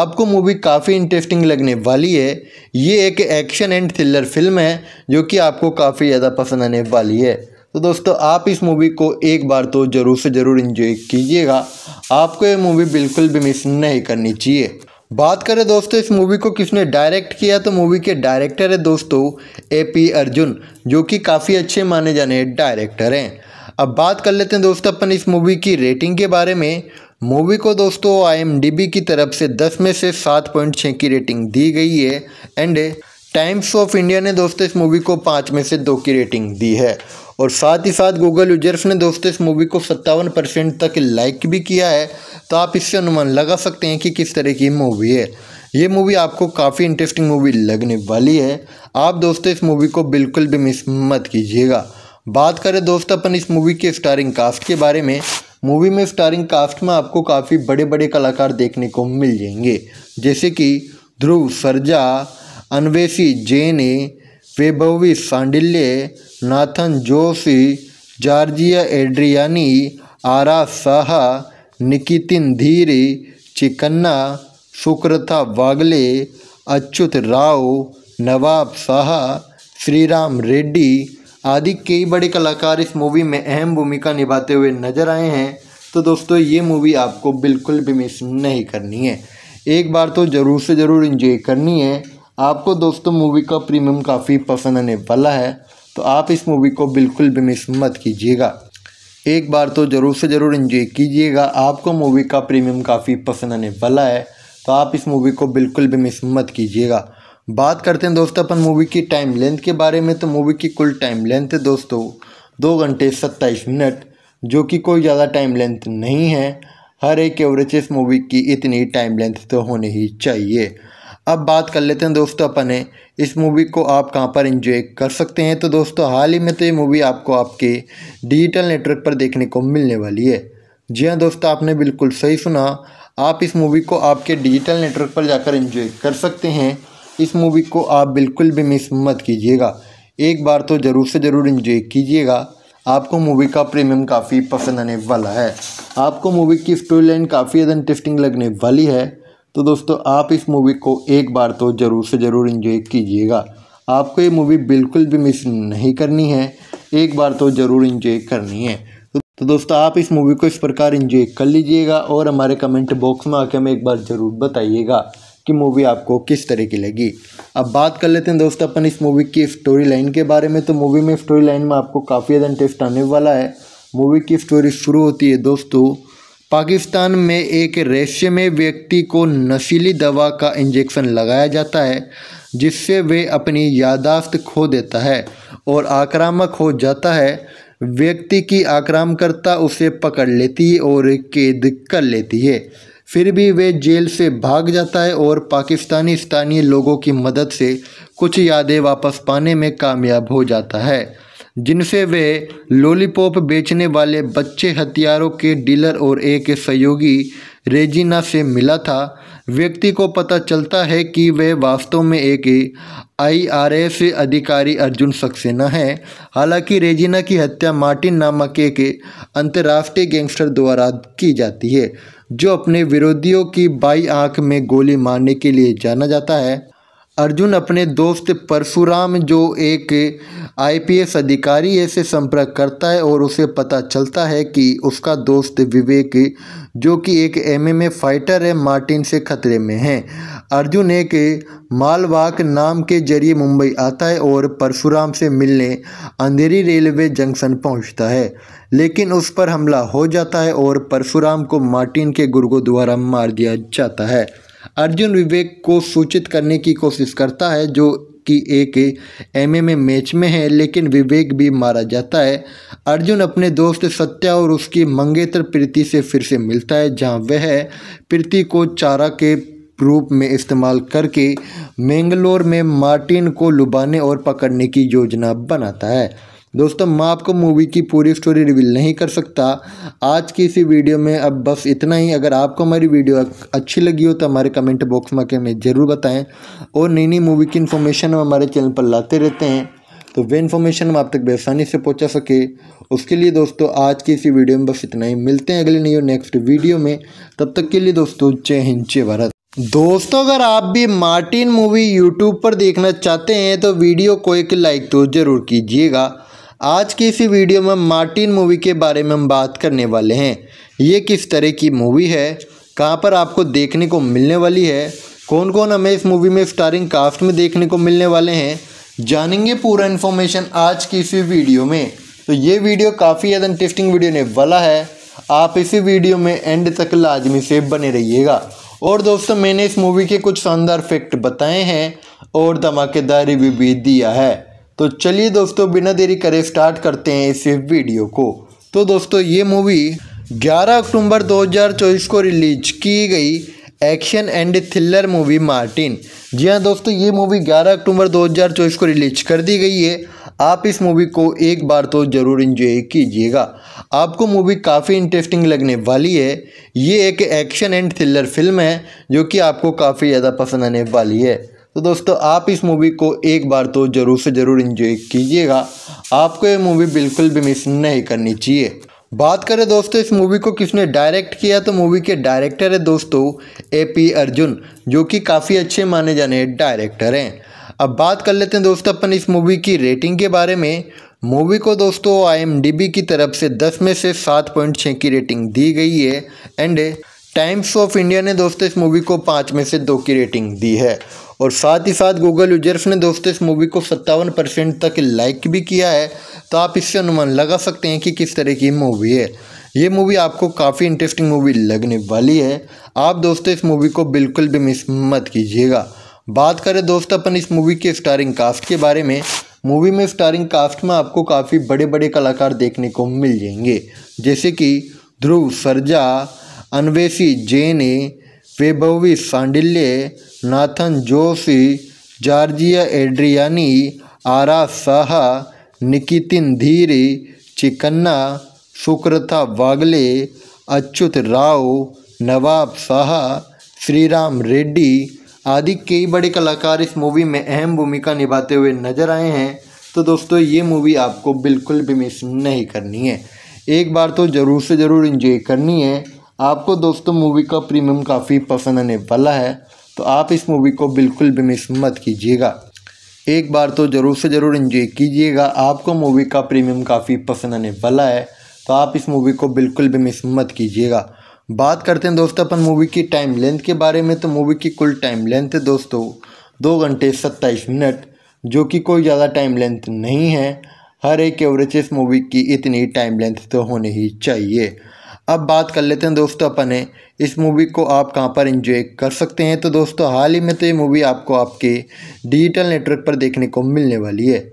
आपको मूवी काफ़ी इंटरेस्टिंग लगने वाली है ये एक एक्शन एंड थ्रिलर फिल्म है जो कि आपको काफ़ी ज़्यादा पसंद आने वाली है तो दोस्तों आप इस मूवी को एक बार तो ज़रूर से ज़रूर इन्जॉय कीजिएगा आपको ये मूवी बिल्कुल भी मिस नहीं करनी चाहिए बात करें दोस्तों इस मूवी को किसने डायरेक्ट किया तो मूवी के डायरेक्टर है दोस्तों ए पी अर्जुन जो कि काफ़ी अच्छे माने जाने डायरेक्टर हैं अब बात कर लेते हैं दोस्तों अपन इस मूवी की रेटिंग के बारे में मूवी को दोस्तों आई की तरफ से 10 में से 7.6 की रेटिंग दी गई है एंड टाइम्स ऑफ इंडिया ने दोस्तों इस मूवी को पाँच में से दो की रेटिंग दी है और साथ ही साथ गूगल यूजर्स ने दोस्तों इस मूवी को सत्तावन परसेंट तक लाइक भी किया है तो आप इससे अनुमान लगा सकते हैं कि किस तरह की मूवी है ये मूवी आपको काफ़ी इंटरेस्टिंग मूवी लगने वाली है आप दोस्तों इस मूवी को बिल्कुल भी मिस मत कीजिएगा बात करें दोस्त अपन इस मूवी के स्टारिंग कास्ट के बारे में मूवी में स्टारिंग कास्ट में आपको काफ़ी बड़े बड़े कलाकार देखने को मिल जाएंगे जैसे कि ध्रुव सरजा अनवेशी जेने वैभवी सांडिल्य नाथन जोशी जॉर्जिया एड्रियानी आरा साहा निकितिन धीरे चिकन्ना सुक्रथा वागले अच्युत राव नवाब शाह श्रीराम रेड्डी आदि कई बड़े कलाकार इस मूवी में अहम भूमिका निभाते हुए नजर आए हैं तो दोस्तों ये मूवी आपको बिल्कुल भी मिस नहीं करनी है एक बार तो ज़रूर से ज़रूर इंजॉय करनी है आपको दोस्तों मूवी का प्रीमियम काफ़ी पसंद आने वाला है तो आप इस मूवी को बिल्कुल भी मिस मत कीजिएगा एक बार तो ज़रूर से ज़रूर इन्जॉय कीजिएगा आपको मूवी का प्रीमियम काफ़ी पसंद आने वाला है तो आप इस मूवी को बिल्कुल भी मिस मत कीजिएगा बात करते हैं दोस्तों अपन मूवी की टाइम लेंथ के बारे में तो मूवी की कुल टाइम लेंथ है दोस्तों दो घंटे सत्ताईस मिनट जो कि कोई ज़्यादा टाइम लेंथ नहीं है हर एक एवरेज इस मूवी की इतनी टाइम लेंथ तो होनी ही चाहिए अब बात कर लेते हैं दोस्तों अपने इस मूवी को आप कहाँ पर इंजॉय कर सकते हैं तो दोस्तों हाल ही में तो ये मूवी आपको आपके डिजिटल नेटवर्क पर देखने को मिलने वाली है जी हाँ दोस्तों आपने बिल्कुल सही सुना आप इस मूवी को आपके डिजिटल नेटवर्क पर जाकर इंजॉय कर सकते हैं इस मूवी को आप बिल्कुल भी मिस मत कीजिएगा एक बार तो ज़रूर से ज़रूर इंजॉय कीजिएगा आपको मूवी का प्रीमियम काफ़ी पसंद आने वाला है आपको मूवी की स्टोरी लाइन काफ़ी ज़्यादा इंटरेस्टिंग लगने वाली है तो दोस्तों आप इस मूवी को एक बार तो ज़रूर से ज़रूर इन्जॉय कीजिएगा आपको ये मूवी बिल्कुल भी मिस नहीं करनी है एक बार तो ज़रूर इन्जॉय करनी है तो दोस्तों आप इस मूवी को इस प्रकार इन्जॉय कर लीजिएगा और हमारे कमेंट बॉक्स में आके हमें एक बार ज़रूर बताइएगा कि मूवी आपको किस तरह की लगी अब बात कर लेते हैं दोस्तों अपन इस मूवी की स्टोरी लाइन के बारे में तो मूवी में स्टोरी लाइन में आपको काफ़ी ज़्यादा इंटरेस्ट आने वाला है मूवी की स्टोरी शुरू होती है दोस्तों पाकिस्तान में एक रेशमे व्यक्ति को नशीली दवा का इंजेक्शन लगाया जाता है जिससे वे अपनी यादाश्त खो देता है और आक्रामक हो जाता है व्यक्ति की आक्रामकर्ता उसे पकड़ लेती है और कैद कर लेती है फिर भी वे जेल से भाग जाता है और पाकिस्तानी स्थानीय लोगों की मदद से कुछ यादें वापस पाने में कामयाब हो जाता है जिनसे वे लॉलीपॉप बेचने वाले बच्चे हथियारों के डीलर और एक सहयोगी रेजिना से मिला था व्यक्ति को पता चलता है कि वे वास्तव में एक आईआरएस अधिकारी अर्जुन सक्सेना है हालांकि रेजिना की हत्या मार्टिन नामक एक अंतर्राष्ट्रीय गैंगस्टर द्वारा की जाती है जो अपने विरोधियों की बाई आंख में गोली मारने के लिए जाना जाता है अर्जुन अपने दोस्त परशुराम जो एक आईपीएस अधिकारी है से संपर्क करता है और उसे पता चलता है कि उसका दोस्त विवेक जो कि एक एमएमए फाइटर है मार्टिन से खतरे में है अर्जुन एक मालवाक नाम के जरिए मुंबई आता है और परशुराम से मिलने अंधेरी रेलवे जंक्शन पहुंचता है लेकिन उस पर हमला हो जाता है और परशुराम को मार्टिन के गुर्गों द्वारा मार दिया जाता है अर्जुन विवेक को सूचित करने की कोशिश करता है जो कि एक एमएमए मैच में है लेकिन विवेक भी मारा जाता है अर्जुन अपने दोस्त सत्या और उसकी मंगेतर प्रीति से फिर से मिलता है जहां वह प्रीति को चारा के रूप में इस्तेमाल करके मैंगलोर में मार्टिन को लुभाने और पकड़ने की योजना बनाता है दोस्तों मैं आपको मूवी की पूरी स्टोरी रिवील नहीं कर सकता आज की इसी वीडियो में अब बस इतना ही अगर आपको हमारी वीडियो अच्छी लगी हो तो हमारे कमेंट बॉक्स में हमें ज़रूर बताएं और नई नई मूवी की इन्फॉर्मेशन हम हमारे चैनल पर लाते रहते हैं तो वे इन्फॉर्मेशन हम आप तक बेसानी से पहुँचा सके उसके लिए दोस्तों आज की इसी वीडियो में बस इतना ही मिलते हैं अगले नई नेक्स्ट वीडियो में तब तक के लिए दोस्तों जय हिंद जय भारत दोस्तों अगर आप भी मार्टिन मूवी यूट्यूब पर देखना चाहते हैं तो वीडियो को एक लाइक तो ज़रूर कीजिएगा आज की इसी वीडियो में मार्टिन मूवी के बारे में हम बात करने वाले हैं ये किस तरह की मूवी है कहाँ पर आपको देखने को मिलने वाली है कौन कौन हमें इस मूवी में स्टारिंग कास्ट में देखने को मिलने वाले हैं जानेंगे पूरा इन्फॉर्मेशन आज की इसी वीडियो में तो ये वीडियो काफ़ी ज़्यादा इंटरेस्टिंग वीडियो ने वाला है आप इसी वीडियो में एंड तक लाजमी से बने रहिएगा और दोस्तों मैंने इस मूवी के कुछ शानदार फैक्ट बताए हैं और धमाकेदारी भी, भी दिया है तो चलिए दोस्तों बिना देरी करे स्टार्ट करते हैं इस वीडियो को तो दोस्तों ये मूवी 11 अक्टूबर 2024 को रिलीज की गई action and thriller movie Martin जी हाँ दोस्तों ये मूवी 11 अक्टूबर 2024 को रिलीज कर दी गई है आप इस मूवी को एक बार तो ज़रूर इंजॉय कीजिएगा आपको मूवी काफ़ी इंटरेस्टिंग लगने वाली है ये एक एक्शन एंड थ्रिलर फिल्म है जो कि आपको काफ़ी ज़्यादा पसंद आने वाली है तो दोस्तों आप इस मूवी को एक बार तो ज़रूर से ज़रूर इन्जॉय कीजिएगा आपको ये मूवी बिल्कुल भी मिस नहीं करनी चाहिए बात करें दोस्तों इस मूवी को किसने डायरेक्ट किया तो मूवी के डायरेक्टर है दोस्तों ए पी अर्जुन जो कि काफ़ी अच्छे माने जाने डायरेक्टर हैं अब बात कर लेते हैं दोस्तों अपन इस मूवी की रेटिंग के बारे में मूवी को दोस्तों आईएमडीबी की तरफ से 10 में से 7.6 की रेटिंग दी गई है एंड टाइम्स ऑफ इंडिया ने दोस्तों इस मूवी को पाँच में से दो की रेटिंग दी है और साथ ही साथ गूगल यूजर्स ने दोस्तों इस मूवी को सत्तावन परसेंट तक लाइक भी किया है तो आप इससे अनुमान लगा सकते हैं कि किस तरह की मूवी है ये मूवी आपको काफ़ी इंटरेस्टिंग मूवी लगने वाली है आप दोस्तों इस मूवी को बिल्कुल भी मिस मत कीजिएगा बात करें दोस्त अपन इस मूवी के स्टारिंग कास्ट के बारे में मूवी में स्टारिंग कास्ट में आपको काफ़ी बड़े बड़े कलाकार देखने को मिल जाएंगे जैसे कि ध्रुव सरजा अनवेशी जेने वैभवी सांडिल्य नाथन जोशी जॉर्जिया एड्रियानी आरा साह निकितिन धीरे चिकन्ना सुक्रथा वागले अच्युत राव नवाब साह श्रीराम रेड्डी आदि कई बड़े कलाकार इस मूवी में अहम भूमिका निभाते हुए नजर आए हैं तो दोस्तों ये मूवी आपको बिल्कुल भी मिस नहीं करनी है एक बार तो ज़रूर से ज़रूर इन्जॉय करनी है आपको दोस्तों मूवी का प्रीमियम काफ़ी पसंद आने वाला है तो आप इस मूवी को बिल्कुल भी मिस मत कीजिएगा एक बार तो ज़रूर से ज़रूर इन्जॉय कीजिएगा आपको मूवी का प्रीमियम काफ़ी पसंद आने वाला है तो आप इस मूवी को बिल्कुल भी मिस मत कीजिएगा बात करते हैं दोस्तों अपन मूवी की टाइम लेंथ के बारे में तो मूवी की कुल टाइम लेंथ है दोस्तों दो घंटे सत्ताईस मिनट जो कि कोई ज़्यादा टाइम लेंथ नहीं है हर एक एवरेज इस मूवी की इतनी टाइम लेंथ तो होनी ही चाहिए अब बात कर लेते हैं दोस्तों अपन इस मूवी को आप कहाँ पर इंजॉय कर सकते हैं तो दोस्तों हाल ही में तो ये मूवी आपको आपके डिजिटल नेटवर्क पर देखने को मिलने वाली है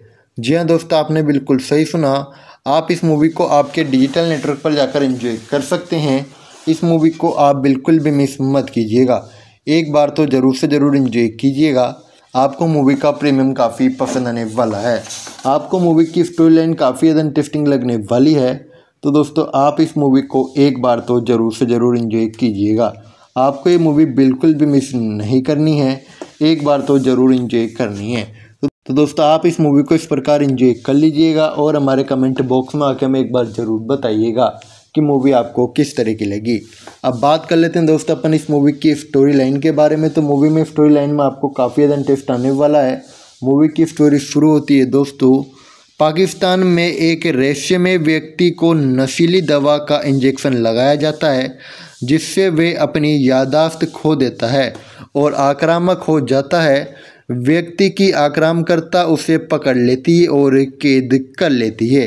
जी हाँ दोस्तों आपने बिल्कुल सही सुना आप इस मूवी को आपके डिजिटल नेटवर्क पर जाकर इंजॉय कर सकते हैं इस मूवी को आप बिल्कुल भी मिस मत कीजिएगा एक बार तो ज़रूर से ज़रूर इंजॉय कीजिएगा आपको मूवी का प्रीमियम काफ़ी पसंद आने वाला है आपको मूवी की स्टोरी लाइन काफ़ी ज़्यादा इंटरेस्टिंग लगने वाली है तो दोस्तों आप इस मूवी को एक बार तो ज़रूर से ज़रूर इन्जॉय कीजिएगा आपको ये मूवी बिल्कुल भी मिस नहीं करनी है एक बार तो ज़रूर इन्जॉय करनी है तो दोस्तों आप इस मूवी को इस प्रकार इन्जॉय कर लीजिएगा और हमारे कमेंट बॉक्स में आके हमें एक बार ज़रूर बताइएगा कि मूवी आपको किस तरह की लगी अब बात कर लेते हैं दोस्तों अपन इस मूवी की स्टोरी लाइन के बारे में तो मूवी में स्टोरी लाइन में आपको काफ़ी ज़्यादा इंटरेस्ट आने वाला है मूवी की स्टोरी शुरू होती है दोस्तों पाकिस्तान में एक रेशमे व्यक्ति को नशीली दवा का इंजेक्शन लगाया जाता है जिससे वे अपनी यादाश्त खो देता है और आक्रामक हो जाता है व्यक्ति की आक्रामकर्ता उसे पकड़ लेती है और कैद कर लेती है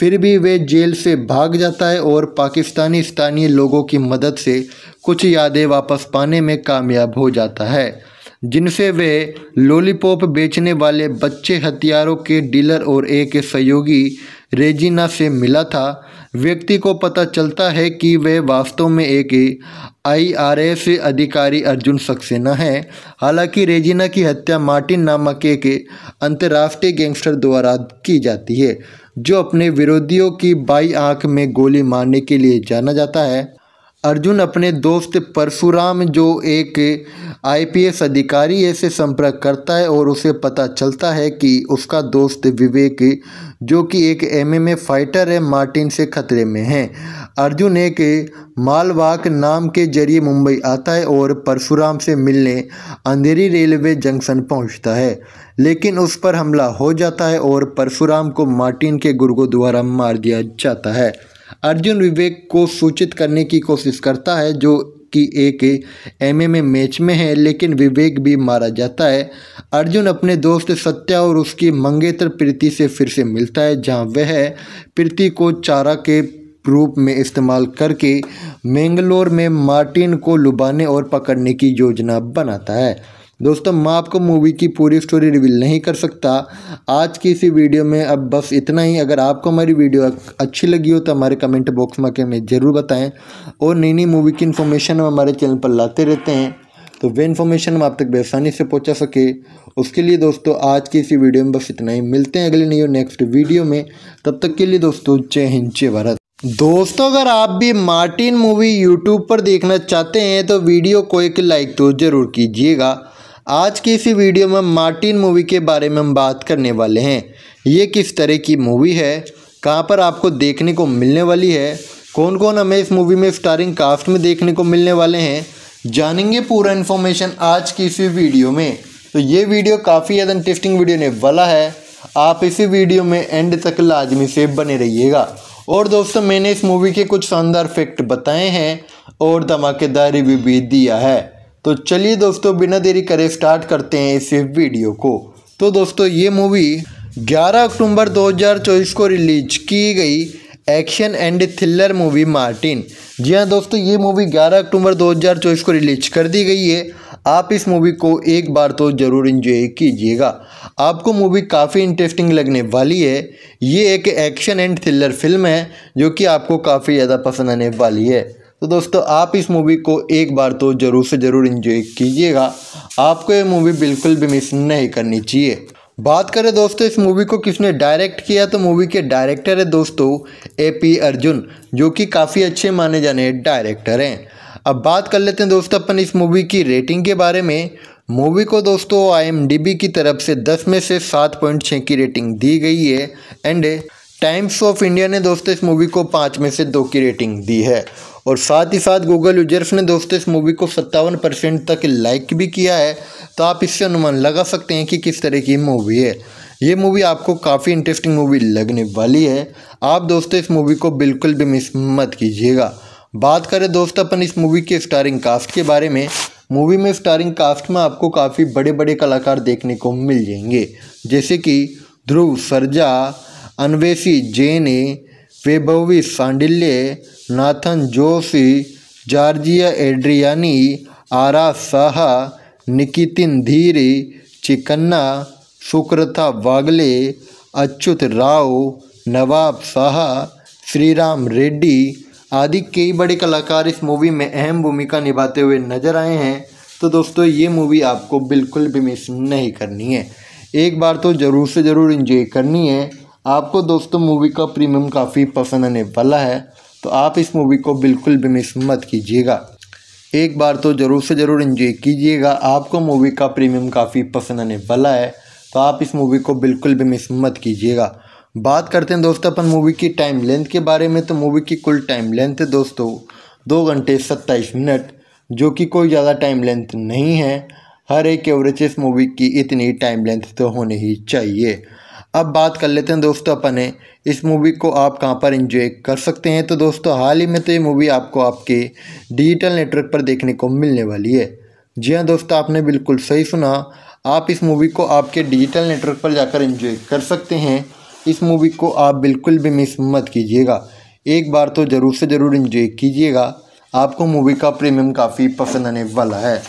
फिर भी वे जेल से भाग जाता है और पाकिस्तानी स्थानीय लोगों की मदद से कुछ यादें वापस पाने में कामयाब हो जाता है जिनसे वे लॉलीपॉप बेचने वाले बच्चे हथियारों के डीलर और एक सहयोगी रेजिना से मिला था व्यक्ति को पता चलता है कि वे वास्तव में एक आईआरएस अधिकारी अर्जुन सक्सेना है हालांकि रेजिना की हत्या मार्टिन नामक एक अंतर्राष्ट्रीय गैंगस्टर द्वारा की जाती है जो अपने विरोधियों की बाई आंख में गोली मारने के लिए जाना जाता है अर्जुन अपने दोस्त परशुराम जो एक आईपीएस अधिकारी है से संपर्क करता है और उसे पता चलता है कि उसका दोस्त विवेक जो कि एक एमएमए फाइटर है मार्टिन से खतरे में है अर्जुन एक मालवाक नाम के जरिए मुंबई आता है और परशुराम से मिलने अंधेरी रेलवे जंक्शन पहुंचता है लेकिन उस पर हमला हो जाता है और परशुराम को मार्टिन के गुर्गों द्वारा मार दिया जाता है अर्जुन विवेक को सूचित करने की कोशिश करता है जो कि एक एमएमए मैच में है लेकिन विवेक भी मारा जाता है अर्जुन अपने दोस्त सत्या और उसकी मंगेतर प्रीति से फिर से मिलता है जहां वह प्रीति को चारा के रूप में इस्तेमाल करके मैंगलोर में मार्टिन को लुभाने और पकड़ने की योजना बनाता है दोस्तों मैं आपको मूवी की पूरी स्टोरी रिवील नहीं कर सकता आज की इसी वीडियो में अब बस इतना ही अगर आपको हमारी वीडियो अच्छी लगी हो तो हमारे कमेंट बॉक्स में आके हमें ज़रूर बताएं और नई नई मूवी की इन्फॉर्मेशन हम हमारे चैनल पर लाते रहते हैं तो वे इन्फॉर्मेशन हम आप तक बेसानी से पहुँचा सके उसके लिए दोस्तों आज की इसी वीडियो में बस इतना ही मिलते हैं अगले नई नेक्स्ट वीडियो में तब तक के लिए दोस्तों जय हिंद जय भारत दोस्तों अगर आप भी मार्टिन मूवी यूट्यूब पर देखना चाहते हैं तो वीडियो को एक लाइक तो ज़रूर कीजिएगा आज की इसी वीडियो में मार्टिन मूवी के बारे में हम बात करने वाले हैं ये किस तरह की मूवी है कहाँ पर आपको देखने को मिलने वाली है कौन कौन हमें इस मूवी में स्टारिंग कास्ट में देखने को मिलने वाले हैं जानेंगे पूरा इन्फॉर्मेशन आज की इसी वीडियो में तो ये वीडियो काफ़ी ज़्यादा इंटरेस्टिंग वीडियो ने वाला है आप इसी वीडियो में एंड तक लाजमी से बने रहिएगा और दोस्तों मैंने इस मूवी के कुछ शानदार फैक्ट बताए हैं और धमाकेदारी भी, भी दिया है तो चलिए दोस्तों बिना देरी करे स्टार्ट करते हैं इस वीडियो को तो दोस्तों ये मूवी 11 अक्टूबर 2024 को रिलीज की गई action and thriller movie Martin जी हाँ दोस्तों ये मूवी 11 अक्टूबर 2024 को रिलीज कर दी गई है आप इस मूवी को एक बार तो ज़रूर इन्जॉय कीजिएगा आपको मूवी काफ़ी इंटरेस्टिंग लगने वाली है ये एक एक्शन एंड थ्रिलर फिल्म है जो कि आपको काफ़ी ज़्यादा पसंद आने वाली है तो दोस्तों आप इस मूवी को एक बार तो ज़रूर से ज़रूर इन्जॉय कीजिएगा आपको ये मूवी बिल्कुल भी मिस नहीं करनी चाहिए बात करें दोस्तों इस मूवी को किसने डायरेक्ट किया तो मूवी के डायरेक्टर है दोस्तों ए पी अर्जुन जो कि काफ़ी अच्छे माने जाने डायरेक्टर हैं अब बात कर लेते हैं दोस्तों अपन इस मूवी की रेटिंग के बारे में मूवी को दोस्तों आई की तरफ से 10 में से 7.6 की रेटिंग दी गई है एंड टाइम्स ऑफ इंडिया ने दोस्तों इस मूवी को पाँच में से दो की रेटिंग दी है और साथ ही साथ गूगल यूजर्स ने दोस्तों इस मूवी को सत्तावन परसेंट तक लाइक भी किया है तो आप इससे अनुमान लगा सकते हैं कि किस तरह की मूवी है ये मूवी आपको काफ़ी इंटरेस्टिंग मूवी लगने वाली है आप दोस्तों इस मूवी को बिल्कुल भी मिस मत कीजिएगा बात करें दोस्तों अपन इस मूवी के स्टारिंग कास्ट के बारे में मूवी में स्टारिंग कास्ट में आपको काफ़ी बड़े बड़े कलाकार देखने को मिल जाएंगे जैसे कि ध्रुव सरजा अनवेशी जेने वैभवी सांडिल्य नाथन जोशी जॉर्जिया एड्रियानी आरा साहा निकितिन धीरे चिकन्ना सुक्रता वागले अच्युत राव नवाब साह श्रीराम रेड्डी आदि कई बड़े कलाकार इस मूवी में अहम भूमिका निभाते हुए नजर आए हैं तो दोस्तों ये मूवी आपको बिल्कुल भी मिस नहीं करनी है एक बार तो ज़रूर से ज़रूर इंजॉय करनी है आपको दोस्तों मूवी का प्रीमियम काफ़ी पसंद आने वाला है तो आप इस मूवी को बिल्कुल भी मिस मत कीजिएगा एक बार तो ज़रूर से ज़रूर इन्जॉय कीजिएगा आपको मूवी का प्रीमियम काफ़ी पसंद आने वाला है तो आप इस मूवी को बिल्कुल भी मिस मत कीजिएगा बात करते हैं दोस्तों अपन मूवी की टाइम लेंथ के बारे में तो मूवी की कुल टाइम लेंथ है दोस्तों दो घंटे सत्ताईस मिनट जो कि कोई ज़्यादा टाइम लेंथ नहीं है हर एक एवरेज इस मूवी की इतनी टाइम लेंथ तो होनी ही चाहिए अब बात कर लेते हैं दोस्तों अपने इस मूवी को आप कहाँ पर इंजॉय कर सकते हैं तो दोस्तों हाल ही में तो ये मूवी आपको आपके डिजिटल नेटवर्क पर देखने को मिलने वाली है जी हाँ दोस्तों आपने बिल्कुल सही सुना आप इस मूवी को आपके डिजिटल नेटवर्क पर जाकर इंजॉय कर सकते हैं इस मूवी को आप बिल्कुल भी मिस मत कीजिएगा एक बार तो ज़रूर से ज़रूर इंजॉय कीजिएगा आपको मूवी का प्रीमियम काफ़ी पसंद आने वाला है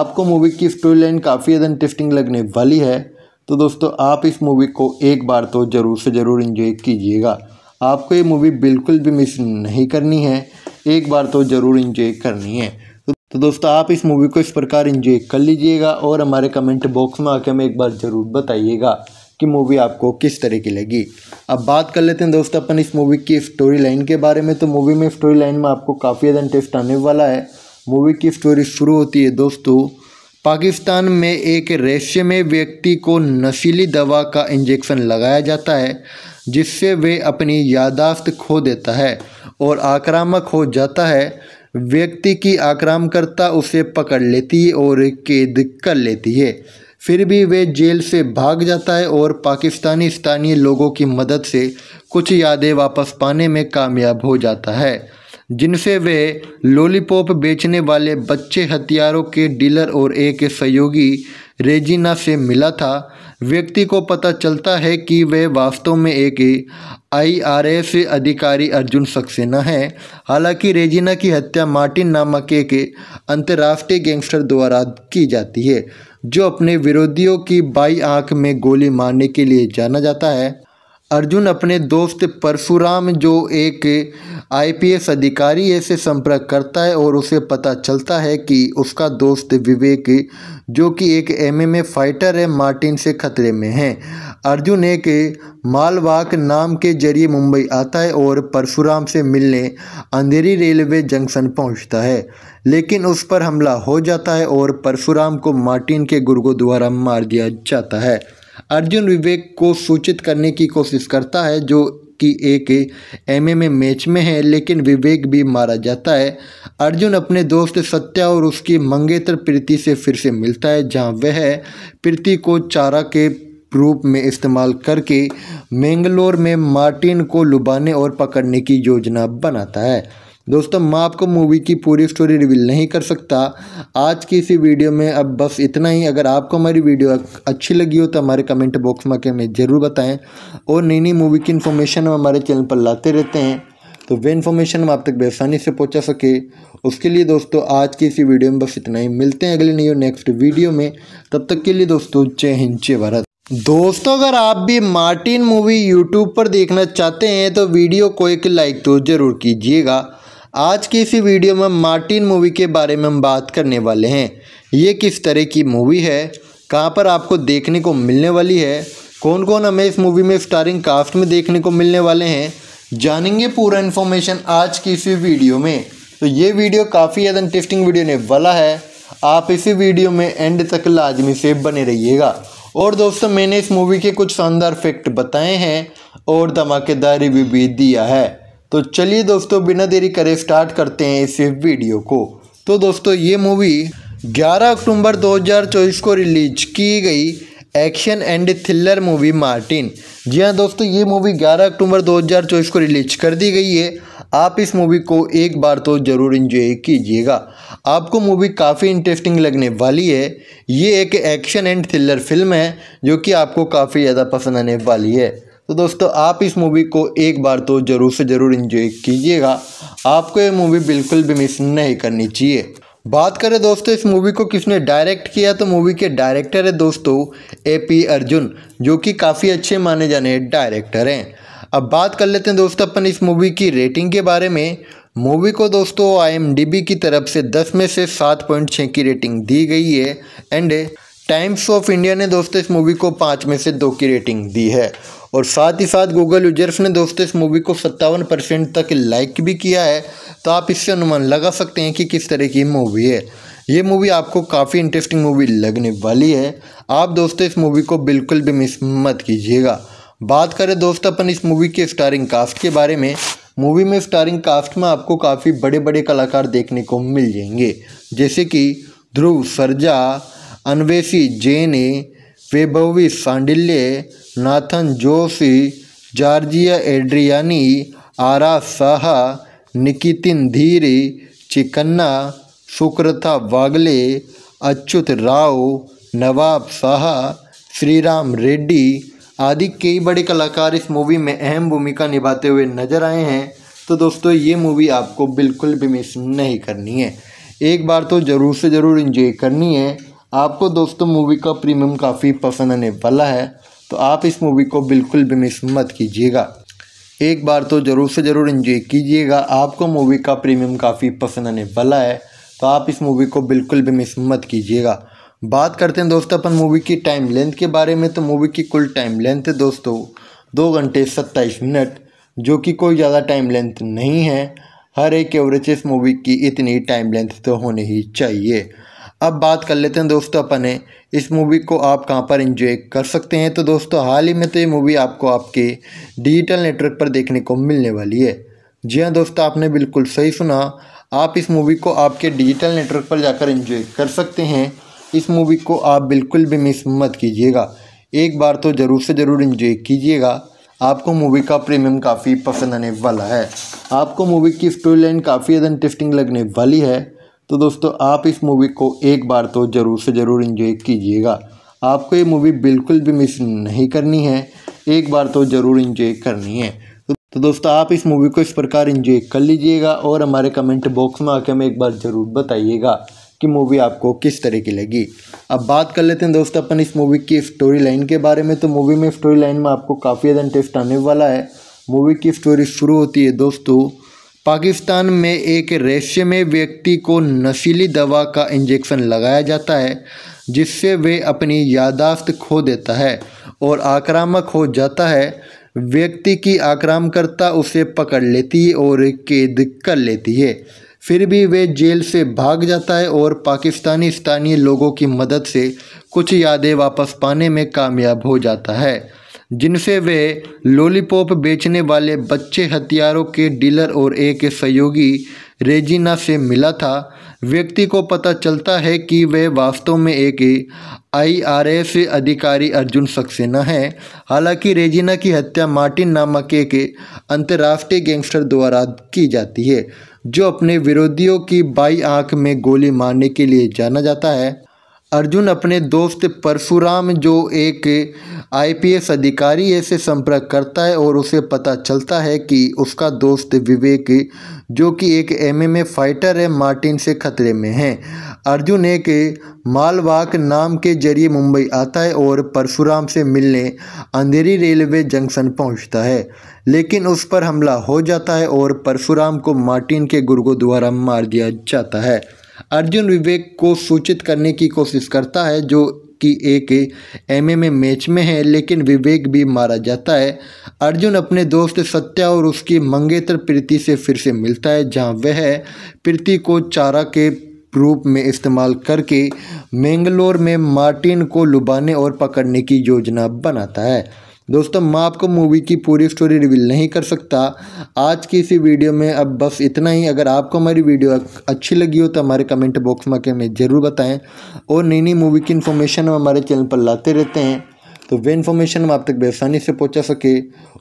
आपको मूवी की स्टोरी लाइन काफ़ी ज़्यादा इंटरेस्टिंग लगने वाली है तो दोस्तों आप इस मूवी को एक बार तो ज़रूर से ज़रूर इन्जॉय कीजिएगा आपको ये मूवी बिल्कुल भी मिस नहीं करनी है एक बार तो ज़रूर इन्जॉय करनी है तो दोस्तों आप इस मूवी को इस प्रकार इन्जॉय कर लीजिएगा और हमारे कमेंट बॉक्स में आके हमें एक बार ज़रूर बताइएगा कि मूवी आपको किस तरह की लगी अब बात कर लेते हैं दोस्तों अपन इस मूवी की स्टोरी लाइन के बारे में तो मूवी में स्टोरी लाइन में आपको काफ़ी ज़्यादा इंटरेस्ट आने वाला है मूवी की स्टोरी शुरू होती है दोस्तों पाकिस्तान में एक रेशमे व्यक्ति को नशीली दवा का इंजेक्शन लगाया जाता है जिससे वे अपनी यादाश्त खो देता है और आक्रामक हो जाता है व्यक्ति की आक्रामकर्ता उसे पकड़ लेती है और कैद कर लेती है फिर भी वे जेल से भाग जाता है और पाकिस्तानी स्थानीय लोगों की मदद से कुछ यादें वापस पाने में कामयाब हो जाता है जिनसे वे लॉलीपॉप बेचने वाले बच्चे हथियारों के डीलर और एक सहयोगी रेजिना से मिला था व्यक्ति को पता चलता है कि वे वास्तव में एक आईआरएस अधिकारी अर्जुन सक्सेना है हालांकि रेजिना की हत्या मार्टिन नामक एक अंतर्राष्ट्रीय गैंगस्टर द्वारा की जाती है जो अपने विरोधियों की बाई आंख में गोली मारने के लिए जाना जाता है अर्जुन अपने दोस्त परशुराम जो एक आईपीएस अधिकारी है से संपर्क करता है और उसे पता चलता है कि उसका दोस्त विवेक जो कि एक एमएमए फाइटर है मार्टिन से खतरे में है अर्जुन एक मालवाक नाम के जरिए मुंबई आता है और परशुराम से मिलने अंधेरी रेलवे जंक्शन पहुंचता है लेकिन उस पर हमला हो जाता है और परशुराम को मार्टिन के गुर्गों द्वारा मार दिया जाता है अर्जुन विवेक को सूचित करने की कोशिश करता है जो कि एक एमएमए मैच में है लेकिन विवेक भी मारा जाता है अर्जुन अपने दोस्त सत्या और उसकी मंगेतर प्रीति से फिर से मिलता है जहां वह प्रीति को चारा के रूप में इस्तेमाल करके मैंगलोर में मार्टिन को लुभाने और पकड़ने की योजना बनाता है दोस्तों मैं आपको मूवी की पूरी स्टोरी रिवील नहीं कर सकता आज की इसी वीडियो में अब बस इतना ही अगर आपको हमारी वीडियो अच्छी लगी हो तो हमारे कमेंट बॉक्स में हमें ज़रूर बताएं और नई नई मूवी की इन्फॉर्मेशन हम हमारे चैनल पर लाते रहते हैं तो वे इन्फॉर्मेशन हम आप तक बेसानी से पहुँचा सके उसके लिए दोस्तों आज की इसी वीडियो में बस इतना ही मिलते हैं अगले नई नेक्स्ट वीडियो में तब तक के लिए दोस्तों जय हिंद जय भारत दोस्तों अगर आप भी मार्टिन मूवी यूट्यूब पर देखना चाहते हैं तो वीडियो को एक लाइक तो ज़रूर कीजिएगा आज की इसी वीडियो में मार्टिन मूवी के बारे में हम बात करने वाले हैं ये किस तरह की मूवी है कहाँ पर आपको देखने को मिलने वाली है कौन कौन हमें इस मूवी में स्टारिंग कास्ट में देखने को मिलने वाले हैं जानेंगे पूरा इन्फॉर्मेशन आज की इसी वीडियो में तो ये वीडियो काफ़ी ज़्यादा इंटरेस्टिंग वीडियो ने वाला है आप इसी वीडियो में एंड तक लाजमी से बने रहिएगा और दोस्तों मैंने इस मूवी के कुछ शानदार फैक्ट बताए हैं और धमाकेदार रिव्यू भी दिया है तो चलिए दोस्तों बिना देरी करे स्टार्ट करते हैं इस वीडियो को तो दोस्तों ये मूवी 11 अक्टूबर 2024 को रिलीज की गई action and thriller movie Martin जी हाँ दोस्तों ये मूवी 11 अक्टूबर 2024 को रिलीज कर दी गई है आप इस मूवी को एक बार तो ज़रूर इन्जॉय कीजिएगा आपको मूवी काफ़ी इंटरेस्टिंग लगने वाली है ये एक एक्शन एंड थ्रिलर फिल्म है जो कि आपको काफ़ी ज़्यादा पसंद आने वाली है तो दोस्तों आप इस मूवी को एक बार तो ज़रूर से ज़रूर इन्जॉय कीजिएगा आपको ये मूवी बिल्कुल भी मिस नहीं करनी चाहिए बात करें दोस्तों इस मूवी को किसने डायरेक्ट किया तो मूवी के डायरेक्टर है दोस्तों ए पी अर्जुन जो कि काफ़ी अच्छे माने जाने डायरेक्टर हैं अब बात कर लेते हैं दोस्तों अपन इस मूवी की रेटिंग के बारे में मूवी को दोस्तों आईएमडीबी की तरफ से 10 में से 7.6 की रेटिंग दी गई है एंड टाइम्स ऑफ इंडिया ने दोस्तों इस मूवी को पाँच में से दो की रेटिंग दी है और साथ ही साथ गूगल यूजर्स ने दोस्तों इस मूवी को सत्तावन परसेंट तक लाइक भी किया है तो आप इससे अनुमान लगा सकते हैं कि किस तरह की मूवी है ये मूवी आपको काफ़ी इंटरेस्टिंग मूवी लगने वाली है आप दोस्तों इस मूवी को बिल्कुल भी मिस मत कीजिएगा बात करें दोस्त अपन इस मूवी के स्टारिंग कास्ट के बारे में मूवी में स्टारिंग कास्ट में आपको काफ़ी बड़े बड़े कलाकार देखने को मिल जाएंगे जैसे कि ध्रुव सरजा अन्वेषी जेनी वैभवी सांडिल्य नाथन जोशी जॉर्जिया एड्रियानी आरा साह निकितिन धीरे चिकन्ना सुक्रता वागले अच्युत राव नवाब साह श्रीराम रेड्डी आदि कई बड़े कलाकार इस मूवी में अहम भूमिका निभाते हुए नजर आए हैं तो दोस्तों ये मूवी आपको बिल्कुल भी मिस नहीं करनी है एक बार तो ज़रूर से ज़रूर इंजॉय करनी है आपको दोस्तों मूवी का प्रीमियम काफ़ी पसंद आने वाला है तो आप इस मूवी को बिल्कुल भी मिस मत कीजिएगा एक बार तो ज़रूर से ज़रूर इन्जॉय कीजिएगा आपको मूवी का प्रीमियम काफ़ी पसंद आने वाला है तो आप इस मूवी को बिल्कुल भी मिस मत कीजिएगा बात करते हैं दोस्तों अपन मूवी की टाइम लेंथ के बारे में तो मूवी की कुल टाइम लेंथ है दोस्तों दो घंटे सत्ताईस मिनट जो कि कोई ज़्यादा टाइम लेंथ नहीं है हर एक एवरेज इस मूवी की इतनी टाइम लेंथ तो होनी ही चाहिए अब बात कर लेते हैं दोस्तों अपने इस मूवी को आप कहाँ पर इंजॉय कर सकते हैं तो दोस्तों हाल ही में तो ये मूवी आपको आपके डिजिटल नेटवर्क पर देखने को मिलने वाली है जी हाँ दोस्तों आपने बिल्कुल सही सुना आप इस मूवी को आपके डिजिटल नेटवर्क पर जाकर इंजॉय कर सकते हैं इस मूवी को आप बिल्कुल भी मिस मत कीजिएगा एक बार तो ज़रूर से ज़रूर इंजॉय कीजिएगा आपको मूवी का प्रीमियम काफ़ी पसंद आने वाला है आपको मूवी की स्टोरी लाइन काफ़ी ज़्यादा इंटरेस्टिंग लगने वाली है तो दोस्तों आप इस मूवी को एक बार तो ज़रूर से ज़रूर इन्जॉय कीजिएगा आपको ये मूवी बिल्कुल भी मिस नहीं करनी है एक बार तो ज़रूर इन्जॉय करनी है तो दोस्तों आप इस मूवी को इस प्रकार इन्जॉय कर लीजिएगा और हमारे कमेंट बॉक्स में आके हमें एक बार ज़रूर बताइएगा कि मूवी आपको किस तरह की लगी अब बात कर लेते हैं दोस्तों अपन इस मूवी की स्टोरी लाइन के बारे में तो मूवी में स्टोरी लाइन में आपको काफ़ी ज़्यादा इंटरेस्ट आने वाला है मूवी की स्टोरी शुरू होती है दोस्तों पाकिस्तान में एक रेशमे व्यक्ति को नशीली दवा का इंजेक्शन लगाया जाता है जिससे वे अपनी यादाश्त खो देता है और आक्रामक हो जाता है व्यक्ति की आक्रामकर्ता उसे पकड़ लेती है और कैद कर लेती है फिर भी वे जेल से भाग जाता है और पाकिस्तानी स्थानीय लोगों की मदद से कुछ यादें वापस पाने में कामयाब हो जाता है जिनसे वे लॉलीपॉप बेचने वाले बच्चे हथियारों के डीलर और एक सहयोगी रेजिना से मिला था व्यक्ति को पता चलता है कि वे वास्तव में एक आईआरएस अधिकारी अर्जुन सक्सेना है हालांकि रेजिना की हत्या मार्टिन नामक एक अंतर्राष्ट्रीय गैंगस्टर द्वारा की जाती है जो अपने विरोधियों की बाई आंख में गोली मारने के लिए जाना जाता है अर्जुन अपने दोस्त परशुराम जो एक आईपीएस अधिकारी है से संपर्क करता है और उसे पता चलता है कि उसका दोस्त विवेक जो कि एक एमएमए फाइटर है मार्टिन से खतरे में है अर्जुन एक मालवाक नाम के जरिए मुंबई आता है और परशुराम से मिलने अंधेरी रेलवे जंक्शन पहुंचता है लेकिन उस पर हमला हो जाता है और परशुराम को मार्टिन के गुर्गों द्वारा मार दिया जाता है अर्जुन विवेक को सूचित करने की कोशिश करता है जो कि एक एमएमए मैच में है लेकिन विवेक भी मारा जाता है अर्जुन अपने दोस्त सत्या और उसकी मंगेतर प्रीति से फिर से मिलता है जहां वह प्रीति को चारा के रूप में इस्तेमाल करके मैंगलोर में मार्टिन को लुभाने और पकड़ने की योजना बनाता है दोस्तों मैं आपको मूवी की पूरी स्टोरी रिवील नहीं कर सकता आज की इसी वीडियो में अब बस इतना ही अगर आपको हमारी वीडियो अच्छी लगी हो तो हमारे कमेंट बॉक्स में हमें ज़रूर बताएं और नई नई मूवी की इन्फॉर्मेशन हम हमारे चैनल पर लाते रहते हैं तो वे इन्फॉर्मेशन हम आप तक बेसानी से पहुँचा सके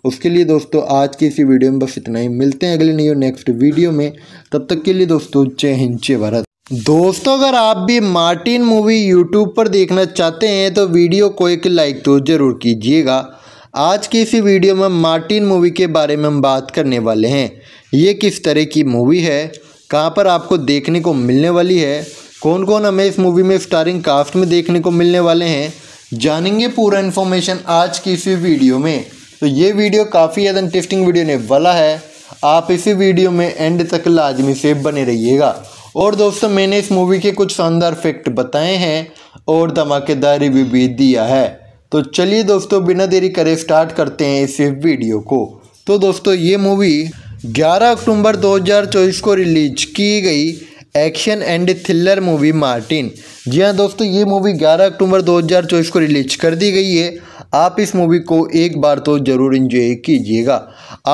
उसके लिए दोस्तों आज की इसी वीडियो में बस इतना ही मिलते हैं अगले और नेक्स्ट वीडियो में तब तक के लिए दोस्तों जय हिंद जय भारत दोस्तों अगर आप भी मार्टिन मूवी यूट्यूब पर देखना चाहते हैं तो वीडियो को एक लाइक तो ज़रूर कीजिएगा आज की इसी वीडियो में मार्टिन मूवी के बारे में हम बात करने वाले हैं ये किस तरह की मूवी है कहाँ पर आपको देखने को मिलने वाली है कौन कौन हमें इस मूवी में स्टारिंग कास्ट में देखने को मिलने वाले हैं जानेंगे पूरा इन्फॉर्मेशन आज की इसी वीडियो में तो ये वीडियो काफ़ी ज़्यादा इंटरेस्टिंग वीडियो ने वाला है आप इसी वीडियो में एंड तक लाजमी से बने रहिएगा और दोस्तों मैंने इस मूवी के कुछ शानदार फैक्ट बताए हैं और धमाकेदारी भी, भी दिया है तो चलिए दोस्तों बिना देरी करे स्टार्ट करते हैं इस वीडियो को तो दोस्तों ये मूवी 11 अक्टूबर 2024 को रिलीज की गई action and thriller movie Martin जी हाँ दोस्तों ये मूवी 11 अक्टूबर 2024 को रिलीज कर दी गई है आप इस मूवी को एक बार तो ज़रूर इन्जॉय कीजिएगा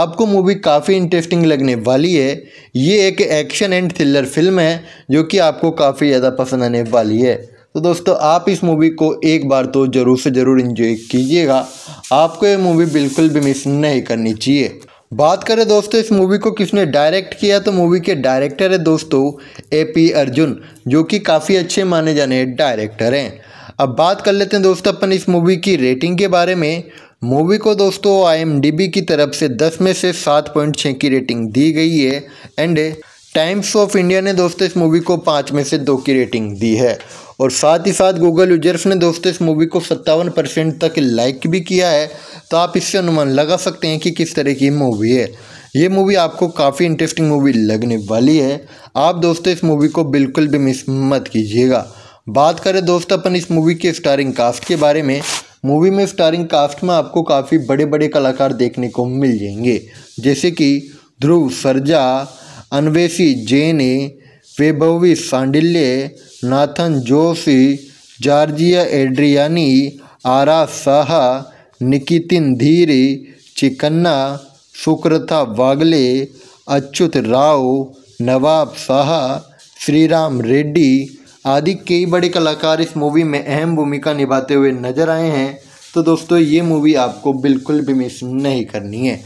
आपको मूवी काफ़ी इंटरेस्टिंग लगने वाली है ये एक एक्शन एंड थ्रिलर फिल्म है जो कि आपको काफ़ी ज़्यादा पसंद आने वाली है तो दोस्तों आप इस मूवी को एक बार तो ज़रूर से ज़रूर इन्जॉय कीजिएगा आपको ये मूवी बिल्कुल भी मिस नहीं करनी चाहिए बात करें दोस्तों इस मूवी को किसने डायरेक्ट किया तो मूवी के डायरेक्टर है दोस्तों ए पी अर्जुन जो कि काफ़ी अच्छे माने जाने डायरेक्टर हैं अब बात कर लेते हैं दोस्तों अपन इस मूवी की रेटिंग के बारे में मूवी को दोस्तों आई की तरफ से 10 में से 7.6 की रेटिंग दी गई है एंड टाइम्स ऑफ इंडिया ने दोस्तों इस मूवी को पाँच में से दो की रेटिंग दी है और साथ ही साथ गूगल यूजर्स ने दोस्तों इस मूवी को सत्तावन परसेंट तक लाइक भी किया है तो आप इससे अनुमान लगा सकते हैं कि किस तरह की मूवी है ये मूवी आपको काफ़ी इंटरेस्टिंग मूवी लगने वाली है आप दोस्तों इस मूवी को बिल्कुल भी मिस मत कीजिएगा बात करें दोस्त अपन इस मूवी के स्टारिंग कास्ट के बारे में मूवी में स्टारिंग कास्ट में आपको काफ़ी बड़े बड़े कलाकार देखने को मिल जाएंगे जैसे कि ध्रुव सरजा अनवेशी जैन वैभवी सांडिल्य नाथन जोशी जॉर्जिया एड्रियानी आरा साह निकितिन धीरे चिकन्ना सुक्रता वागले अच्युत राव नवाब साह श्रीराम रेड्डी आदि कई बड़े कलाकार इस मूवी में अहम भूमिका निभाते हुए नजर आए हैं तो दोस्तों ये मूवी आपको बिल्कुल भी मिस नहीं करनी है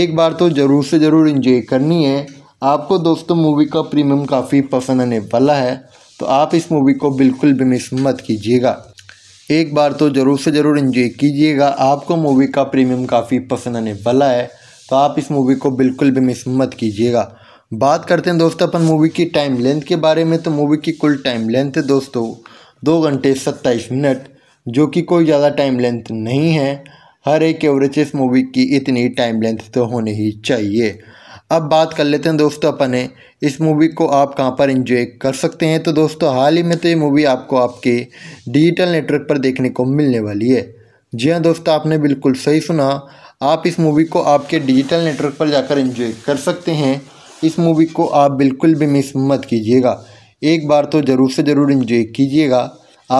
एक बार तो ज़रूर से ज़रूर इंजॉय करनी है आपको दोस्तों मूवी का प्रीमियम काफ़ी पसंद आने वाला है तो आप इस मूवी को बिल्कुल भी मिस मत कीजिएगा एक बार तो ज़रूर से ज़रूर इन्जॉय कीजिएगा आपको मूवी का प्रीमियम काफ़ी पसंद आने वाला है तो आप इस मूवी को बिल्कुल भी मिस मत कीजिएगा बात करते हैं दोस्तों अपन मूवी की टाइम लेंथ के बारे में तो मूवी की कुल टाइम लेंथ है दोस्तों दो घंटे सत्ताईस मिनट जो कि कोई ज़्यादा टाइम लेंथ नहीं है हर एक एवरेज इस मूवी की इतनी टाइम लेंथ तो होनी ही चाहिए अब बात कर लेते हैं दोस्तों अपने इस मूवी को आप कहाँ पर इंजॉय कर सकते हैं तो दोस्तों हाल ही में तो ये मूवी आपको आपके डिजिटल नेटवर्क पर देखने को मिलने वाली है जी हाँ दोस्तों आपने बिल्कुल सही सुना आप इस मूवी को आपके डिजिटल नेटवर्क पर जाकर इंजॉय कर सकते हैं इस मूवी को आप बिल्कुल भी मिस मत कीजिएगा एक बार तो ज़रूर से ज़रूर इंजॉय कीजिएगा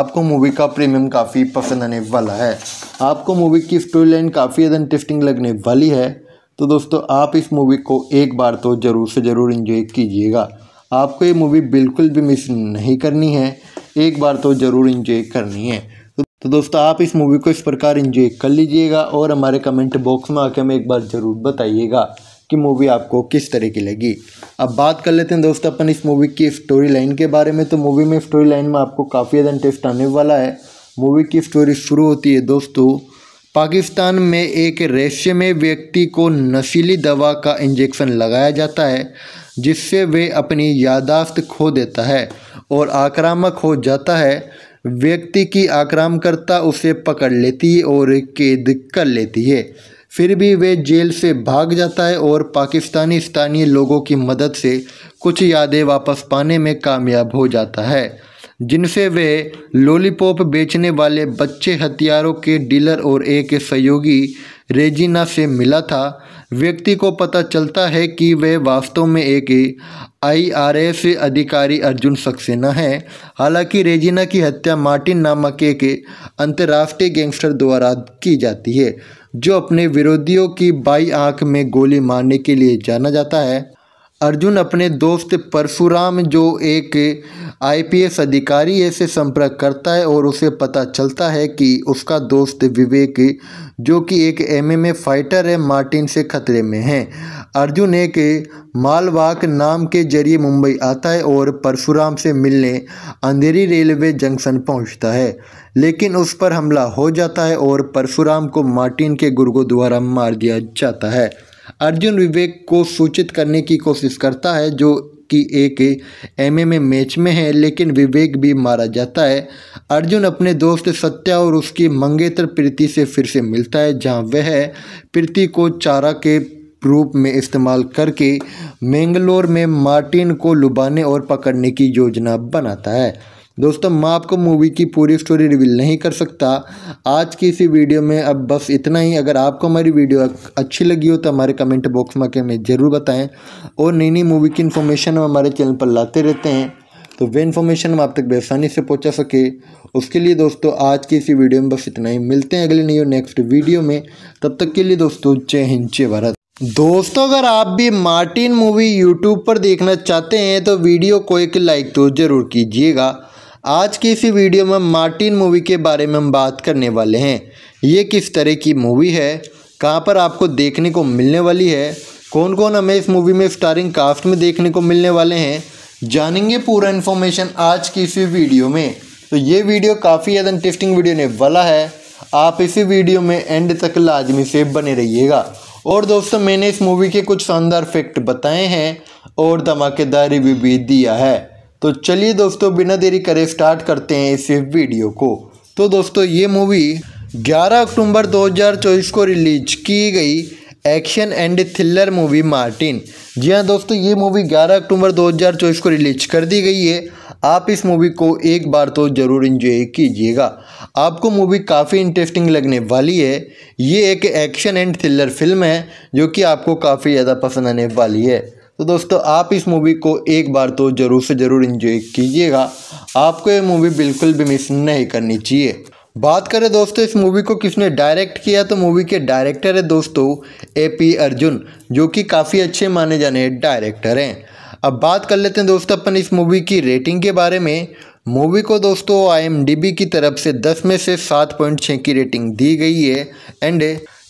आपको मूवी का प्रीमियम काफ़ी पसंद आने वाला है आपको मूवी की स्टोरी लाइन काफ़ी ज़्यादा इंटरेस्टिंग लगने वाली है तो दोस्तों आप इस मूवी को एक बार तो ज़रूर से ज़रूर इन्जॉय कीजिएगा आपको ये मूवी बिल्कुल भी मिस नहीं करनी है एक बार तो ज़रूर इन्जॉय करनी है तो दोस्तों आप इस मूवी को इस प्रकार इन्जॉय कर लीजिएगा और हमारे कमेंट बॉक्स में आके हमें एक बार ज़रूर बताइएगा कि मूवी आपको किस तरह की लगी अब बात कर लेते हैं दोस्तों अपन इस मूवी की स्टोरी लाइन के बारे में तो मूवी में स्टोरी लाइन में आपको काफ़ी ज़्यादा इंटरेस्ट आने वाला है मूवी की स्टोरी शुरू होती है दोस्तों पाकिस्तान में एक रेशमे व्यक्ति को नशीली दवा का इंजेक्शन लगाया जाता है जिससे वे अपनी यादाश्त खो देता है और आक्रामक हो जाता है व्यक्ति की आक्रामकर्ता उसे पकड़ लेती है और कैद कर लेती है फिर भी वे जेल से भाग जाता है और पाकिस्तानी स्थानीय लोगों की मदद से कुछ यादें वापस पाने में कामयाब हो जाता है जिनसे वे लॉलीपॉप बेचने वाले बच्चे हथियारों के डीलर और एक सहयोगी रेजिना से मिला था व्यक्ति को पता चलता है कि वे वास्तव में एक आईआरएस अधिकारी अर्जुन सक्सेना है हालांकि रेजिना की हत्या मार्टिन नामक एक अंतर्राष्ट्रीय गैंगस्टर द्वारा की जाती है जो अपने विरोधियों की बाई आंख में गोली मारने के लिए जाना जाता है अर्जुन अपने दोस्त परशुराम जो एक आईपीएस अधिकारी है से संपर्क करता है और उसे पता चलता है कि उसका दोस्त विवेक जो कि एक एमएमए फाइटर है मार्टिन से खतरे में है अर्जुन एक मालवाक नाम के जरिए मुंबई आता है और परशुराम से मिलने अंधेरी रेलवे जंक्शन पहुंचता है लेकिन उस पर हमला हो जाता है और परशुराम को मार्टिन के गुर्गों द्वारा मार दिया जाता है अर्जुन विवेक को सूचित करने की कोशिश करता है जो कि एक एमएमए मैच में है लेकिन विवेक भी मारा जाता है अर्जुन अपने दोस्त सत्या और उसकी मंगेतर प्रीति से फिर से मिलता है जहां वह प्रीति को चारा के रूप में इस्तेमाल करके मैंगलोर में मार्टिन को लुभाने और पकड़ने की योजना बनाता है दोस्तों मैं आपको मूवी की पूरी स्टोरी रिवील नहीं कर सकता आज की इसी वीडियो में अब बस इतना ही अगर आपको हमारी वीडियो अच्छी लगी हो तो हमारे कमेंट बॉक्स में हमें ज़रूर बताएं और नई नई मूवी की इन्फॉर्मेशन हम हमारे चैनल पर लाते रहते हैं तो वे इन्फॉर्मेशन हम आप तक बेसानी से पहुँचा सके उसके लिए दोस्तों आज की इसी वीडियो में बस इतना ही मिलते हैं अगले नई और नेक्स्ट वीडियो में तब तक के लिए दोस्तों जय हिंद जय भारत दोस्तों अगर आप भी मार्टिन मूवी यूट्यूब पर देखना चाहते हैं तो वीडियो को एक लाइक तो ज़रूर कीजिएगा आज की इसी वीडियो में मार्टिन मूवी के बारे में हम बात करने वाले हैं ये किस तरह की मूवी है कहाँ पर आपको देखने को मिलने वाली है कौन कौन हमें इस मूवी में स्टारिंग कास्ट में देखने को मिलने वाले हैं जानेंगे पूरा इन्फॉर्मेशन आज की इसी वीडियो में तो ये वीडियो काफ़ी ज़्यादा इंटरेस्टिंग वीडियो ने वाला है आप इसी वीडियो में एंड तक लाजमी से बने रहिएगा और दोस्तों मैंने इस मूवी के कुछ शानदार फैक्ट बताए हैं और धमाकेदार रिव्यू भी दिया है तो चलिए दोस्तों बिना देरी करे स्टार्ट करते हैं इस वीडियो को तो दोस्तों ये मूवी 11 अक्टूबर 2024 को रिलीज की गई action and thriller movie Martin जी हाँ दोस्तों ये मूवी 11 अक्टूबर 2024 को रिलीज कर दी गई है आप इस मूवी को एक बार तो ज़रूर इन्जॉय कीजिएगा आपको मूवी काफ़ी इंटरेस्टिंग लगने वाली है ये एक एक्शन एंड थ्रिलर फिल्म है जो कि आपको काफ़ी ज़्यादा पसंद आने वाली है तो दोस्तों आप इस मूवी को एक बार तो ज़रूर से ज़रूर इन्जॉय कीजिएगा आपको ये मूवी बिल्कुल भी मिस नहीं करनी चाहिए बात करें दोस्तों इस मूवी को किसने डायरेक्ट किया तो मूवी के डायरेक्टर है दोस्तों ए पी अर्जुन जो कि काफ़ी अच्छे माने जाने डायरेक्टर हैं अब बात कर लेते हैं दोस्तों अपन इस मूवी की रेटिंग के बारे में मूवी को दोस्तों आई की तरफ से 10 में से 7.6 की रेटिंग दी गई है एंड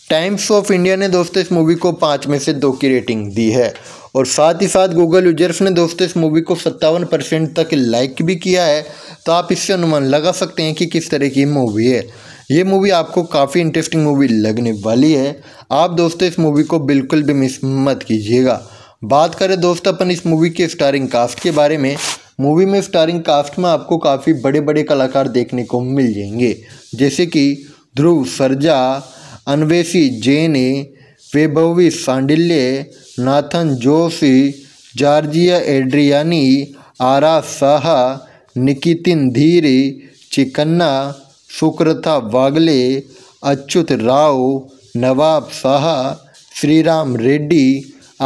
टाइम्स ऑफ इंडिया ने दोस्तों इस मूवी को पाँच में से दो की रेटिंग दी है और साथ ही साथ गूगल यूजर्स ने दोस्तों इस मूवी को सत्तावन परसेंट तक लाइक भी किया है तो आप इससे अनुमान लगा सकते हैं कि किस तरह की मूवी है ये मूवी आपको काफ़ी इंटरेस्टिंग मूवी लगने वाली है आप दोस्तों इस मूवी को बिल्कुल भी मिस मत कीजिएगा बात करें दोस्तों अपन इस मूवी के स्टारिंग कास्ट के बारे में मूवी में स्टारिंग कास्ट में आपको काफ़ी बड़े बड़े कलाकार देखने को मिल जाएंगे जैसे कि ध्रुव सरजा अनवेशी जैन वैभवी सांडिल्य नाथन जोशी जॉर्जिया एड्रियानी आरा साह निकितिन धीरे चिकन्ना सुक्रता वागले अच्युत राव नवाब साह श्रीराम रेड्डी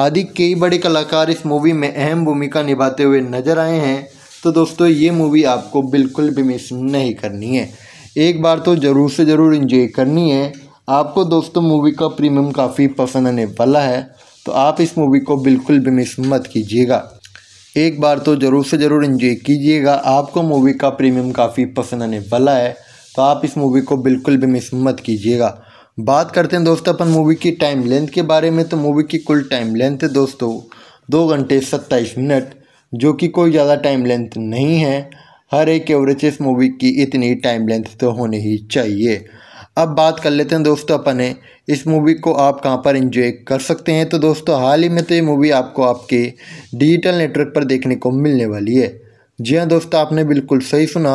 आदि कई बड़े कलाकार इस मूवी में अहम भूमिका निभाते हुए नजर आए हैं तो दोस्तों ये मूवी आपको बिल्कुल भी मिस नहीं करनी है एक बार तो ज़रूर से ज़रूर इन्जॉय करनी है आपको दोस्तों मूवी का प्रीमियम काफ़ी पसंद आने वाला है तो आप इस मूवी को बिल्कुल भी मिस मत कीजिएगा एक बार तो ज़रूर से ज़रूर इन्जॉय कीजिएगा आपको मूवी का प्रीमियम काफ़ी पसंद आने वाला है तो आप इस मूवी को बिल्कुल भी मिस मत कीजिएगा बात करते हैं दोस्तों अपन मूवी की टाइम लेंथ के बारे में तो मूवी की कुल टाइम लेंथ है दोस्तों दो घंटे सत्ताईस मिनट जो कि कोई ज़्यादा टाइम लेंथ नहीं है हर एक एवरेज इस मूवी की इतनी टाइम लेंथ तो होनी ही चाहिए अब बात कर लेते हैं दोस्तों अपने इस मूवी को आप कहाँ पर इंजॉय कर सकते हैं तो दोस्तों हाल ही में तो ये मूवी आपको आपके डिजिटल नेटवर्क पर देखने को मिलने वाली है जी हाँ दोस्तों आपने बिल्कुल सही सुना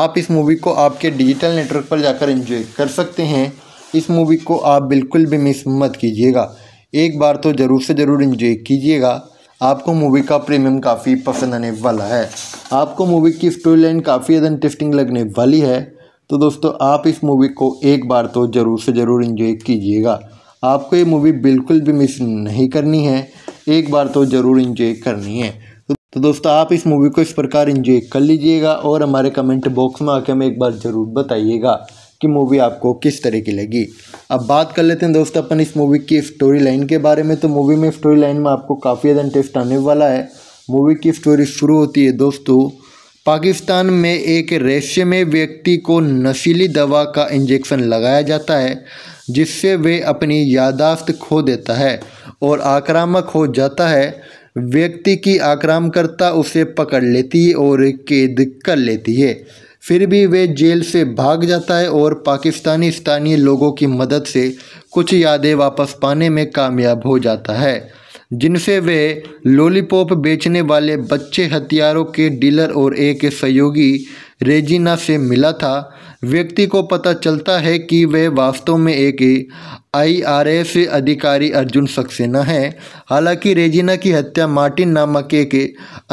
आप इस मूवी को आपके डिजिटल नेटवर्क पर जाकर इंजॉय कर सकते हैं इस मूवी को आप बिल्कुल भी मिस मत कीजिएगा एक बार तो ज़रूर से ज़रूर इंजॉय कीजिएगा आपको मूवी का प्रीमियम काफ़ी पसंद आने वाला है आपको मूवी की स्टोरी लाइन काफ़ी ज़्यादा इंटरेस्टिंग लगने वाली है तो दोस्तों आप इस मूवी को एक बार तो ज़रूर से ज़रूर इन्जॉय कीजिएगा आपको ये मूवी बिल्कुल भी मिस नहीं करनी है एक बार तो ज़रूर इन्जॉय करनी है तो दोस्तों आप इस मूवी को इस प्रकार इन्जॉय कर लीजिएगा और हमारे कमेंट बॉक्स में आके हमें एक बार ज़रूर बताइएगा कि मूवी आपको किस तरह की लगी अब बात कर लेते हैं दोस्तों अपन इस मूवी की स्टोरी लाइन के बारे में तो मूवी में स्टोरी लाइन में आपको काफ़ी ज़्यादा इंटरेस्ट आने वाला है मूवी की स्टोरी शुरू होती है दोस्तों पाकिस्तान में एक रहस्यमय व्यक्ति को नशीली दवा का इंजेक्शन लगाया जाता है जिससे वे अपनी यादाश्त खो देता है और आक्रामक हो जाता है व्यक्ति की आक्रामकर्ता उसे पकड़ लेती है और कैद कर लेती है फिर भी वे जेल से भाग जाता है और पाकिस्तानी स्थानीय लोगों की मदद से कुछ यादें वापस पाने में कामयाब हो जाता है जिनसे वे लॉलीपॉप बेचने वाले बच्चे हथियारों के डीलर और एक सहयोगी रेजिना से मिला था व्यक्ति को पता चलता है कि वे वास्तव में एक आईआरएस अधिकारी अर्जुन सक्सेना है हालांकि रेजिना की हत्या मार्टिन नामक एक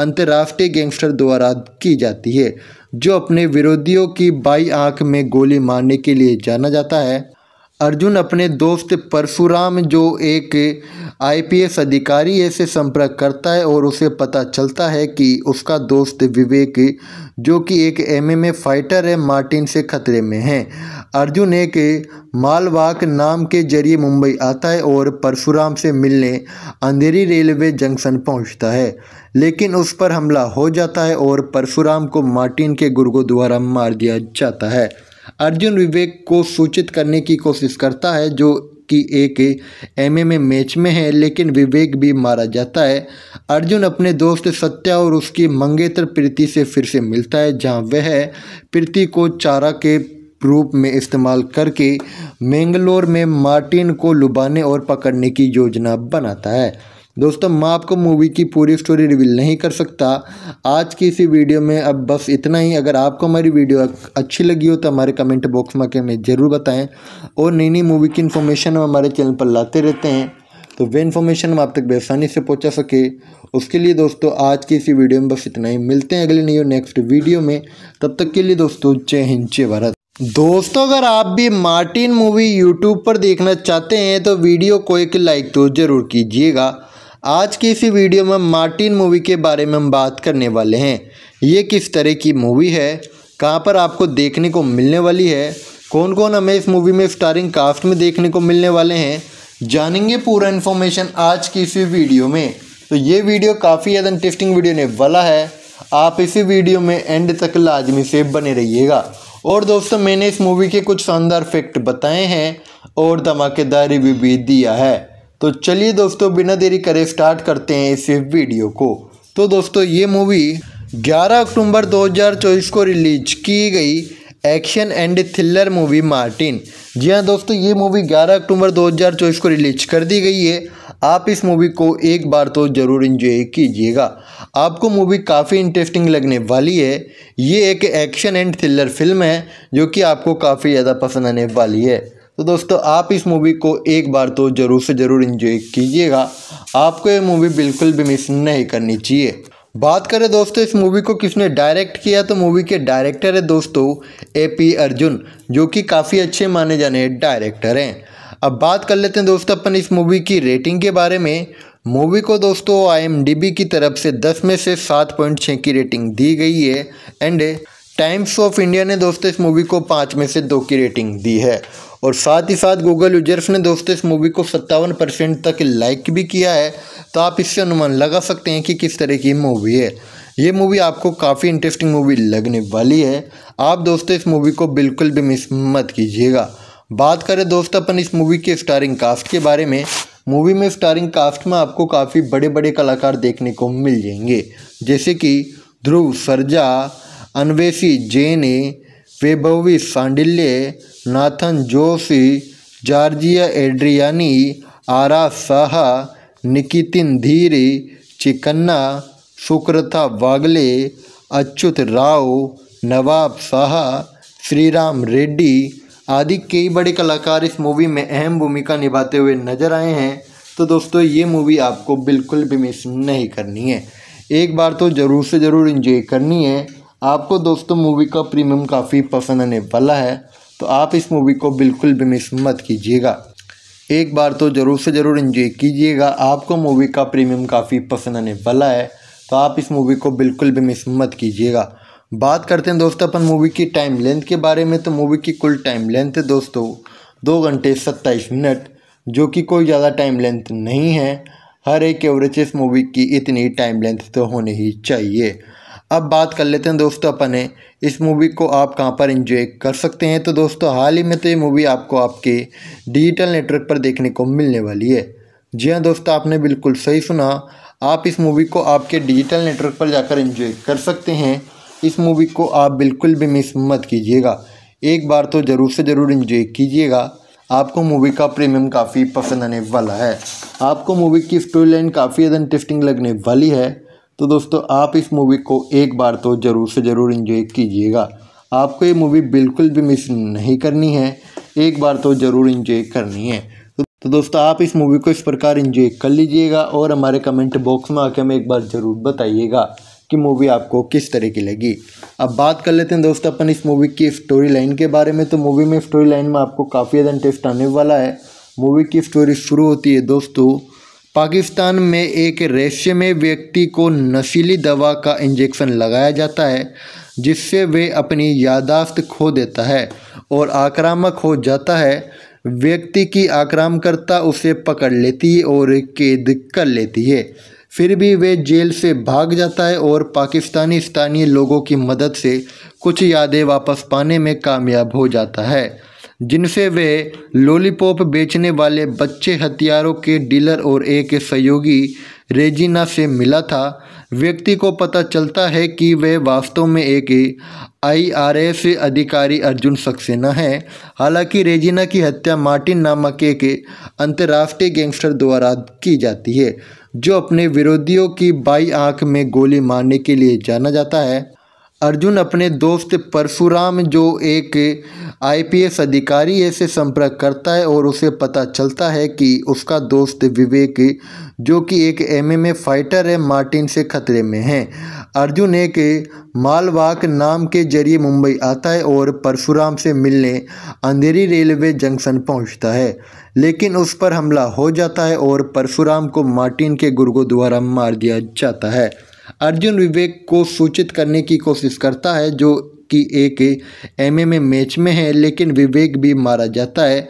अंतर्राष्ट्रीय गैंगस्टर द्वारा की जाती है जो अपने विरोधियों की बाई आंख में गोली मारने के लिए जाना जाता है अर्जुन अपने दोस्त परशुराम जो एक आईपीएस अधिकारी है से संपर्क करता है और उसे पता चलता है कि उसका दोस्त विवेक जो कि एक एमएमए फाइटर है मार्टिन से खतरे में है अर्जुन एक मालवाक नाम के जरिए मुंबई आता है और परशुराम से मिलने अंधेरी रेलवे जंक्शन पहुंचता है लेकिन उस पर हमला हो जाता है और परशुराम को मार्टिन के गुर्गों द्वारा मार दिया जाता है अर्जुन विवेक को सूचित करने की कोशिश करता है जो कि एक एमएमए मैच में है लेकिन विवेक भी मारा जाता है अर्जुन अपने दोस्त सत्या और उसकी मंगेतर प्रीति से फिर से मिलता है जहां वह प्रीति को चारा के रूप में इस्तेमाल करके मैंगलोर में मार्टिन को लुभाने और पकड़ने की योजना बनाता है दोस्तों मैं आपको मूवी की पूरी स्टोरी रिवील नहीं कर सकता आज की इसी वीडियो में अब बस इतना ही अगर आपको हमारी वीडियो अच्छी लगी हो तो हमारे कमेंट बॉक्स में हमें ज़रूर बताएं और नई नई मूवी की इन्फॉर्मेशन हम हमारे चैनल पर लाते रहते हैं तो वे इन्फॉर्मेशन हम आप तक बेसानी से पहुँचा सके उसके लिए दोस्तों आज की इसी वीडियो में बस इतना ही मिलते हैं अगले नई और नेक्स्ट वीडियो में तब तक के लिए दोस्तों जय हिंद जय भारत दोस्तों अगर आप भी मार्टिन मूवी यूट्यूब पर देखना चाहते हैं तो वीडियो को एक लाइक तो ज़रूर कीजिएगा आज की इसी वीडियो में मार्टिन मूवी के बारे में हम बात करने वाले हैं ये किस तरह की मूवी है कहाँ पर आपको देखने को मिलने वाली है कौन कौन हमें इस मूवी में स्टारिंग कास्ट में देखने को मिलने वाले हैं जानेंगे पूरा इन्फॉर्मेशन आज की इसी वीडियो में तो ये वीडियो काफ़ी ज़्यादा इंटरेस्टिंग वीडियो ने वाला है आप इसी वीडियो में एंड तक लाजमी से बने रहिएगा और दोस्तों मैंने इस मूवी के कुछ शानदार फैक्ट बताए हैं और धमाकेदार रिव्यू भी दिया है तो चलिए दोस्तों बिना देरी करे स्टार्ट करते हैं इस वीडियो को तो दोस्तों ये मूवी 11 अक्टूबर 2024 को रिलीज की गई action and thriller movie Martin जी हाँ दोस्तों ये मूवी 11 अक्टूबर 2024 को रिलीज कर दी गई है आप इस मूवी को एक बार तो ज़रूर इन्जॉय कीजिएगा आपको मूवी काफ़ी इंटरेस्टिंग लगने वाली है ये एक एक्शन एंड थ्रिलर फिल्म है जो कि आपको काफ़ी ज़्यादा पसंद आने वाली है तो दोस्तों आप इस मूवी को एक बार तो ज़रूर से ज़रूर इन्जॉय कीजिएगा आपको ये मूवी बिल्कुल भी मिस नहीं करनी चाहिए बात करें दोस्तों इस मूवी को किसने डायरेक्ट किया तो मूवी के डायरेक्टर है दोस्तों ए पी अर्जुन जो कि काफ़ी अच्छे माने जाने डायरेक्टर हैं अब बात कर लेते हैं दोस्तों अपन इस मूवी की रेटिंग के बारे में मूवी को दोस्तों आई की तरफ से 10 में से 7.6 की रेटिंग दी गई है एंड टाइम्स ऑफ इंडिया ने दोस्तों इस मूवी को पाँच में से दो की रेटिंग दी है और साथ ही साथ गूगल यूजर्स ने दोस्तों इस मूवी को सत्तावन परसेंट तक लाइक भी किया है तो आप इससे अनुमान लगा सकते हैं कि किस तरह की मूवी है ये मूवी आपको काफ़ी इंटरेस्टिंग मूवी लगने वाली है आप दोस्तों इस मूवी को बिल्कुल भी मिस मत कीजिएगा बात करें दोस्त अपन इस मूवी के स्टारिंग कास्ट के बारे में मूवी में स्टारिंग कास्ट में आपको काफ़ी बड़े बड़े कलाकार देखने को मिल जाएंगे जैसे कि ध्रुव सरजा अनवेशी जैन वैभवी सांडिल्य नाथन जोशी जॉर्जिया एड्रियानी आरा शाह निकितिन धीरे चिकन्ना सुक्रथा वागले अच्युत राव नवाब शाह श्रीराम रेड्डी आदि कई बड़े कलाकार इस मूवी में अहम भूमिका निभाते हुए नजर आए हैं तो दोस्तों ये मूवी आपको बिल्कुल भी मिस नहीं करनी है एक बार तो ज़रूर से ज़रूर इंजॉय करनी है आपको दोस्तों मूवी का प्रीमियम काफ़ी पसंद आने वाला है तो आप इस मूवी को बिल्कुल भी मिस मत कीजिएगा एक बार तो ज़रूर से ज़रूर इन्जॉय कीजिएगा आपको मूवी का प्रीमियम काफ़ी पसंद आने वाला है तो आप इस मूवी को बिल्कुल भी मिस मत कीजिएगा बात करते हैं दोस्तों अपन मूवी की टाइम लेंथ के बारे में तो मूवी की कुल टाइम लेंथ है दोस्तों दो घंटे सत्ताईस मिनट जो कि कोई ज़्यादा टाइम लेंथ नहीं है हर एक एवरेज इस मूवी की इतनी टाइम लेंथ तो होनी ही चाहिए अब बात कर लेते हैं दोस्तों अपने इस मूवी को आप कहां पर इंजॉय कर सकते हैं तो दोस्तों हाल ही में तो ये मूवी आपको आपके डिजिटल नेटवर्क पर देखने को मिलने वाली है जी हाँ दोस्तों आपने बिल्कुल सही सुना आप इस मूवी को आपके डिजिटल नेटवर्क पर जाकर इंजॉय कर सकते हैं इस मूवी को आप बिल्कुल भी मिस मत कीजिएगा एक बार तो ज़रूर से ज़रूर इन्जॉय कीजिएगा आपको मूवी का प्रीमियम काफ़ी पसंद आने वाला है आपको मूवी की स्टोरी लाइन काफ़ी ज़्यादा इंटरेस्टिंग लगने वाली है तो दोस्तों आप इस मूवी को एक बार तो ज़रूर से ज़रूर इन्जॉय कीजिएगा आपको ये मूवी बिल्कुल भी मिस नहीं करनी है एक बार तो ज़रूर इन्जॉय करनी है तो दोस्तों आप इस मूवी को इस प्रकार इन्जॉय कर लीजिएगा और हमारे कमेंट बॉक्स में आके हमें एक बार ज़रूर बताइएगा कि मूवी आपको किस तरह की लगी अब बात कर लेते हैं दोस्तों अपन इस मूवी की स्टोरी लाइन के बारे में तो मूवी में स्टोरी लाइन में आपको काफ़ी ज़्यादा इंटरेस्ट आने वाला है मूवी की स्टोरी शुरू होती है दोस्तों पाकिस्तान में एक रेशमे व्यक्ति को नशीली दवा का इंजेक्शन लगाया जाता है जिससे वे अपनी यादाश्त खो देता है और आक्रामक हो जाता है व्यक्ति की आक्रामकर्ता उसे पकड़ लेती है और कैद कर लेती है फिर भी वे जेल से भाग जाता है और पाकिस्तानी स्थानीय लोगों की मदद से कुछ यादें वापस पाने में कामयाब हो जाता है जिनसे वे लॉलीपॉप बेचने वाले बच्चे हथियारों के डीलर और एक सहयोगी रेजिना से मिला था व्यक्ति को पता चलता है कि वे वास्तव में एक आईआरएस अधिकारी अर्जुन सक्सेना है हालांकि रेजिना की हत्या मार्टिन नामक एक अंतर्राष्ट्रीय गैंगस्टर द्वारा की जाती है जो अपने विरोधियों की बाई आंख में गोली मारने के लिए जाना जाता है अर्जुन अपने दोस्त परशुराम जो एक आईपीएस अधिकारी है से संपर्क करता है और उसे पता चलता है कि उसका दोस्त विवेक जो कि एक एमएमए फाइटर है मार्टिन से खतरे में है अर्जुन एक मालवाक नाम के जरिए मुंबई आता है और परशुराम से मिलने अंधेरी रेलवे जंक्शन पहुंचता है लेकिन उस पर हमला हो जाता है और परशुराम को मार्टिन के गुर्गों द्वारा मार दिया जाता है अर्जुन विवेक को सूचित करने की कोशिश करता है जो कि एक एमएमए मैच में है लेकिन विवेक भी मारा जाता है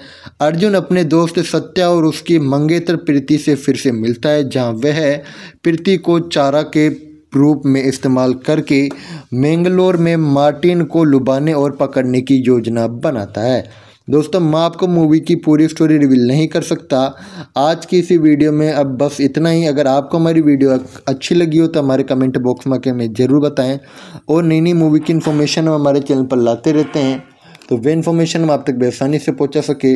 अर्जुन अपने दोस्त सत्या और उसकी मंगेतर प्रीति से फिर से मिलता है जहां वह प्रीति को चारा के रूप में इस्तेमाल करके मैंगलोर में मार्टिन को लुभाने और पकड़ने की योजना बनाता है दोस्तों मैं आपको मूवी की पूरी स्टोरी रिवील नहीं कर सकता आज की इसी वीडियो में अब बस इतना ही अगर आपको हमारी वीडियो अच्छी लगी हो तो हमारे कमेंट बॉक्स में हमें ज़रूर बताएं और नई नई मूवी की इन्फॉर्मेशन हम हमारे चैनल पर लाते रहते हैं तो वे इन्फॉर्मेशन हम आप तक बेसानी से पहुँचा सके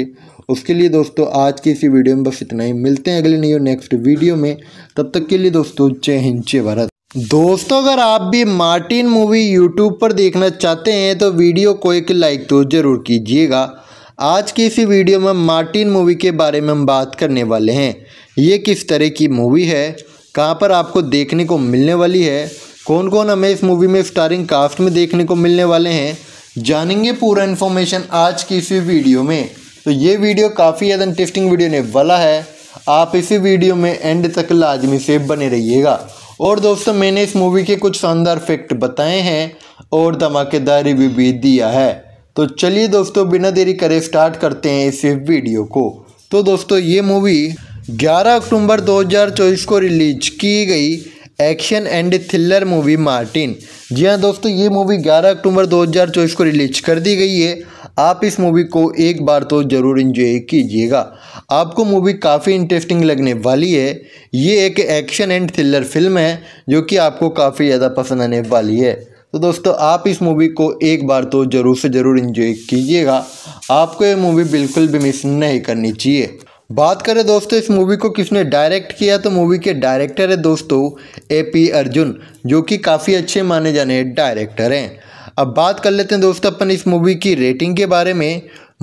उसके लिए दोस्तों आज की इसी वीडियो में बस इतना ही मिलते हैं अगले नई नेक्स्ट वीडियो में तब तक के लिए दोस्तों जय हिंद जय भारत दोस्तों अगर आप भी मार्टिन मूवी यूट्यूब पर देखना चाहते हैं तो वीडियो को एक लाइक तो ज़रूर कीजिएगा आज की इसी वीडियो में मार्टिन मूवी के बारे में हम बात करने वाले हैं ये किस तरह की मूवी है कहाँ पर आपको देखने को मिलने वाली है कौन कौन हमें इस मूवी में स्टारिंग कास्ट में देखने को मिलने वाले हैं जानेंगे पूरा इन्फॉर्मेशन आज की इसी वीडियो में तो ये वीडियो काफ़ी ज़्यादा इंटरेस्टिंग वीडियो ने वाला है आप इसी वीडियो में एंड तक लाजमी से बने रहिएगा और दोस्तों मैंने इस मूवी के कुछ शानदार फैक्ट बताए हैं और धमाकेदार रिव्यू भी दिया है तो चलिए दोस्तों बिना देरी करे स्टार्ट करते हैं इस वीडियो को तो दोस्तों ये मूवी 11 अक्टूबर 2024 को रिलीज की गई action and thriller movie Martin जी हाँ दोस्तों ये मूवी 11 अक्टूबर 2024 को रिलीज कर दी गई है आप इस मूवी को एक बार तो ज़रूर इन्जॉय कीजिएगा आपको मूवी काफ़ी इंटरेस्टिंग लगने वाली है ये एक एक्शन एंड थ्रिलर फिल्म है जो कि आपको काफ़ी ज़्यादा पसंद आने वाली है तो दोस्तों आप इस मूवी को एक बार तो ज़रूर से ज़रूर इन्जॉय कीजिएगा आपको ये मूवी बिल्कुल भी मिस नहीं करनी चाहिए बात करें दोस्तों इस मूवी को किसने डायरेक्ट किया तो मूवी के डायरेक्टर है दोस्तों ए पी अर्जुन जो कि काफ़ी अच्छे माने जाने डायरेक्टर हैं अब बात कर लेते हैं दोस्तों अपन इस मूवी की रेटिंग के बारे में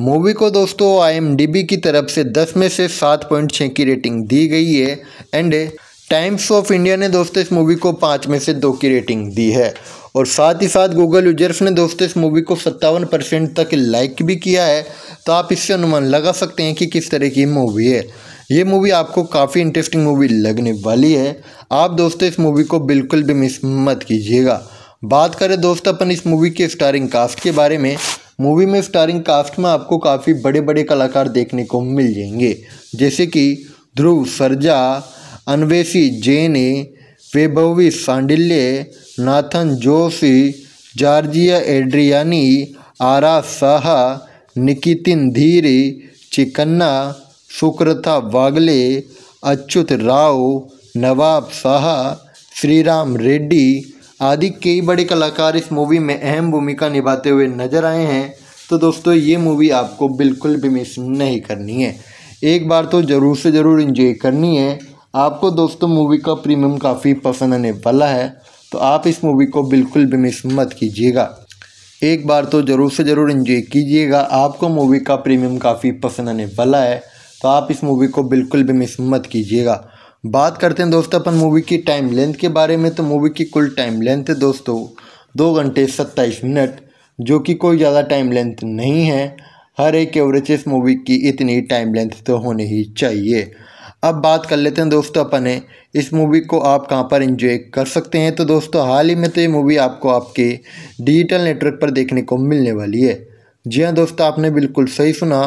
मूवी को दोस्तों आई की तरफ से 10 में से 7.6 की रेटिंग दी गई है एंड टाइम्स ऑफ इंडिया ने दोस्तों इस मूवी को पाँच में से दो की रेटिंग दी है और साथ ही साथ गूगल यूजर्स ने दोस्तों इस मूवी को सत्तावन परसेंट तक लाइक भी किया है तो आप इससे अनुमान लगा सकते हैं कि किस तरह की मूवी है ये मूवी आपको काफ़ी इंटरेस्टिंग मूवी लगने वाली है आप दोस्तों इस मूवी को बिल्कुल भी मिस मत कीजिएगा बात करें दोस्त अपन इस मूवी के स्टारिंग कास्ट के बारे में मूवी में स्टारिंग कास्ट में आपको काफ़ी बड़े बड़े कलाकार देखने को मिल जाएंगे जैसे कि ध्रुव सरजा अनवेशी जेने वैभवी सांडिल्य नाथन जोशी जॉर्जिया एड्रियानी आरा साहा निकितिन धीरे चिकन्ना सुक्रथा वागले अच्युत राव नवाब शाह श्रीराम रेड्डी आदि कई बड़े कलाकार इस मूवी में अहम भूमिका निभाते हुए नजर आए हैं तो दोस्तों ये मूवी आपको बिल्कुल भी मिस नहीं करनी है एक बार तो ज़रूर से ज़रूर इंजॉय करनी है आपको दोस्तों मूवी का प्रीमियम काफ़ी पसंद आने वाला है तो आप इस मूवी को बिल्कुल भी मिस मत कीजिएगा एक बार तो ज़रूर से ज़रूर इन्जॉय कीजिएगा आपको मूवी का प्रीमियम काफ़ी पसंद आने वाला है तो आप इस मूवी को बिल्कुल भी मिस मत कीजिएगा बात करते हैं दोस्तों अपन मूवी की टाइम लेंथ के बारे में तो मूवी की कुल टाइम लेंथ है दोस्तों दो घंटे सत्ताईस मिनट जो कि कोई ज़्यादा टाइम लेंथ नहीं है हर एक एवरेज इस मूवी की इतनी टाइम लेंथ तो होनी ही चाहिए अब बात कर लेते हैं दोस्तों अपने इस मूवी को आप कहां पर इंजॉय कर सकते हैं तो दोस्तों हाल ही में तो ये मूवी आपको आपके डिजिटल नेटवर्क पर देखने को मिलने वाली है जी हाँ दोस्तों आपने बिल्कुल सही सुना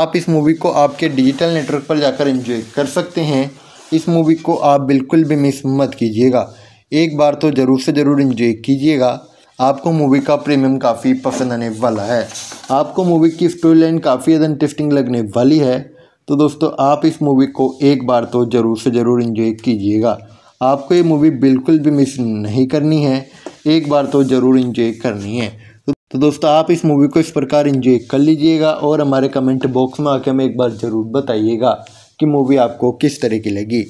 आप इस मूवी को आपके डिजिटल नेटवर्क पर जाकर इंजॉय कर सकते हैं इस मूवी को आप बिल्कुल भी मिस मत कीजिएगा एक बार तो ज़रूर से ज़रूर इंजॉय कीजिएगा आपको मूवी का प्रीमियम काफ़ी पसंद आने वाला है आपको मूवी की स्टोरी लाइन काफ़ी ज़्यादा इंटरेस्टिंग लगने वाली है तो दोस्तों आप इस मूवी को एक बार तो ज़रूर से ज़रूर इन्जॉय कीजिएगा आपको ये मूवी बिल्कुल भी मिस नहीं करनी है एक बार तो ज़रूर इन्जॉय करनी है तो दोस्तों आप इस मूवी को इस प्रकार इन्जॉय कर लीजिएगा और हमारे कमेंट बॉक्स में आके हमें एक बार ज़रूर बताइएगा कि मूवी आपको किस तरह की लगी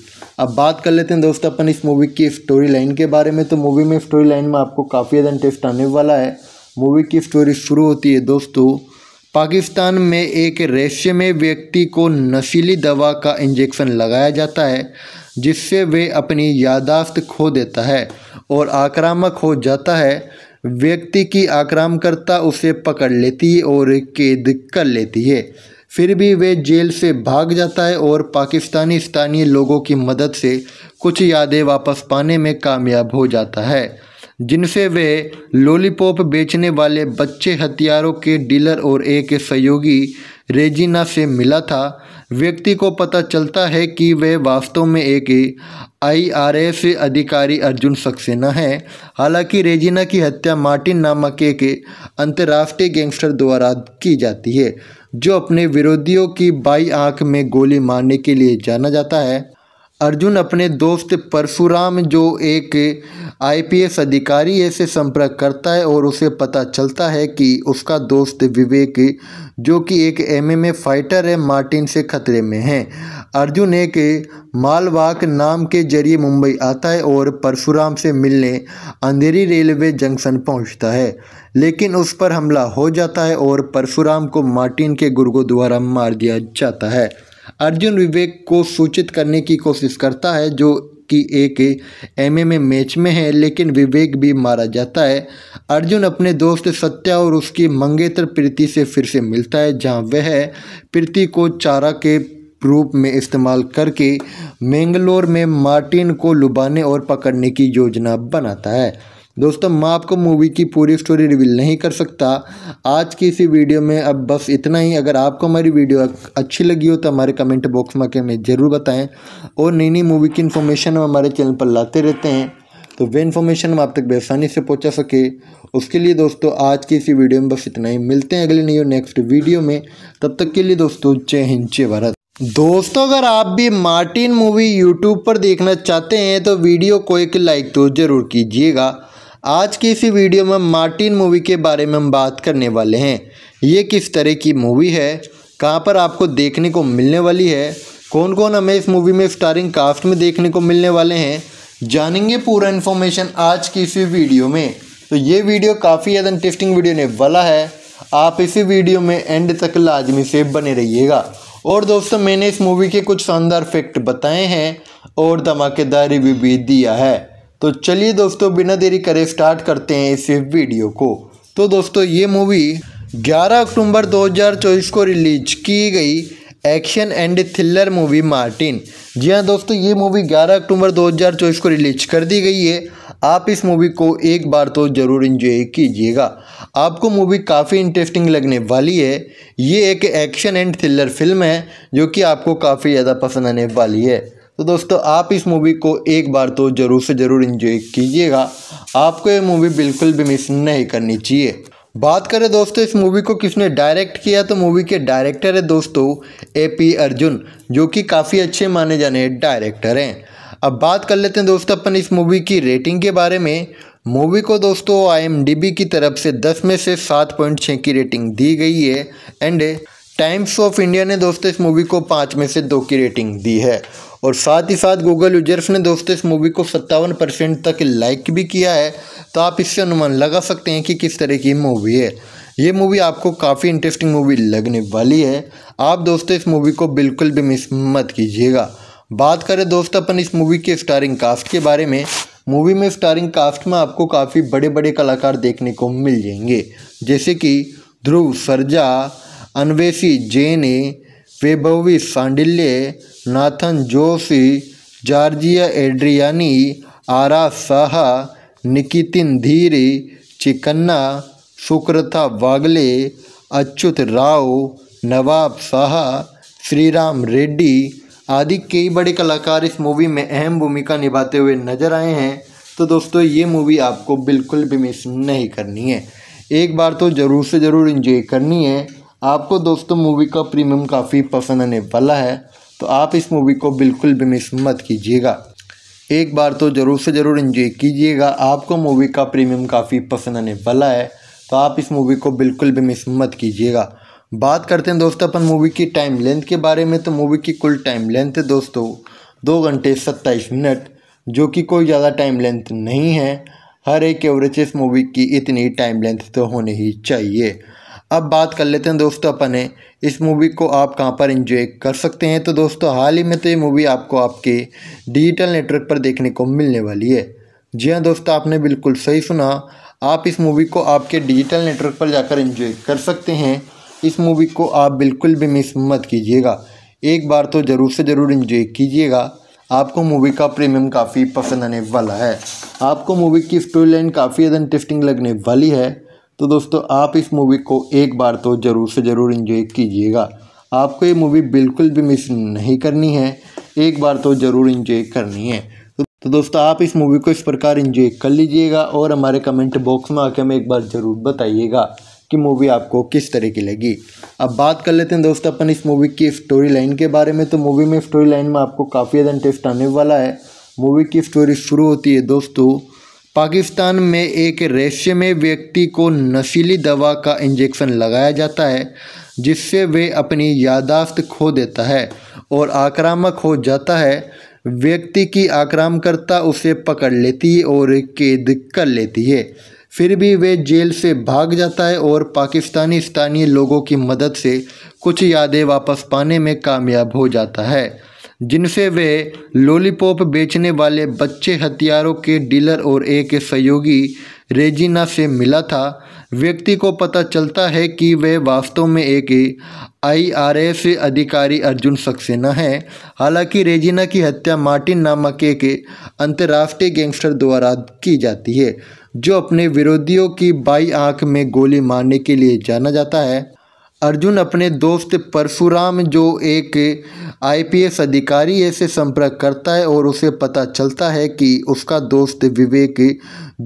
अब बात कर लेते हैं दोस्तों अपन इस मूवी की स्टोरी लाइन के बारे में तो मूवी में स्टोरी लाइन में आपको काफ़ी ज़्यादा इंटरेस्ट आने वाला है मूवी की स्टोरी शुरू होती है दोस्तों पाकिस्तान में एक रेशमे व्यक्ति को नशीली दवा का इंजेक्शन लगाया जाता है जिससे वे अपनी यादाश्त खो देता है और आक्रामक हो जाता है व्यक्ति की आक्रामकर्ता उसे पकड़ लेती है और कैद कर लेती है फिर भी वे जेल से भाग जाता है और पाकिस्तानी स्थानीय लोगों की मदद से कुछ यादें वापस पाने में कामयाब हो जाता है जिनसे वे लॉलीपॉप बेचने वाले बच्चे हथियारों के डीलर और एक सहयोगी रेजिना से मिला था व्यक्ति को पता चलता है कि वे वास्तव में एक आईआरएस अधिकारी अर्जुन सक्सेना है हालांकि रेजिना की हत्या मार्टिन नामक एक अंतर्राष्ट्रीय गैंगस्टर द्वारा की जाती है जो अपने विरोधियों की बाई आंख में गोली मारने के लिए जाना जाता है अर्जुन अपने दोस्त परशुराम जो एक आईपीएस अधिकारी है से संपर्क करता है और उसे पता चलता है कि उसका दोस्त विवेक जो कि एक एमएमए फाइटर है मार्टिन से खतरे में है अर्जुन एक मालवाक नाम के जरिए मुंबई आता है और परशुराम से मिलने अंधेरी रेलवे जंक्शन पहुंचता है लेकिन उस पर हमला हो जाता है और परशुराम को मार्टिन के गुर्गों द्वारा मार दिया जाता है अर्जुन विवेक को सूचित करने की कोशिश करता है जो कि एक एमएमए मैच में है लेकिन विवेक भी मारा जाता है अर्जुन अपने दोस्त सत्या और उसकी मंगेतर प्रीति से फिर से मिलता है जहां वह प्रीति को चारा के रूप में इस्तेमाल करके मैंगलोर में मार्टिन को लुभाने और पकड़ने की योजना बनाता है दोस्तों मैं आपको मूवी की पूरी स्टोरी रिवील नहीं कर सकता आज की इसी वीडियो में अब बस इतना ही अगर आपको हमारी वीडियो अच्छी लगी हो तो हमारे कमेंट बॉक्स में हमें ज़रूर बताएं और नई नई मूवी की इन्फॉर्मेशन हम हमारे चैनल पर लाते रहते हैं तो वे इन्फॉर्मेशन हम आप तक बेसानी से पहुँचा सके उसके लिए दोस्तों आज की इसी वीडियो में बस इतना ही मिलते हैं अगले नई नेक्स्ट वीडियो में तब तक के लिए दोस्तों जय हिंद जय भारत दोस्तों अगर आप भी मार्टिन मूवी यूट्यूब पर देखना चाहते हैं तो वीडियो को एक लाइक तो ज़रूर कीजिएगा आज की इसी वीडियो में मार्टिन मूवी के बारे में हम बात करने वाले हैं ये किस तरह की मूवी है कहाँ पर आपको देखने को मिलने वाली है कौन कौन हमें इस मूवी में स्टारिंग कास्ट में देखने को मिलने वाले हैं जानेंगे पूरा इन्फॉर्मेशन आज की इसी वीडियो में तो ये वीडियो काफ़ी ज़्यादा इंटरेस्टिंग वीडियो ने वाला है आप इसी वीडियो में एंड तक लाजमी से बने रहिएगा और दोस्तों मैंने इस मूवी के कुछ शानदार फैक्ट बताए हैं और धमाकेदार रिव्यू भी दिया है तो चलिए दोस्तों बिना देरी करे स्टार्ट करते हैं इस वीडियो को तो दोस्तों ये मूवी 11 अक्टूबर 2024 को रिलीज की गई action and thriller movie Martin जी हाँ दोस्तों ये मूवी 11 अक्टूबर 2024 को रिलीज कर दी गई है आप इस मूवी को एक बार तो ज़रूर इन्जॉय कीजिएगा आपको मूवी काफ़ी इंटरेस्टिंग लगने वाली है ये एक एक्शन एंड थ्रिलर फिल्म है जो कि आपको काफ़ी ज़्यादा पसंद आने वाली है तो दोस्तों आप इस मूवी को एक बार तो ज़रूर से ज़रूर इन्जॉय कीजिएगा आपको ये मूवी बिल्कुल भी मिस नहीं करनी चाहिए बात करें दोस्तों इस मूवी को किसने डायरेक्ट किया तो मूवी के डायरेक्टर है दोस्तों ए पी अर्जुन जो कि काफ़ी अच्छे माने जाने डायरेक्टर हैं अब बात कर लेते हैं दोस्तों अपन इस मूवी की रेटिंग के बारे में मूवी को दोस्तों आई की तरफ से 10 में से 7.6 की रेटिंग दी गई है एंड टाइम्स ऑफ इंडिया ने दोस्तों इस मूवी को पाँच में से दो की रेटिंग दी है और साथ ही साथ गूगल यूजर्स ने दोस्तों इस मूवी को सत्तावन परसेंट तक लाइक भी किया है तो आप इससे अनुमान लगा सकते हैं कि किस तरह की मूवी है ये मूवी आपको काफ़ी इंटरेस्टिंग मूवी लगने वाली है आप दोस्तों इस मूवी को बिल्कुल भी मिस मत कीजिएगा बात करें दोस्त अपन इस मूवी के स्टारिंग कास्ट के बारे में मूवी में स्टारिंग कास्ट में आपको काफ़ी बड़े बड़े कलाकार देखने को मिल जाएंगे जैसे कि ध्रुव सरजा अनवेशी जेने वैभवी सांडिल्य नाथन जोशी जॉर्जिया एड्रियानी आरा साहा निकितिन धीरे चिकन्ना सुक्रता वागले अच्युत राव नवाब शाह श्रीराम रेड्डी आदि कई बड़े कलाकार इस मूवी में अहम भूमिका निभाते हुए नजर आए हैं तो दोस्तों ये मूवी आपको बिल्कुल भी मिस नहीं करनी है एक बार तो ज़रूर से ज़रूर इन्जॉय करनी है आपको दोस्तों मूवी का प्रीमियम काफ़ी पसंद आने वाला है तो आप इस मूवी को बिल्कुल भी मिस मत कीजिएगा एक बार तो ज़रूर से ज़रूर इन्जॉय कीजिएगा आपको मूवी का प्रीमियम काफ़ी पसंद आने वाला है तो आप इस मूवी को बिल्कुल भी मिस मत कीजिएगा बात करते हैं दोस्तों अपन मूवी की टाइम लेंथ के बारे में तो मूवी की कुल टाइम लेंथ है दोस्तों दो घंटे सत्ताईस मिनट जो कि कोई ज़्यादा टाइम लेंथ नहीं है हर एक एवरेज इस मूवी की इतनी टाइम लेंथ तो होनी ही चाहिए अब बात कर लेते हैं दोस्तों अपने इस मूवी को आप कहाँ पर इंजॉय कर सकते हैं तो दोस्तों हाल ही में तो ये मूवी आपको आपके डिजिटल नेटवर्क पर देखने को मिलने वाली है जी हाँ दोस्तों आपने बिल्कुल सही सुना आप इस मूवी को आपके डिजिटल नेटवर्क पर जाकर इंजॉय कर सकते हैं इस मूवी को आप बिल्कुल भी मिस मत कीजिएगा एक बार तो ज़रूर से ज़रूर इंजॉय कीजिएगा आपको मूवी का प्रीमियम काफ़ी पसंद आने वाला है आपको मूवी की स्टोरी लाइन काफ़ी ज़्यादा इंटरेस्टिंग लगने वाली है तो दोस्तों आप इस मूवी को एक बार तो ज़रूर से ज़रूर इन्जॉय कीजिएगा आपको ये मूवी बिल्कुल भी मिस नहीं करनी है एक बार तो ज़रूर इन्जॉय करनी है तो दोस्तों आप इस मूवी को इस प्रकार इन्जॉय कर लीजिएगा और हमारे कमेंट बॉक्स में आके हमें एक बार ज़रूर बताइएगा कि मूवी आपको किस तरह की लगी अब बात कर लेते हैं दोस्तों अपन इस मूवी की स्टोरी लाइन के बारे में तो मूवी में स्टोरी लाइन में आपको काफ़ी ज़्यादा इंटरेस्ट आने वाला है मूवी की स्टोरी शुरू होती है दोस्तों पाकिस्तान में एक रेशमे व्यक्ति को नशीली दवा का इंजेक्शन लगाया जाता है जिससे वे अपनी यादाश्त खो देता है और आक्रामक हो जाता है व्यक्ति की आक्रामकर्ता उसे पकड़ लेती है और कैद कर लेती है फिर भी वे जेल से भाग जाता है और पाकिस्तानी स्थानीय लोगों की मदद से कुछ यादें वापस पाने में कामयाब हो जाता है जिनसे वे लॉलीपॉप बेचने वाले बच्चे हथियारों के डीलर और एक सहयोगी रेजिना से मिला था व्यक्ति को पता चलता है कि वे वास्तव में एक आईआरएस अधिकारी अर्जुन सक्सेना है हालांकि रेजिना की हत्या मार्टिन नामक एक अंतर्राष्ट्रीय गैंगस्टर द्वारा की जाती है जो अपने विरोधियों की बाई आंख में गोली मारने के लिए जाना जाता है अर्जुन अपने दोस्त परशुराम जो एक आईपीएस अधिकारी है से संपर्क करता है और उसे पता चलता है कि उसका दोस्त विवेक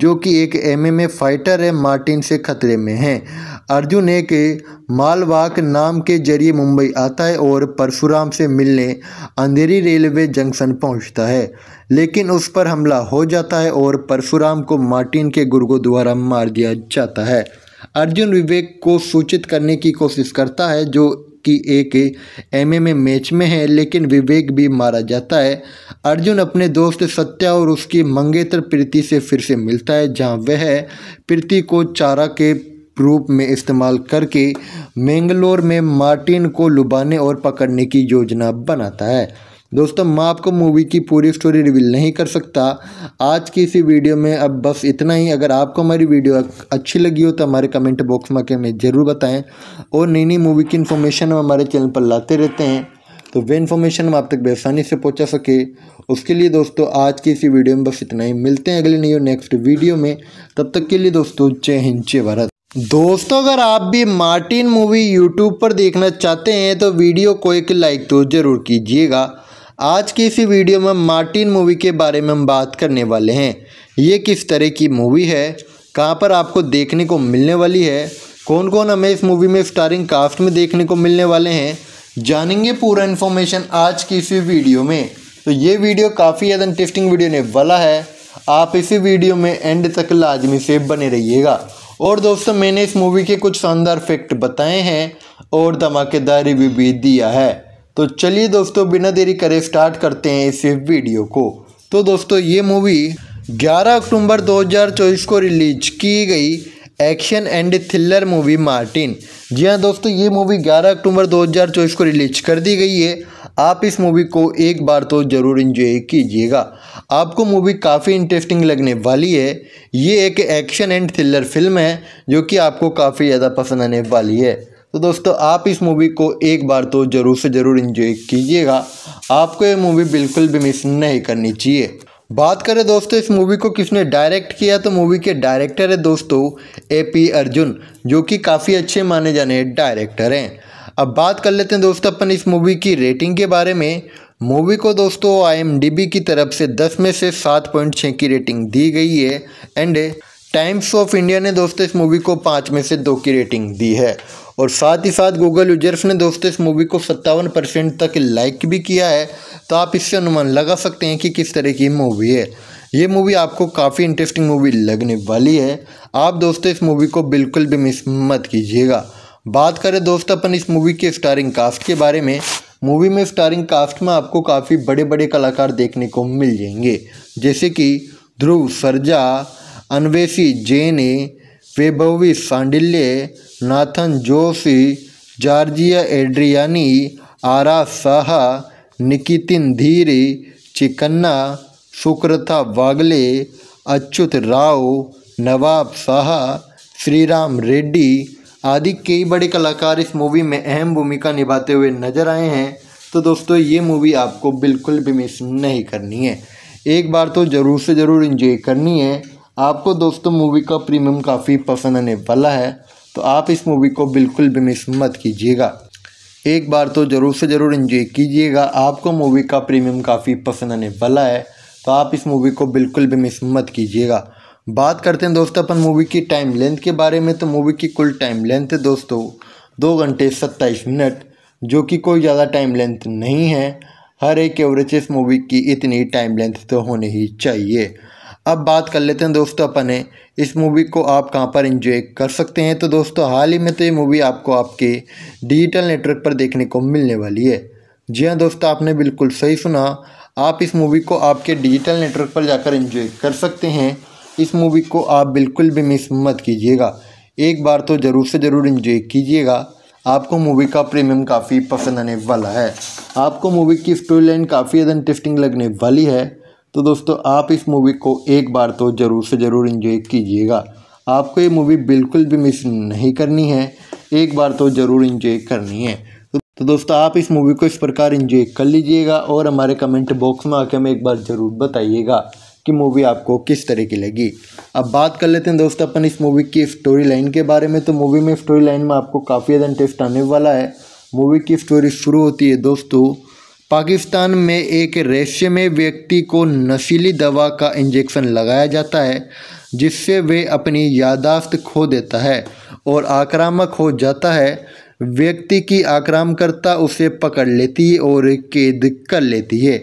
जो कि एक एमएमए फाइटर है मार्टिन से खतरे में है अर्जुन एक मालवाक नाम के जरिए मुंबई आता है और परशुराम से मिलने अंधेरी रेलवे जंक्शन पहुंचता है लेकिन उस पर हमला हो जाता है और परशुराम को मार्टिन के गुर्गों द्वारा मार दिया जाता है अर्जुन विवेक को सूचित करने की कोशिश करता है जो कि एक एमएमए मैच में है लेकिन विवेक भी मारा जाता है अर्जुन अपने दोस्त सत्या और उसकी मंगेतर प्रीति से फिर से मिलता है जहां वह प्रीति को चारा के रूप में इस्तेमाल करके मैंगलोर में मार्टिन को लुभाने और पकड़ने की योजना बनाता है दोस्तों मैं आपको मूवी की पूरी स्टोरी रिवील नहीं कर सकता आज की इसी वीडियो में अब बस इतना ही अगर आपको हमारी वीडियो अच्छी लगी हो तो हमारे कमेंट बॉक्स में हमें ज़रूर बताएं और नई नई मूवी की इन्फॉर्मेशन हम हमारे चैनल पर लाते रहते हैं तो वे इन्फॉर्मेशन हम आप तक बेसानी से पहुँचा सके उसके लिए दोस्तों आज की इसी वीडियो में बस इतना ही मिलते हैं अगले नई नेक्स्ट वीडियो में तब तक के लिए दोस्तों जय हिंद जय भारत दोस्तों अगर आप भी मार्टिन मूवी यूट्यूब पर देखना चाहते हैं तो वीडियो को एक लाइक तो ज़रूर कीजिएगा आज की इसी वीडियो में मार्टिन मूवी के बारे में हम बात करने वाले हैं ये किस तरह की मूवी है कहाँ पर आपको देखने को मिलने वाली है कौन कौन हमें इस मूवी में स्टारिंग कास्ट में देखने को मिलने वाले हैं जानेंगे पूरा इन्फॉर्मेशन आज की इसी वीडियो में तो ये वीडियो काफ़ी ज़्यादा इंटरेस्टिंग वीडियो ने वाला है आप इसी वीडियो में एंड तक लाजमी से बने रहिएगा और दोस्तों मैंने इस मूवी के कुछ शानदार फैक्ट बताए हैं और धमाकेदार रिव्यू भी दिया है तो चलिए दोस्तों बिना देरी करे स्टार्ट करते हैं इस वीडियो को तो दोस्तों ये मूवी 11 अक्टूबर 2024 को रिलीज की गई action and thriller movie Martin जी हाँ दोस्तों ये मूवी 11 अक्टूबर 2024 को रिलीज कर दी गई है आप इस मूवी को एक बार तो ज़रूर इन्जॉय कीजिएगा आपको मूवी काफ़ी इंटरेस्टिंग लगने वाली है ये एक एक्शन एंड थ्रिलर फिल्म है जो कि आपको काफ़ी ज़्यादा पसंद आने वाली है तो दोस्तों आप इस मूवी को एक बार तो ज़रूर से ज़रूर इंजॉय कीजिएगा आपको ये मूवी बिल्कुल भी मिस नहीं करनी चाहिए बात करें दोस्तों इस मूवी को किसने डायरेक्ट किया तो मूवी के डायरेक्टर है दोस्तों ए पी अर्जुन जो कि काफ़ी अच्छे माने जाने डायरेक्टर हैं अब बात कर लेते हैं दोस्तों अपन इस मूवी की रेटिंग के बारे में मूवी को दोस्तों आई की तरफ से 10 में से 7.6 की रेटिंग दी गई है एंड टाइम्स ऑफ इंडिया ने दोस्तों इस मूवी को पाँच में से दो की रेटिंग दी है और साथ ही साथ गूगल यूजर्स ने दोस्तों इस मूवी को सत्तावन परसेंट तक लाइक भी किया है तो आप इससे अनुमान लगा सकते हैं कि किस तरह की मूवी है ये मूवी आपको काफ़ी इंटरेस्टिंग मूवी लगने वाली है आप दोस्तों इस मूवी को बिल्कुल भी मिस मत कीजिएगा बात करें दोस्त अपन इस मूवी के स्टारिंग कास्ट के बारे में मूवी में स्टारिंग कास्ट में आपको काफ़ी बड़े बड़े कलाकार देखने को मिल जाएंगे जैसे कि ध्रुव सरजा अनवेशी जेने वैभवी सांडिल्य नाथन जोशी जॉर्जिया एड्रियानी आरा साहा निकितिन धीरे चिकन्ना सुक्रता वागले अच्युत राव नवाब शाह श्रीराम रेड्डी आदि कई बड़े कलाकार इस मूवी में अहम भूमिका निभाते हुए नजर आए हैं तो दोस्तों ये मूवी आपको बिल्कुल भी मिस नहीं करनी है एक बार तो ज़रूर से ज़रूर इंजॉय करनी है आपको दोस्तों मूवी का प्रीमियम काफ़ी पसंद आने वाला है तो आप इस मूवी को बिल्कुल भी मिस मत कीजिएगा एक बार तो ज़रूर से ज़रूर इन्जॉय कीजिएगा आपको मूवी का प्रीमियम काफ़ी पसंद आने वाला है तो आप इस मूवी को बिल्कुल भी मिस मत कीजिएगा बात करते हैं दोस्तों अपन मूवी की टाइम लेंथ के बारे में तो मूवी की कुल टाइम लेंथ है दोस्तों दो घंटे सत्ताईस मिनट जो कि कोई ज़्यादा टाइम लेंथ नहीं है हर एक एवरेज इस मूवी की इतनी टाइम लेंथ तो होनी ही चाहिए अब बात कर लेते हैं दोस्तों अपने इस मूवी को आप कहाँ पर इंजॉय कर सकते हैं तो दोस्तों हाल ही में तो ये मूवी आपको आपके डिजिटल नेटवर्क पर देखने को मिलने वाली है जी हाँ दोस्तों आपने बिल्कुल सही सुना आप इस मूवी को आपके डिजिटल नेटवर्क पर जाकर इंजॉय कर सकते हैं इस मूवी को आप बिल्कुल भी मिस मत कीजिएगा एक बार तो ज़रूर से ज़रूर इंजॉय कीजिएगा आपको मूवी का प्रीमियम काफ़ी पसंद आने वाला है आपको मूवी की स्टोरी लाइन काफ़ी ज़्यादा इंटरेस्टिंग लगने वाली है तो दोस्तों आप इस मूवी को एक बार तो ज़रूर से ज़रूर इन्जॉय कीजिएगा आपको ये मूवी बिल्कुल भी मिस नहीं करनी है एक बार तो ज़रूर इन्जॉय करनी है तो दोस्तों आप इस मूवी को इस प्रकार इन्जॉय कर लीजिएगा और हमारे कमेंट बॉक्स में आके हमें एक बार ज़रूर बताइएगा कि मूवी आपको किस तरह की लगी अब बात कर लेते हैं दोस्तों अपन इस मूवी की स्टोरी लाइन के बारे में तो मूवी में स्टोरी लाइन में आपको काफ़ी ज़्यादा इंटरेस्ट आने वाला है मूवी की स्टोरी शुरू होती है दोस्तों पाकिस्तान में एक रेशमे व्यक्ति को नशीली दवा का इंजेक्शन लगाया जाता है जिससे वे अपनी यादाश्त खो देता है और आक्रामक हो जाता है व्यक्ति की आक्रामकर्ता उसे पकड़ लेती है और कैद कर लेती है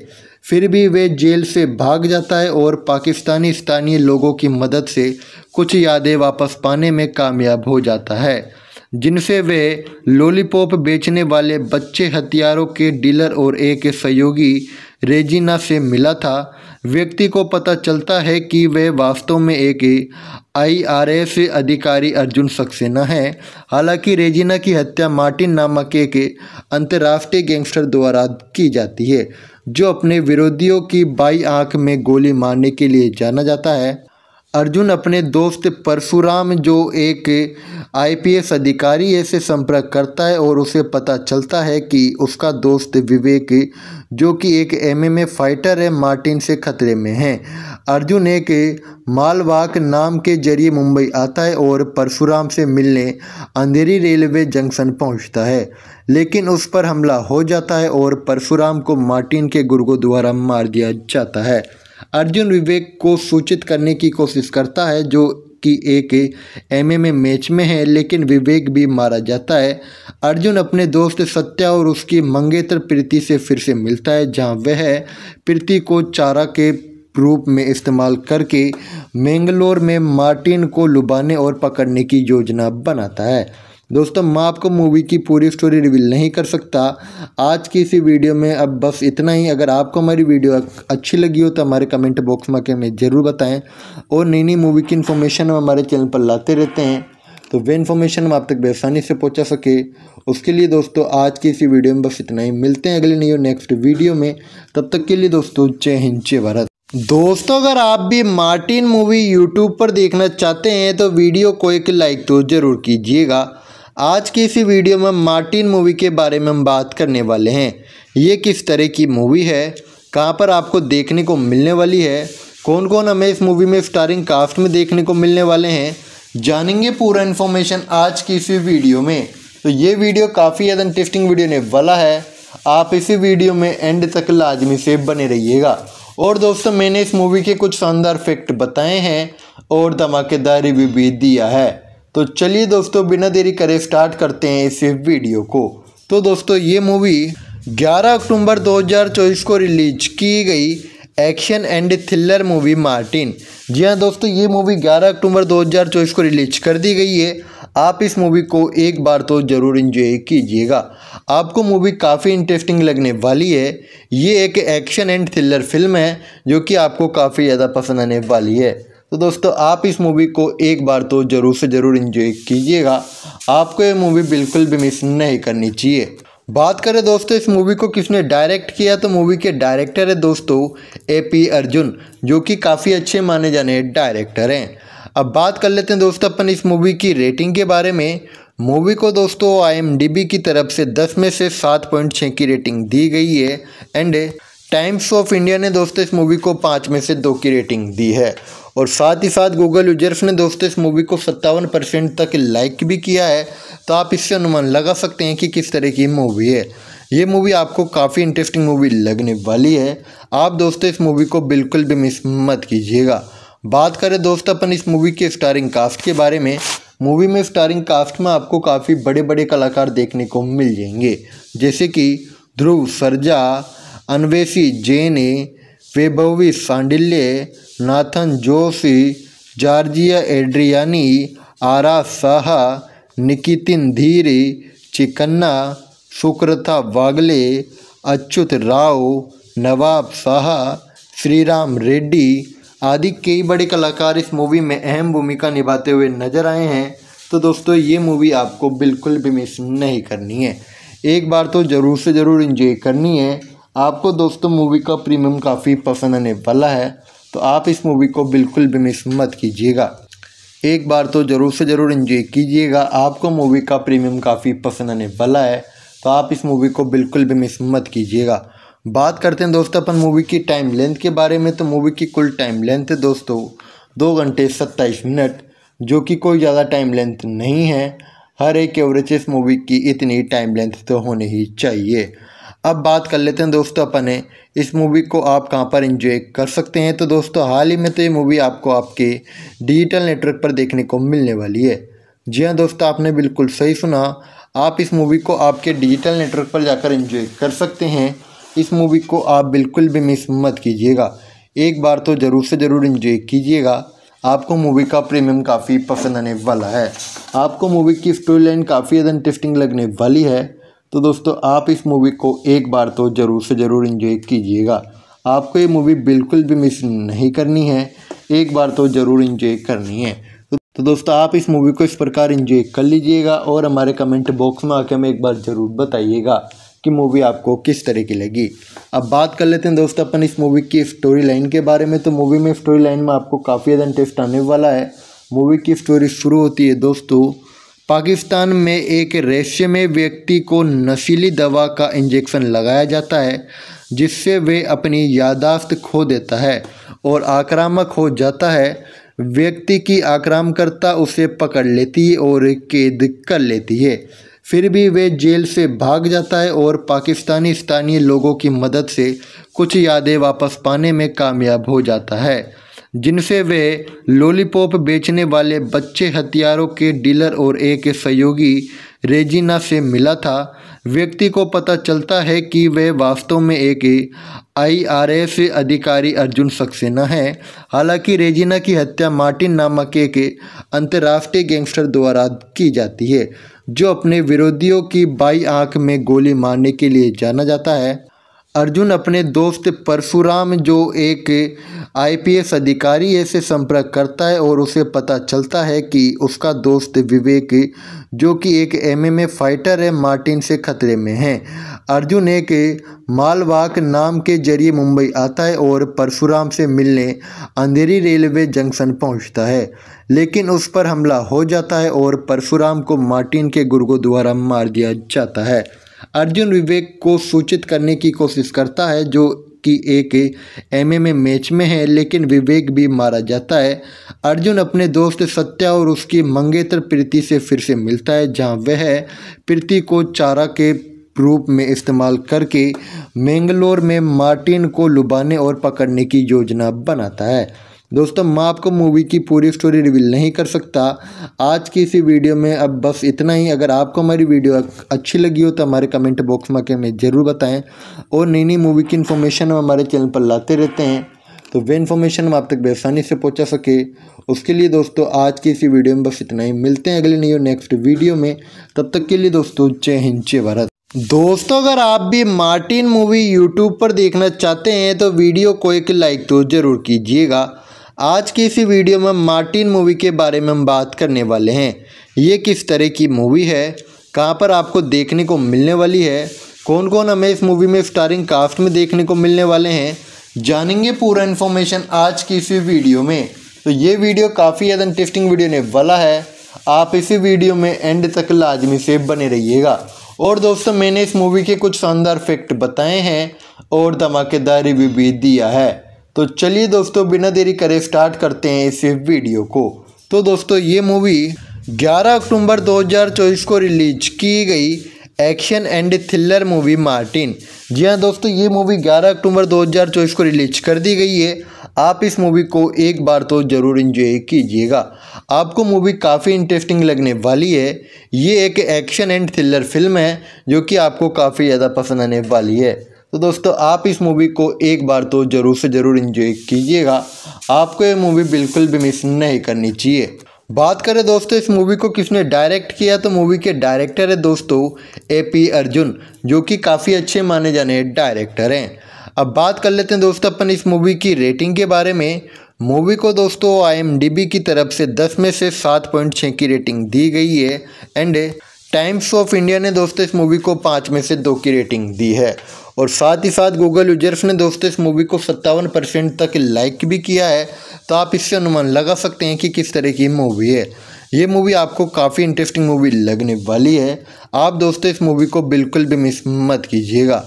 फिर भी वे जेल से भाग जाता है और पाकिस्तानी स्थानीय लोगों की मदद से कुछ यादें वापस पाने में कामयाब हो जाता है जिनसे वे लॉलीपॉप बेचने वाले बच्चे हथियारों के डीलर और एक सहयोगी रेजिना से मिला था व्यक्ति को पता चलता है कि वे वास्तव में एक आईआरएस अधिकारी अर्जुन सक्सेना है हालांकि रेजिना की हत्या मार्टिन नामक एक अंतर्राष्ट्रीय गैंगस्टर द्वारा की जाती है जो अपने विरोधियों की बाई आंख में गोली मारने के लिए जाना जाता है अर्जुन अपने दोस्त परशुराम जो एक आईपीएस अधिकारी है से संपर्क करता है और उसे पता चलता है कि उसका दोस्त विवेक जो कि एक एमएमए फाइटर है मार्टिन से खतरे में है अर्जुन एक मालवाक नाम के जरिए मुंबई आता है और परशुराम से मिलने अंधेरी रेलवे जंक्शन पहुंचता है लेकिन उस पर हमला हो जाता है और परशुराम को मार्टिन के गुर्गों द्वारा मार दिया जाता है अर्जुन विवेक को सूचित करने की कोशिश करता है जो कि एक एमएमए मैच में है लेकिन विवेक भी मारा जाता है अर्जुन अपने दोस्त सत्या और उसकी मंगेतर प्रीति से फिर से मिलता है जहां वह प्रीति को चारा के रूप में इस्तेमाल करके मैंगलोर में मार्टिन को लुभाने और पकड़ने की योजना बनाता है दोस्तों मैं आपको मूवी की पूरी स्टोरी रिवील नहीं कर सकता आज की इसी वीडियो में अब बस इतना ही अगर आपको हमारी वीडियो अच्छी लगी हो तो हमारे कमेंट बॉक्स में आके हमें ज़रूर बताएं और नई नई मूवी की इन्फॉर्मेशन हम हमारे चैनल पर लाते रहते हैं तो वे इन्फॉर्मेशन हम आप तक बेसानी से पहुँचा सके उसके लिए दोस्तों आज की इसी वीडियो में बस इतना ही मिलते हैं अगले नई नेक्स्ट वीडियो में तब तक के लिए दोस्तों जय हिंद जय भारत दोस्तों अगर आप भी मार्टिन मूवी यूट्यूब पर देखना चाहते हैं तो वीडियो को एक लाइक तो ज़रूर कीजिएगा आज की इसी वीडियो में मार्टिन मूवी के बारे में हम बात करने वाले हैं ये किस तरह की मूवी है कहाँ पर आपको देखने को मिलने वाली है कौन कौन हमें इस मूवी में स्टारिंग कास्ट में देखने को मिलने वाले हैं जानेंगे पूरा इन्फॉर्मेशन आज की इसी वीडियो में तो ये वीडियो काफ़ी ज़्यादा इंटरेस्टिंग वीडियो ने वाला है आप इसी वीडियो में एंड तक लाजमी से बने रहिएगा और दोस्तों मैंने इस मूवी के कुछ शानदार फैक्ट बताए हैं और धमाकेदारी भी, भी दिया है तो चलिए दोस्तों बिना देरी करे स्टार्ट करते हैं इस वीडियो को तो दोस्तों ये मूवी 11 अक्टूबर 2024 को रिलीज की गई action and thriller movie Martin जी हाँ दोस्तों ये मूवी 11 अक्टूबर 2024 को रिलीज कर दी गई है आप इस मूवी को एक बार तो ज़रूर इंजॉय कीजिएगा आपको मूवी काफ़ी इंटरेस्टिंग लगने वाली है ये एक एक्शन एंड थ्रिलर फिल्म है जो कि आपको काफ़ी ज़्यादा पसंद आने वाली है तो दोस्तों आप इस मूवी को एक बार तो ज़रूर से ज़रूर इन्जॉय कीजिएगा आपको ये मूवी बिल्कुल भी मिस नहीं करनी चाहिए बात करें दोस्तों इस मूवी को किसने डायरेक्ट किया तो मूवी के डायरेक्टर है दोस्तों ए पी अर्जुन जो कि काफ़ी अच्छे माने जाने डायरेक्टर हैं अब बात कर लेते हैं दोस्तों अपन इस मूवी की रेटिंग के बारे में मूवी को दोस्तों आईएमडीबी की तरफ से 10 में से 7.6 की रेटिंग दी गई है एंड टाइम्स ऑफ इंडिया ने दोस्तों इस मूवी को पाँच में से दो की रेटिंग दी है और साथ ही साथ गूगल यूजर्स ने दोस्तों इस मूवी को सत्तावन परसेंट तक लाइक भी किया है तो आप इससे अनुमान लगा सकते हैं कि किस तरह की मूवी है ये मूवी आपको काफ़ी इंटरेस्टिंग मूवी लगने वाली है आप दोस्तों इस मूवी को बिल्कुल भी मिस मत कीजिएगा बात करें दोस्त अपन इस मूवी के स्टारिंग कास्ट के बारे में मूवी में स्टारिंग कास्ट में आपको काफ़ी बड़े बड़े कलाकार देखने को मिल जाएंगे जैसे कि ध्रुव सरजा अनवेशी जैने वैभवी सांडिल्य नाथन जोशी जॉर्जिया एड्रियानी आरा शाह निकितिन धीरे चिकन्ना सुक्रता वागले अच्युत राव नवाब शाह श्रीराम रेड्डी आदि कई बड़े कलाकार इस मूवी में अहम भूमिका निभाते हुए नजर आए हैं तो दोस्तों ये मूवी आपको बिल्कुल भी मिस नहीं करनी है एक बार तो ज़रूर से ज़रूर इंजॉय करनी है आपको दोस्तों मूवी का प्रीमियम काफ़ी पसंद आने वाला है तो आप इस मूवी को बिल्कुल भी मिस मत कीजिएगा एक बार तो ज़रूर से ज़रूर इन्जॉय कीजिएगा आपको मूवी का प्रीमियम काफ़ी पसंद आने वाला है तो आप इस मूवी को बिल्कुल भी मिस मत कीजिएगा बात करते हैं दोस्तों अपन मूवी की टाइम लेंथ के बारे में तो मूवी की कुल टाइम लेंथ है दोस्तों दो घंटे सत्ताईस मिनट जो कि कोई ज़्यादा टाइम लेंथ नहीं है हर एक एवरेज इस मूवी की इतनी टाइम लेंथ तो होनी ही चाहिए अब बात कर लेते हैं दोस्तों अपने इस मूवी को आप कहाँ पर इंजॉय कर सकते हैं तो दोस्तों हाल ही में तो ये मूवी आपको आपके डिजिटल नेटवर्क पर देखने को मिलने वाली है जी हाँ दोस्तों आपने बिल्कुल सही सुना आप इस मूवी को आपके डिजिटल नेटवर्क पर जाकर इंजॉय कर सकते हैं इस मूवी को आप बिल्कुल भी मिस मत कीजिएगा एक बार तो ज़रूर से ज़रूर इंजॉय कीजिएगा आपको मूवी का प्रीमियम काफ़ी पसंद आने वाला है आपको मूवी की स्टोरी लाइन काफ़ी ज़्यादा इंटरेस्टिंग लगने वाली है तो दोस्तों आप इस मूवी को एक बार तो ज़रूर से ज़रूर इन्जॉय कीजिएगा आपको ये मूवी बिल्कुल भी मिस नहीं करनी है एक बार तो ज़रूर इन्जॉय करनी है तो दोस्तों आप इस मूवी को इस प्रकार इन्जॉय कर लीजिएगा और हमारे कमेंट बॉक्स में आके हमें एक बार ज़रूर बताइएगा कि मूवी आपको किस तरह की लगी अब बात कर लेते हैं दोस्तों अपन इस मूवी की स्टोरी लाइन के बारे में तो मूवी में स्टोरी लाइन में आपको काफ़ी ज़्यादा इंटरेस्ट आने वाला है मूवी की स्टोरी शुरू होती है दोस्तों पाकिस्तान में एक रेशमे व्यक्ति को नशीली दवा का इंजेक्शन लगाया जाता है जिससे वे अपनी यादाश्त खो देता है और आक्रामक हो जाता है व्यक्ति की आक्रामकर्ता उसे पकड़ लेती है और कैद कर लेती है फिर भी वे जेल से भाग जाता है और पाकिस्तानी स्थानीय लोगों की मदद से कुछ यादें वापस पाने में कामयाब हो जाता है जिनसे वे लॉलीपॉप बेचने वाले बच्चे हथियारों के डीलर और एक सहयोगी रेजिना से मिला था व्यक्ति को पता चलता है कि वे वास्तव में एक आईआरएस अधिकारी अर्जुन सक्सेना है हालांकि रेजिना की हत्या मार्टिन नामक एक अंतर्राष्ट्रीय गैंगस्टर द्वारा की जाती है जो अपने विरोधियों की बाई आंख में गोली मारने के लिए जाना जाता है अर्जुन अपने दोस्त परशुराम जो एक आईपीएस अधिकारी है से संपर्क करता है और उसे पता चलता है कि उसका दोस्त विवेक जो कि एक एमएमए फाइटर है मार्टिन से खतरे में है अर्जुन एक मालवाक नाम के जरिए मुंबई आता है और परशुराम से मिलने अंधेरी रेलवे जंक्शन पहुंचता है लेकिन उस पर हमला हो जाता है और परशुराम को मार्टिन के गुर्गों द्वारा मार दिया जाता है अर्जुन विवेक को सूचित करने की कोशिश करता है जो कि एक एमएमए मैच में है लेकिन विवेक भी मारा जाता है अर्जुन अपने दोस्त सत्या और उसकी मंगेतर प्रीति से फिर से मिलता है जहां वह प्रीति को चारा के रूप में इस्तेमाल करके मैंगलोर में मार्टिन को लुभाने और पकड़ने की योजना बनाता है दोस्तों मैं आपको मूवी की पूरी स्टोरी रिवील नहीं कर सकता आज की इसी वीडियो में अब बस इतना ही अगर आपको हमारी वीडियो अच्छी लगी हो तो हमारे कमेंट बॉक्स में हमें ज़रूर बताएं और नई नई मूवी की इन्फॉर्मेशन हम हमारे चैनल पर लाते रहते हैं तो वे इन्फॉर्मेशन हम आप तक बेसानी से पहुँचा सके उसके लिए दोस्तों आज की इसी वीडियो में बस इतना ही मिलते हैं अगले नई नेक्स्ट वीडियो में तब तक के लिए दोस्तों जय हिंद जय भारत दोस्तों अगर आप भी मार्टिन मूवी यूट्यूब पर देखना चाहते हैं तो वीडियो को एक लाइक तो ज़रूर कीजिएगा आज की इसी वीडियो में मार्टिन मूवी के बारे में हम बात करने वाले हैं ये किस तरह की मूवी है कहाँ पर आपको देखने को मिलने वाली है कौन कौन हमें इस मूवी में स्टारिंग कास्ट में देखने को मिलने वाले हैं जानेंगे पूरा इन्फॉर्मेशन आज की इसी वीडियो में तो ये वीडियो काफ़ी ज़्यादा इंटरेस्टिंग वीडियो ने वाला है आप इसी वीडियो में एंड तक लाजमी से बने रहिएगा और दोस्तों मैंने इस मूवी के कुछ शानदार फैक्ट बताए हैं और धमाकेदारी भी, भी दिया है तो चलिए दोस्तों बिना देरी करे स्टार्ट करते हैं इस वीडियो को तो दोस्तों ये मूवी 11 अक्टूबर 2024 को रिलीज की गई action and thriller movie Martin जी हाँ दोस्तों ये मूवी 11 अक्टूबर 2024 को रिलीज कर दी गई है आप इस मूवी को एक बार तो ज़रूर इन्जॉय कीजिएगा आपको मूवी काफ़ी इंटरेस्टिंग लगने वाली है ये एक एक्शन एंड थ्रिलर फिल्म है जो कि आपको काफ़ी ज़्यादा पसंद आने वाली है तो दोस्तों आप इस मूवी को एक बार तो ज़रूर से ज़रूर इन्जॉय कीजिएगा आपको ये मूवी बिल्कुल भी मिस नहीं करनी चाहिए बात करें दोस्तों इस मूवी को किसने डायरेक्ट किया तो मूवी के डायरेक्टर है दोस्तों ए पी अर्जुन जो कि काफ़ी अच्छे माने जाने डायरेक्टर हैं अब बात कर लेते हैं दोस्तों अपन इस मूवी की रेटिंग के बारे में मूवी को दोस्तों आई की तरफ से दस में से सात पॉइंट छः की रेटिंग दी गई है एंड टाइम्स ऑफ इंडिया ने दोस्तों इस मूवी को पाँच में से दो की रेटिंग दी है और साथ ही साथ गूगल यूजर्स ने दोस्तों इस मूवी को सत्तावन परसेंट तक लाइक भी किया है तो आप इससे अनुमान लगा सकते हैं कि किस तरह की मूवी है ये मूवी आपको काफ़ी इंटरेस्टिंग मूवी लगने वाली है आप दोस्तों इस मूवी को बिल्कुल भी मिस मत कीजिएगा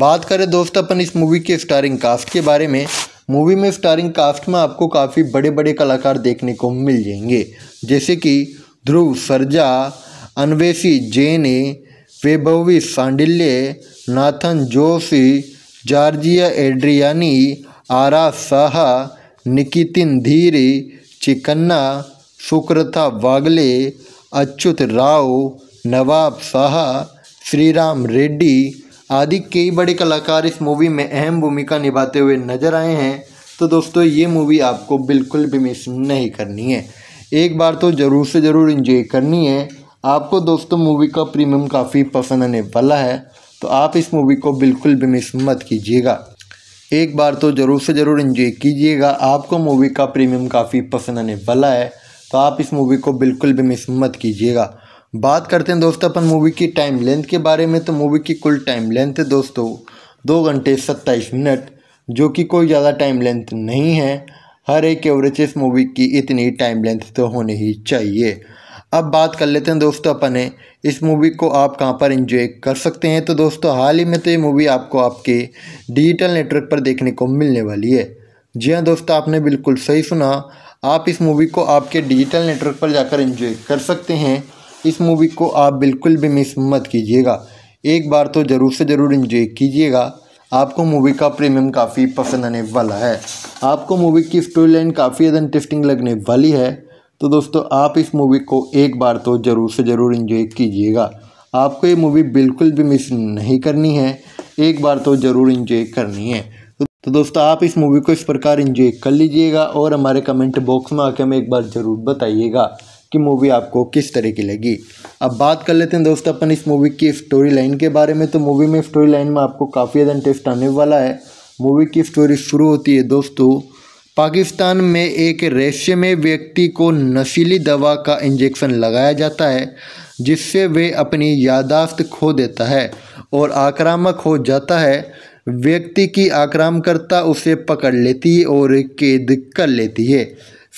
बात करें दोस्तों अपन इस मूवी के स्टारिंग कास्ट के बारे में मूवी में स्टारिंग कास्ट में आपको काफ़ी बड़े बड़े कलाकार देखने को मिल जाएंगे जैसे कि ध्रुव सरजा अनवेशी जैन वैभवी सांडिल्य नाथन जोशी जॉर्जिया एड्रियानी आरा शाह निकितिन धीरे चिकन्ना सुक्रता वागले अच्युत राव नवाब शाह श्रीराम रेड्डी आदि कई बड़े कलाकार इस मूवी में अहम भूमिका निभाते हुए नजर आए हैं तो दोस्तों ये मूवी आपको बिल्कुल भी मिस नहीं करनी है एक बार तो ज़रूर से ज़रूर इंजॉय करनी है आपको दोस्तों मूवी का प्रीमियम काफ़ी पसंद आने वाला है तो आप इस मूवी को बिल्कुल भी मिस मत कीजिएगा एक बार तो ज़रूर से ज़रूर इन्जॉय कीजिएगा आपको मूवी का प्रीमियम काफ़ी पसंद आने वाला है तो आप इस मूवी को बिल्कुल भी मिस मत कीजिएगा बात करते हैं दोस्तों अपन मूवी की टाइम लेंथ के बारे में तो मूवी की कुल टाइम लेंथ है दोस्तों दो घंटे सत्ताईस मिनट जो कि कोई ज़्यादा टाइम लेंथ नहीं है हर एक एवरेज इस मूवी की इतनी टाइम लेंथ तो होनी ही चाहिए अब बात कर लेते हैं दोस्तों अपन इस मूवी को आप कहाँ पर इंजॉय कर सकते हैं तो दोस्तों हाल ही में तो ये मूवी आपको आपके डिजिटल नेटवर्क पर देखने को मिलने वाली है जी हाँ दोस्तों आपने बिल्कुल सही सुना आप इस मूवी को आपके डिजिटल नेटवर्क पर जाकर इंजॉय कर सकते हैं इस मूवी को आप बिल्कुल भी मिस मत कीजिएगा एक बार तो ज़रूर से ज़रूर इंजॉय कीजिएगा आपको मूवी का प्रीमियम काफ़ी पसंद आने वाला है आपको मूवी की स्टोरी लाइन काफ़ी ज़्यादा इंटरेस्टिंग लगने वाली है तो दोस्तों आप इस मूवी को एक बार तो ज़रूर से ज़रूर इन्जॉय कीजिएगा आपको ये मूवी बिल्कुल भी मिस नहीं करनी है एक बार तो ज़रूर इन्जॉय करनी है तो दोस्तों आप इस मूवी को इस प्रकार इन्जॉय कर लीजिएगा और हमारे कमेंट बॉक्स में आके हमें एक बार ज़रूर बताइएगा कि मूवी आपको किस तरह की लगी अब बात कर लेते हैं दोस्तों अपन इस मूवी की स्टोरी लाइन के बारे में तो मूवी में स्टोरी लाइन में आपको काफ़ी ज़्यादा इंटरेस्ट आने वाला है मूवी की स्टोरी शुरू होती है दोस्तों पाकिस्तान में एक रेशमे व्यक्ति को नशीली दवा का इंजेक्शन लगाया जाता है जिससे वे अपनी यादाश्त खो देता है और आक्रामक हो जाता है व्यक्ति की आक्रामकर्ता उसे पकड़ लेती है और कैद कर लेती है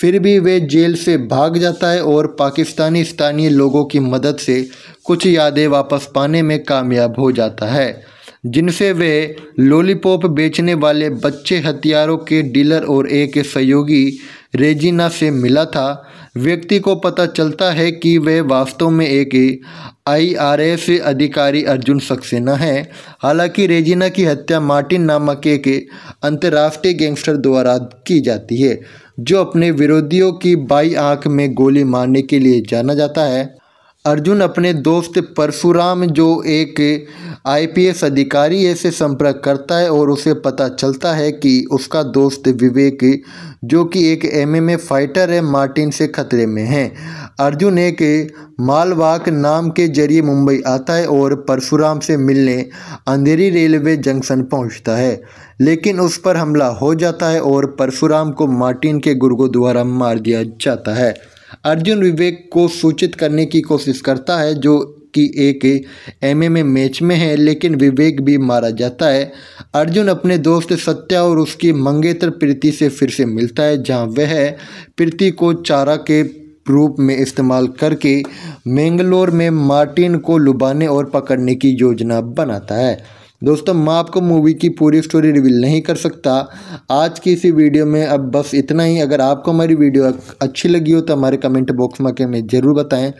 फिर भी वे जेल से भाग जाता है और पाकिस्तानी स्थानीय लोगों की मदद से कुछ यादें वापस पाने में कामयाब हो जाता है जिनसे वे लॉलीपॉप बेचने वाले बच्चे हथियारों के डीलर और एक सहयोगी रेजिना से मिला था व्यक्ति को पता चलता है कि वे वास्तव में एक आईआरएस अधिकारी अर्जुन सक्सेना है हालांकि रेजिना की हत्या मार्टिन नामक एक अंतर्राष्ट्रीय गैंगस्टर द्वारा की जाती है जो अपने विरोधियों की बाई आंख में गोली मारने के लिए जाना जाता है अर्जुन अपने दोस्त परशुराम जो एक आईपीएस अधिकारी है से संपर्क करता है और उसे पता चलता है कि उसका दोस्त विवेक जो कि एक एमएमए फाइटर है मार्टिन से खतरे में है अर्जुन एक मालवाक नाम के जरिए मुंबई आता है और परशुराम से मिलने अंधेरी रेलवे जंक्शन पहुंचता है लेकिन उस पर हमला हो जाता है और परशुराम को मार्टिन के गुर्गों द्वारा मार दिया जाता है अर्जुन विवेक को सूचित करने की कोशिश करता है जो कि एक एमएमए मैच में है लेकिन विवेक भी मारा जाता है अर्जुन अपने दोस्त सत्या और उसकी मंगेतर प्रीति से फिर से मिलता है जहां वह प्रीति को चारा के रूप में इस्तेमाल करके मैंगलोर में मार्टिन को लुभाने और पकड़ने की योजना बनाता है दोस्तों मैं आपको मूवी की पूरी स्टोरी रिवील नहीं कर सकता आज की इसी वीडियो में अब बस इतना ही अगर आपको हमारी वीडियो अच्छी लगी हो तो हमारे कमेंट बॉक्स में हमें ज़रूर बताएं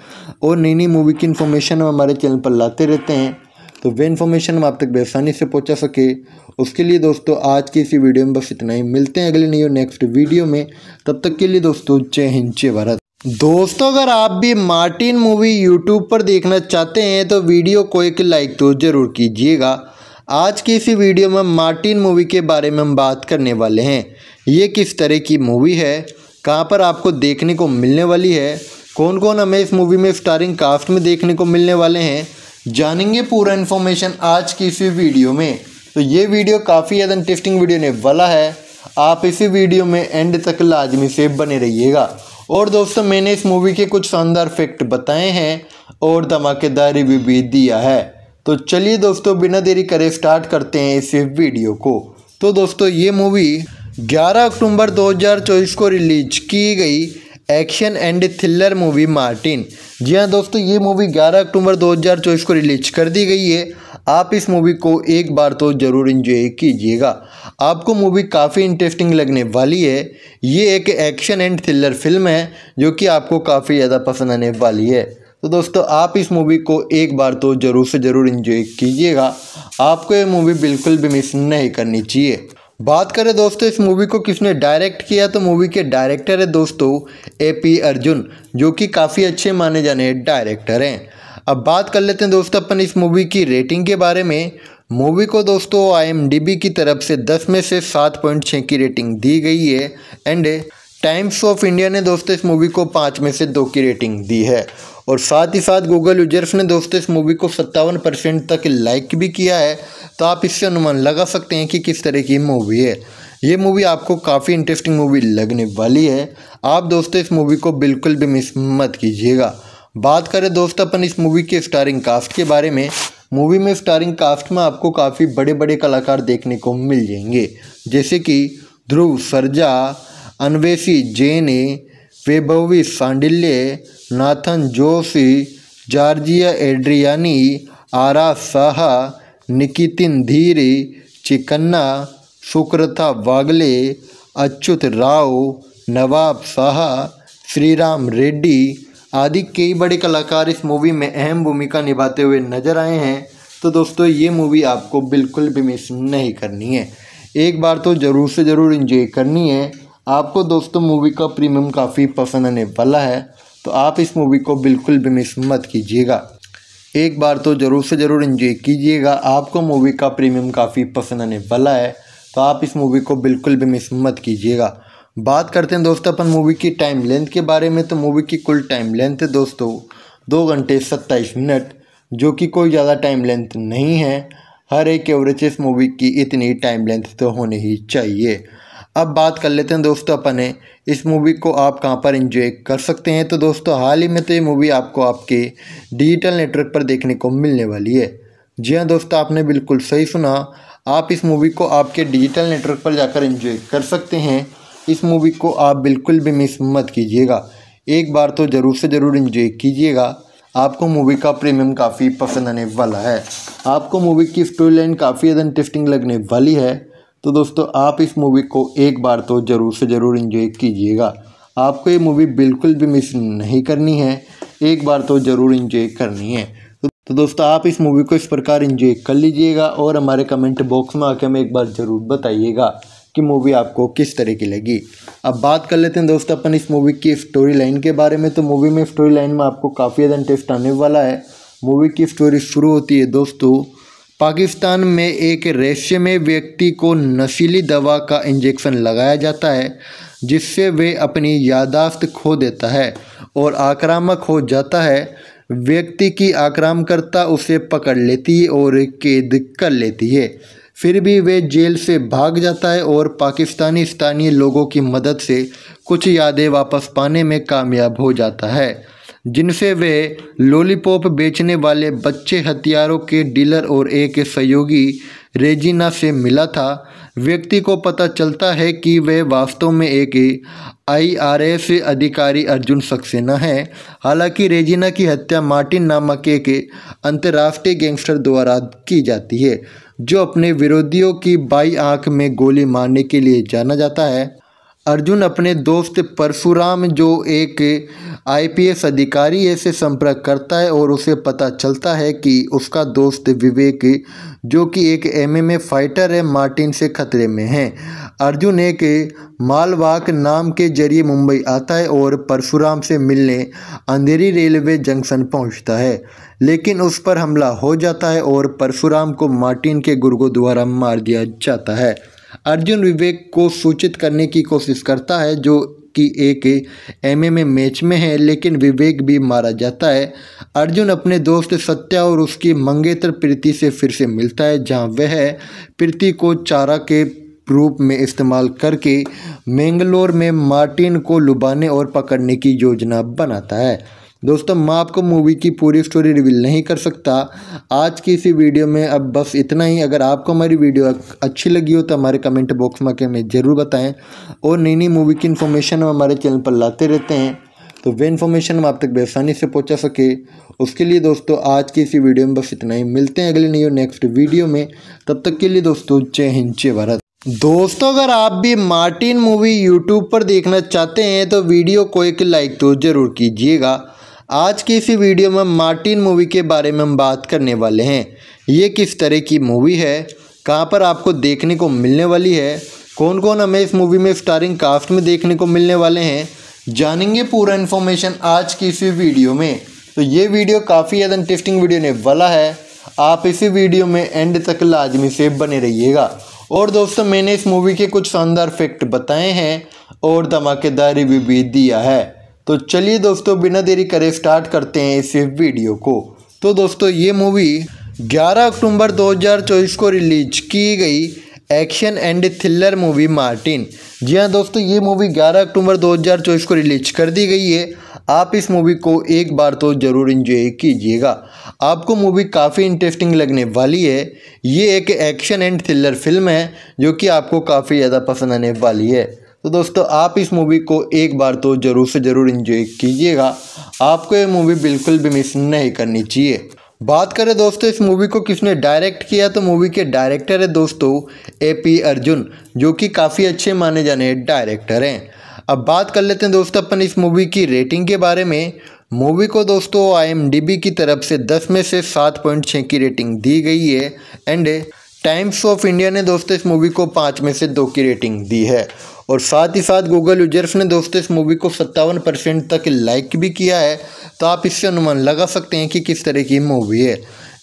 और नई नई मूवी की इन्फॉर्मेशन हम हमारे चैनल पर लाते रहते हैं तो वे इन्फॉर्मेशन हम आप तक बेसानी से पहुँचा सके उसके लिए दोस्तों आज की इसी वीडियो में बस इतना ही मिलते हैं अगले नई नेक्स्ट वीडियो में तब तक के लिए दोस्तों जय हिंद जय भारत दोस्तों अगर आप भी मार्टिन मूवी यूट्यूब पर देखना चाहते हैं तो वीडियो को एक लाइक तो ज़रूर कीजिएगा आज की इसी वीडियो में मार्टिन मूवी के बारे में हम बात करने वाले हैं ये किस तरह की मूवी है कहाँ पर आपको देखने को मिलने वाली है कौन कौन हमें इस मूवी में स्टारिंग कास्ट में देखने को मिलने वाले हैं जानेंगे पूरा इन्फॉर्मेशन आज की इसी वीडियो में तो ये वीडियो काफ़ी ज़्यादा इंटरेस्टिंग वीडियो ने वाला है आप इसी वीडियो में एंड तक लाजमी से बने रहिएगा और दोस्तों मैंने इस मूवी के कुछ शानदार फैक्ट बताए हैं और धमाकेदारी भी, भी दिया है तो चलिए दोस्तों बिना देरी करे स्टार्ट करते हैं इस वीडियो को तो दोस्तों ये मूवी 11 अक्टूबर 2024 को रिलीज की गई action and thriller movie Martin जी हाँ दोस्तों ये मूवी 11 अक्टूबर 2024 को रिलीज कर दी गई है आप इस मूवी को एक बार तो ज़रूर इन्जॉय कीजिएगा आपको मूवी काफ़ी इंटरेस्टिंग लगने वाली है ये एक एक्शन एंड थ्रिलर फिल्म है जो कि आपको काफ़ी ज़्यादा पसंद आने वाली है तो दोस्तों आप इस मूवी को एक बार तो ज़रूर से ज़रूर इन्जॉय कीजिएगा आपको ये मूवी बिल्कुल भी मिस नहीं करनी चाहिए बात करें दोस्तों इस मूवी को किसने डायरेक्ट किया तो मूवी के डायरेक्टर है दोस्तों ए पी अर्जुन जो कि काफ़ी अच्छे माने जाने डायरेक्टर हैं अब बात कर लेते हैं दोस्तों अपन इस मूवी की रेटिंग के बारे में मूवी को दोस्तों आई की तरफ से 10 में से 7.6 की रेटिंग दी गई है एंड टाइम्स ऑफ इंडिया ने दोस्तों इस मूवी को पाँच में से दो की रेटिंग दी है और साथ ही साथ गूगल यूजर्स ने दोस्तों इस मूवी को सत्तावन परसेंट तक लाइक भी किया है तो आप इससे अनुमान लगा सकते हैं कि किस तरह की मूवी है ये मूवी आपको काफ़ी इंटरेस्टिंग मूवी लगने वाली है आप दोस्तों इस मूवी को बिल्कुल भी मिस मत कीजिएगा बात करें दोस्त अपन इस मूवी के स्टारिंग कास्ट के बारे में मूवी में स्टारिंग कास्ट में आपको काफ़ी बड़े बड़े कलाकार देखने को मिल जाएंगे जैसे कि ध्रुव सरजा अनवेशी जैने वैभवी सांडिल्य नाथन जोशी जॉर्जिया एड्रियानी आरा शाह निकितिन धीरे चिकन्ना सुक्रता वागले अच्युत राव नवाब शाह श्रीराम रेड्डी आदि कई बड़े कलाकार इस मूवी में अहम भूमिका निभाते हुए नजर आए हैं तो दोस्तों ये मूवी आपको बिल्कुल भी मिस नहीं करनी है एक बार तो ज़रूर से ज़रूर इंजॉय करनी है आपको दोस्तों मूवी का प्रीमियम काफ़ी पसंद आने वाला है तो आप इस मूवी को बिल्कुल भी मिस मत कीजिएगा एक बार तो ज़रूर से ज़रूर इन्जॉय कीजिएगा आपको मूवी का प्रीमियम काफ़ी पसंद आने वाला है तो आप इस मूवी को बिल्कुल भी मिस मत कीजिएगा बात करते हैं दोस्तों अपन मूवी की टाइम लेंथ के बारे में तो मूवी की कुल टाइम लेंथ है दोस्तों दो घंटे सत्ताईस मिनट जो कि कोई ज़्यादा टाइम लेंथ नहीं है हर एक एवरेज इस मूवी की इतनी टाइम लेंथ तो होनी ही चाहिए अब बात कर लेते हैं दोस्तों अपने इस मूवी को आप कहाँ पर इंजॉय कर सकते हैं तो दोस्तों हाल ही में तो ये मूवी आपको आपके डिजिटल नेटवर्क पर देखने को मिलने वाली है जी हाँ दोस्तों आपने बिल्कुल सही सुना आप इस मूवी को आपके डिजिटल नेटवर्क पर जाकर इंजॉय कर सकते हैं इस मूवी को आप बिल्कुल भी मिस मत कीजिएगा एक बार तो ज़रूर से ज़रूर इंजॉय कीजिएगा आपको मूवी का प्रीमियम काफ़ी पसंद आने वाला है आपको मूवी की स्टोरी लाइन काफ़ी ज़्यादा इंटरेस्टिंग लगने वाली है तो दोस्तों आप इस मूवी को एक बार तो ज़रूर से ज़रूर इन्जॉय कीजिएगा आपको ये मूवी बिल्कुल भी मिस नहीं करनी है एक बार तो ज़रूर इन्जॉय करनी है तो दोस्तों आप इस मूवी को इस प्रकार इन्जॉय कर लीजिएगा और हमारे कमेंट बॉक्स में आके हमें एक बार ज़रूर बताइएगा कि मूवी आपको किस तरह की लगी अब बात कर लेते हैं दोस्तों अपन इस मूवी की स्टोरी लाइन के बारे में तो मूवी में स्टोरी लाइन में आपको काफ़ी ज़्यादा इंटरेस्ट आने वाला है मूवी की स्टोरी शुरू होती है दोस्तों पाकिस्तान में एक रेशमे व्यक्ति को नशीली दवा का इंजेक्शन लगाया जाता है जिससे वे अपनी यादाश्त खो देता है और आक्रामक हो जाता है व्यक्ति की आक्रामकर्ता उसे पकड़ लेती है और कैद कर लेती है फिर भी वे जेल से भाग जाता है और पाकिस्तानी स्थानीय लोगों की मदद से कुछ यादें वापस पाने में कामयाब हो जाता है जिनसे वे लॉलीपॉप बेचने वाले बच्चे हथियारों के डीलर और एक सहयोगी रेजिना से मिला था व्यक्ति को पता चलता है कि वे वास्तव में एक आईआरएस अधिकारी अर्जुन सक्सेना है हालांकि रेजिना की हत्या मार्टिन नामक एक अंतर्राष्ट्रीय गैंगस्टर द्वारा की जाती है जो अपने विरोधियों की बाई आंख में गोली मारने के लिए जाना जाता है अर्जुन अपने दोस्त परशुराम जो एक आईपीएस अधिकारी है से संपर्क करता है और उसे पता चलता है कि उसका दोस्त विवेक जो कि एक एमएमए फाइटर है मार्टिन से खतरे में है अर्जुन एक मालवाक नाम के जरिए मुंबई आता है और परशुराम से मिलने अंधेरी रेलवे जंक्शन पहुंचता है लेकिन उस पर हमला हो जाता है और परशुराम को मार्टिन के गुर्गों द्वारा मार दिया जाता है अर्जुन विवेक को सूचित करने की कोशिश करता है जो कि एक एमएमए मैच में है लेकिन विवेक भी मारा जाता है अर्जुन अपने दोस्त सत्या और उसकी मंगेतर प्रीति से फिर से मिलता है जहां वह प्रीति को चारा के रूप में इस्तेमाल करके मैंगलोर में मार्टिन को लुभाने और पकड़ने की योजना बनाता है दोस्तों मैं आपको मूवी की पूरी स्टोरी रिवील नहीं कर सकता आज की इसी वीडियो में अब बस इतना ही अगर आपको हमारी वीडियो अच्छी लगी हो तो हमारे कमेंट बॉक्स में हमें ज़रूर बताएं और नई नई मूवी की इन्फॉर्मेशन हम हमारे चैनल पर लाते रहते हैं तो वे इन्फॉर्मेशन हम आप तक बेसानी से पहुँचा सके उसके लिए दोस्तों आज की इसी वीडियो में बस इतना ही मिलते हैं अगले नई और नेक्स्ट वीडियो में तब तक के लिए दोस्तों जय हिंद जय भारत दोस्तों अगर आप भी मार्टिन मूवी यूट्यूब पर देखना चाहते हैं तो वीडियो को एक लाइक तो ज़रूर कीजिएगा आज की इसी वीडियो में मार्टिन मूवी के बारे में हम बात करने वाले हैं ये किस तरह की मूवी है कहाँ पर आपको देखने को मिलने वाली है कौन कौन हमें इस मूवी में स्टारिंग कास्ट में देखने को मिलने वाले हैं जानेंगे पूरा इन्फॉर्मेशन आज की इसी वीडियो में तो ये वीडियो काफ़ी ज़्यादा इंटरेस्टिंग वीडियो ने वाला है आप इसी वीडियो में एंड तक लाजमी से बने रहिएगा और दोस्तों मैंने इस मूवी के कुछ शानदार फैक्ट बताए हैं और धमाकेदार रिव्यू भी दिया है तो चलिए दोस्तों बिना देरी करे स्टार्ट करते हैं इस वीडियो को तो दोस्तों ये मूवी 11 अक्टूबर 2024 को रिलीज की गई action and thriller movie Martin जी हाँ दोस्तों ये मूवी 11 अक्टूबर 2024 को रिलीज कर दी गई है आप इस मूवी को एक बार तो ज़रूर इन्जॉय कीजिएगा आपको मूवी काफ़ी इंटरेस्टिंग लगने वाली है ये एक एक्शन एंड थ्रिलर फिल्म है जो कि आपको काफ़ी ज़्यादा पसंद आने वाली है तो दोस्तों आप इस मूवी को एक बार तो ज़रूर से ज़रूर इन्जॉय कीजिएगा आपको ये मूवी बिल्कुल भी मिस नहीं करनी चाहिए बात करें दोस्तों इस मूवी को किसने डायरेक्ट किया तो मूवी के डायरेक्टर है दोस्तों ए पी अर्जुन जो कि काफ़ी अच्छे माने जाने डायरेक्टर हैं अब बात कर लेते हैं दोस्तों अपन इस मूवी की रेटिंग के बारे में मूवी को दोस्तों आई की तरफ से 10 में से 7.6 की रेटिंग दी गई है एंड टाइम्स ऑफ इंडिया ने दोस्तों इस मूवी को पाँच में से दो की रेटिंग दी है और साथ ही साथ गूगल यूजर्स ने दोस्तों इस मूवी को सत्तावन परसेंट तक लाइक भी किया है तो आप इससे अनुमान लगा सकते हैं कि किस तरह की मूवी है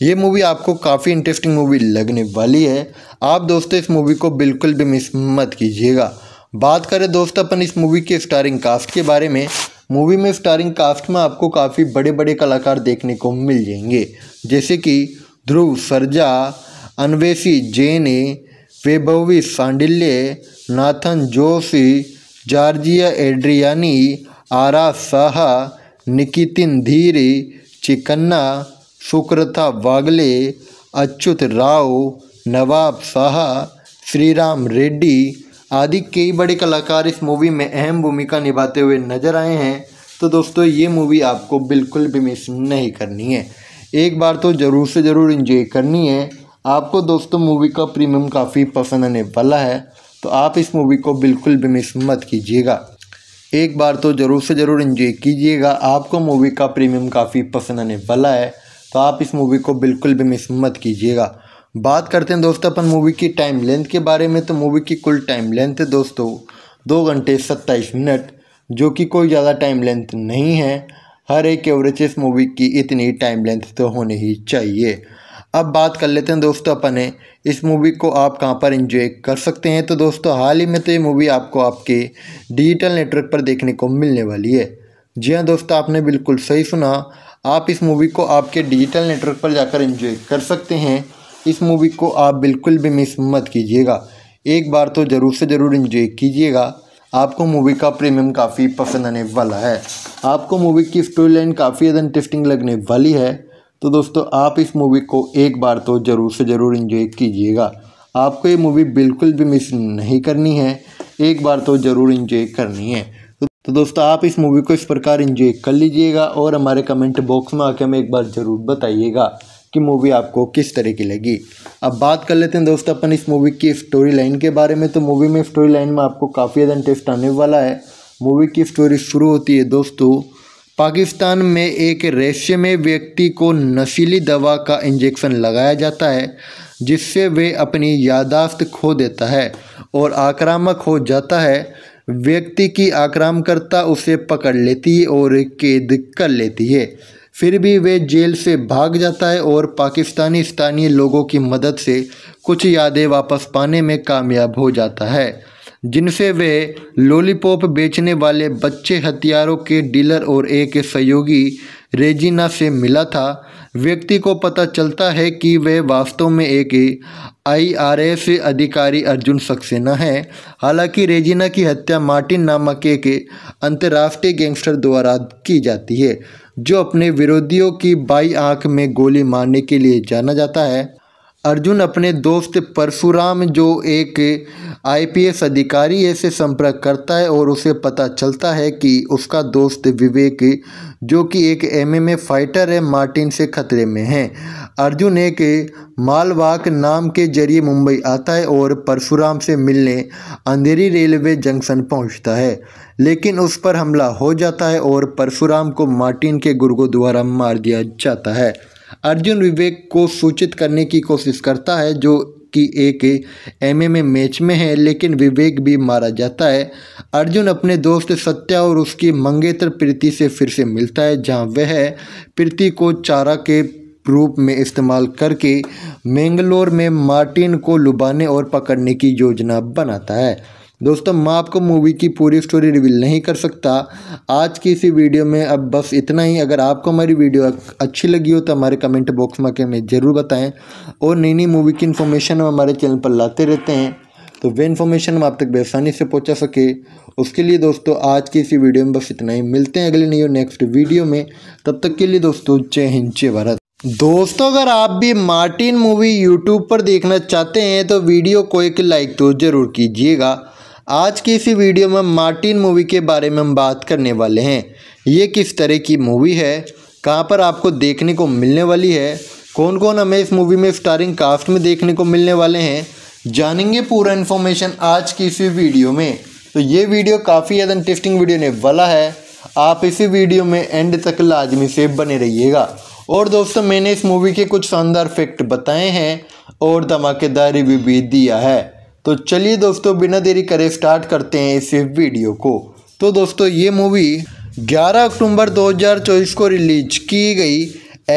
ये मूवी आपको काफ़ी इंटरेस्टिंग मूवी लगने वाली है आप दोस्तों इस मूवी को बिल्कुल भी मिस मत कीजिएगा बात करें दोस्त अपन इस मूवी के स्टारिंग कास्ट के बारे में मूवी में स्टारिंग कास्ट में आपको काफ़ी बड़े बड़े कलाकार देखने को मिल जाएंगे जैसे कि ध्रुव सरजा अनवेशी जैन वैभवी सांडिल्य नाथन जोशी जॉर्जिया एड्रियानी आरा साह निकितिन धीरे चिकन्ना सुक्रता वागले अच्युत राव नवाब साह श्रीराम रेड्डी आदि कई बड़े कलाकार इस मूवी में अहम भूमिका निभाते हुए नजर आए हैं तो दोस्तों ये मूवी आपको बिल्कुल भी मिस नहीं करनी है एक बार तो ज़रूर से ज़रूर इंजॉय करनी है आपको दोस्तों मूवी का प्रीमियम काफ़ी पसंद आने वाला है तो आप इस मूवी को बिल्कुल भी मिस मत कीजिएगा एक बार तो ज़रूर से ज़रूर इन्जॉय कीजिएगा आपको मूवी का प्रीमियम काफ़ी पसंद आने वाला है तो आप इस मूवी को बिल्कुल भी मिस मत कीजिएगा बात करते हैं दोस्तों अपन मूवी की टाइम लेंथ के बारे में तो मूवी की कुल टाइम लेंथ है दोस्तों दो घंटे सत्ताईस मिनट जो कि कोई ज़्यादा टाइम लेंथ नहीं है हर एक एवरेज इस मूवी की इतनी टाइम लेंथ तो होनी ही चाहिए अब बात कर लेते हैं दोस्तों अपने इस मूवी को आप कहाँ पर इंजॉय कर सकते हैं तो दोस्तों हाल ही में तो ये मूवी आपको आपके डिजिटल नेटवर्क पर देखने को मिलने वाली है जी हाँ दोस्तों आपने बिल्कुल सही सुना आप इस मूवी को आपके डिजिटल नेटवर्क पर जाकर इंजॉय कर सकते हैं इस मूवी को आप बिल्कुल भी मिस मत कीजिएगा एक बार तो ज़रूर से ज़रूर इंजॉय कीजिएगा आपको मूवी का प्रीमियम काफ़ी पसंद आने वाला है आपको मूवी की स्टोरी लाइन काफ़ी ज़्यादा इंटरेस्टिंग लगने वाली है तो दोस्तों आप इस मूवी को एक बार तो ज़रूर से ज़रूर इन्जॉय कीजिएगा आपको ये मूवी बिल्कुल भी मिस नहीं करनी है एक बार तो ज़रूर इन्जॉय करनी है तो दोस्तों आप इस मूवी को इस प्रकार इन्जॉय कर लीजिएगा और हमारे कमेंट बॉक्स में आके हमें एक बार ज़रूर बताइएगा कि मूवी आपको किस तरह की लगी अब बात कर लेते हैं दोस्तों अपन इस मूवी की स्टोरी लाइन के बारे में तो मूवी में स्टोरी लाइन में आपको काफ़ी ज़्यादा इंटरेस्ट आने वाला है मूवी की स्टोरी शुरू होती है दोस्तों पाकिस्तान में एक रेशमे व्यक्ति को नशीली दवा का इंजेक्शन लगाया जाता है जिससे वे अपनी यादाश्त खो देता है और आक्रामक हो जाता है व्यक्ति की आक्रामकर्ता उसे पकड़ लेती है और कैद कर लेती है फिर भी वे जेल से भाग जाता है और पाकिस्तानी स्थानीय लोगों की मदद से कुछ यादें वापस पाने में कामयाब हो जाता है जिनसे वे लॉलीपॉप बेचने वाले बच्चे हथियारों के डीलर और एक सहयोगी रेजिना से मिला था व्यक्ति को पता चलता है कि वे वास्तव में एक आईआरएस अधिकारी अर्जुन सक्सेना है हालांकि रेजिना की हत्या मार्टिन नामक एक अंतर्राष्ट्रीय गैंगस्टर द्वारा की जाती है जो अपने विरोधियों की बाई आंख में गोली मारने के लिए जाना जाता है अर्जुन अपने दोस्त परशुराम जो एक आईपीएस अधिकारी है से संपर्क करता है और उसे पता चलता है कि उसका दोस्त विवेक जो कि एक एमएमए फाइटर है मार्टिन से खतरे में है अर्जुन एक मालवाक नाम के जरिए मुंबई आता है और परशुराम से मिलने अंधेरी रेलवे जंक्शन पहुंचता है लेकिन उस पर हमला हो जाता है और परशुराम को मार्टिन के गुर्गों द्वारा मार दिया जाता है अर्जुन विवेक को सूचित करने की कोशिश करता है जो कि एक एमएमए मैच में है लेकिन विवेक भी मारा जाता है अर्जुन अपने दोस्त सत्या और उसकी मंगेतर प्रीति से फिर से मिलता है जहां वह प्रीति को चारा के रूप में इस्तेमाल करके मैंगलोर में मार्टिन को लुभाने और पकड़ने की योजना बनाता है दोस्तों मैं आपको मूवी की पूरी स्टोरी रिवील नहीं कर सकता आज की इसी वीडियो में अब बस इतना ही अगर आपको हमारी वीडियो अच्छी लगी हो तो हमारे कमेंट बॉक्स में हमें ज़रूर बताएं और नई नई मूवी की इन्फॉर्मेशन हम हमारे चैनल पर लाते रहते हैं तो वे इन्फॉर्मेशन हम आप तक बेसानी से पहुँचा सके उसके लिए दोस्तों आज की इसी वीडियो में बस इतना ही मिलते हैं अगले नई और नेक्स्ट वीडियो में तब तक के लिए दोस्तों जय हिंद जय भारत दोस्तों अगर आप भी मार्टिन मूवी यूट्यूब पर देखना चाहते हैं तो वीडियो को एक लाइक तो ज़रूर कीजिएगा आज की इसी वीडियो में मार्टिन मूवी के बारे में हम बात करने वाले हैं ये किस तरह की मूवी है कहाँ पर आपको देखने को मिलने वाली है कौन कौन हमें इस मूवी में स्टारिंग कास्ट में देखने को मिलने वाले हैं जानेंगे पूरा इन्फॉर्मेशन आज की इसी वीडियो में तो ये वीडियो काफ़ी ज़्यादा इंटरेस्टिंग वीडियो ने वाला है आप इसी वीडियो में एंड तक लाजमी से बने रहिएगा और दोस्तों मैंने इस मूवी के कुछ शानदार फैक्ट बताए हैं और धमाकेदार रिव्यू भी दिया है तो चलिए दोस्तों बिना देरी करे स्टार्ट करते हैं इस वीडियो को तो दोस्तों ये मूवी 11 अक्टूबर 2024 को रिलीज की गई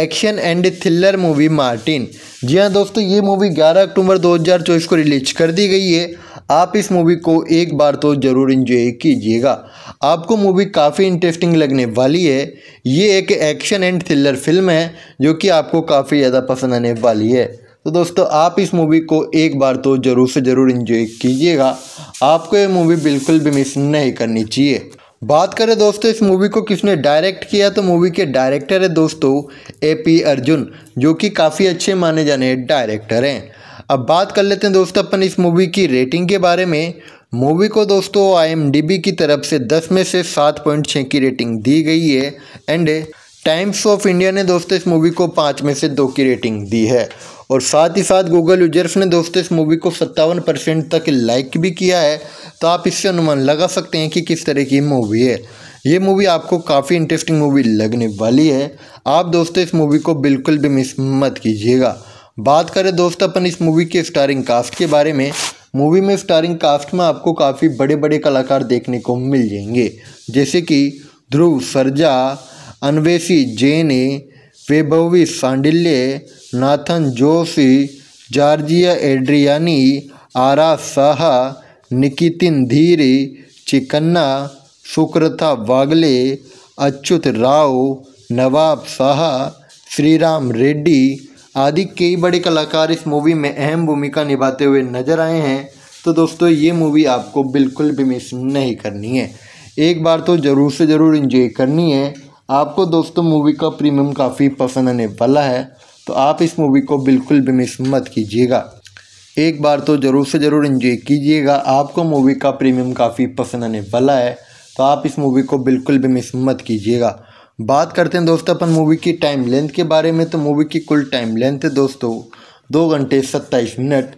action and thriller movie Martin जी हाँ दोस्तों ये मूवी 11 अक्टूबर 2024 को रिलीज कर दी गई है आप इस मूवी को एक बार तो ज़रूर इन्जॉय कीजिएगा आपको मूवी काफ़ी इंटरेस्टिंग लगने वाली है ये एक एक्शन एंड थ्रिलर फिल्म है जो कि आपको काफ़ी ज़्यादा पसंद आने वाली है तो दोस्तों आप इस मूवी को एक बार तो ज़रूर से ज़रूर इन्जॉय कीजिएगा आपको ये मूवी बिल्कुल भी मिस नहीं करनी चाहिए बात करें दोस्तों इस मूवी को किसने डायरेक्ट किया तो मूवी के डायरेक्टर है दोस्तों ए पी अर्जुन जो कि काफ़ी अच्छे माने जाने डायरेक्टर हैं अब बात कर लेते हैं दोस्तों अपन इस मूवी की रेटिंग के बारे में मूवी को दोस्तों आई की तरफ से दस में से सात पॉइंट छः की रेटिंग दी गई है एंड टाइम्स ऑफ इंडिया ने दोस्तों इस मूवी को पाँच में से दो की रेटिंग दी है और साथ ही साथ गूगल यूजर्स ने दोस्तों इस मूवी को सत्तावन परसेंट तक लाइक भी किया है तो आप इससे अनुमान लगा सकते हैं कि किस तरह की मूवी है ये मूवी आपको काफ़ी इंटरेस्टिंग मूवी लगने वाली है आप दोस्तों इस मूवी को बिल्कुल भी मिस मत कीजिएगा बात करें दोस्तों अपन इस मूवी के स्टारिंग कास्ट के बारे में मूवी में स्टारिंग कास्ट में आपको काफ़ी बड़े बड़े कलाकार देखने को मिल जाएंगे जैसे कि ध्रुव सरजा अनवेशी जेने वैभवी सांडिल्य नाथन जोशी जॉर्जिया एड्रियानी आरा साह निकितिन धीरे चिकन्ना सुक्रथा वागले अच्युत राव नवाब साह श्रीराम रेड्डी आदि कई बड़े कलाकार इस मूवी में अहम भूमिका निभाते हुए नजर आए हैं तो दोस्तों ये मूवी आपको बिल्कुल भी मिस नहीं करनी है एक बार तो ज़रूर से ज़रूर इंजॉय करनी है आपको दोस्तों मूवी का प्रीमियम काफ़ी पसंद आने वाला है तो आप इस मूवी को बिल्कुल भी मिस मत कीजिएगा एक बार तो ज़रूर से ज़रूर इन्जॉय कीजिएगा आपको मूवी का प्रीमियम काफ़ी पसंद आने वाला है तो आप इस मूवी को बिल्कुल भी मिस मत कीजिएगा बात करते हैं दोस्तों अपन मूवी की टाइम लेंथ के बारे में तो मूवी की कुल टाइम लेंथ है दोस्तों दो घंटे सत्ताईस मिनट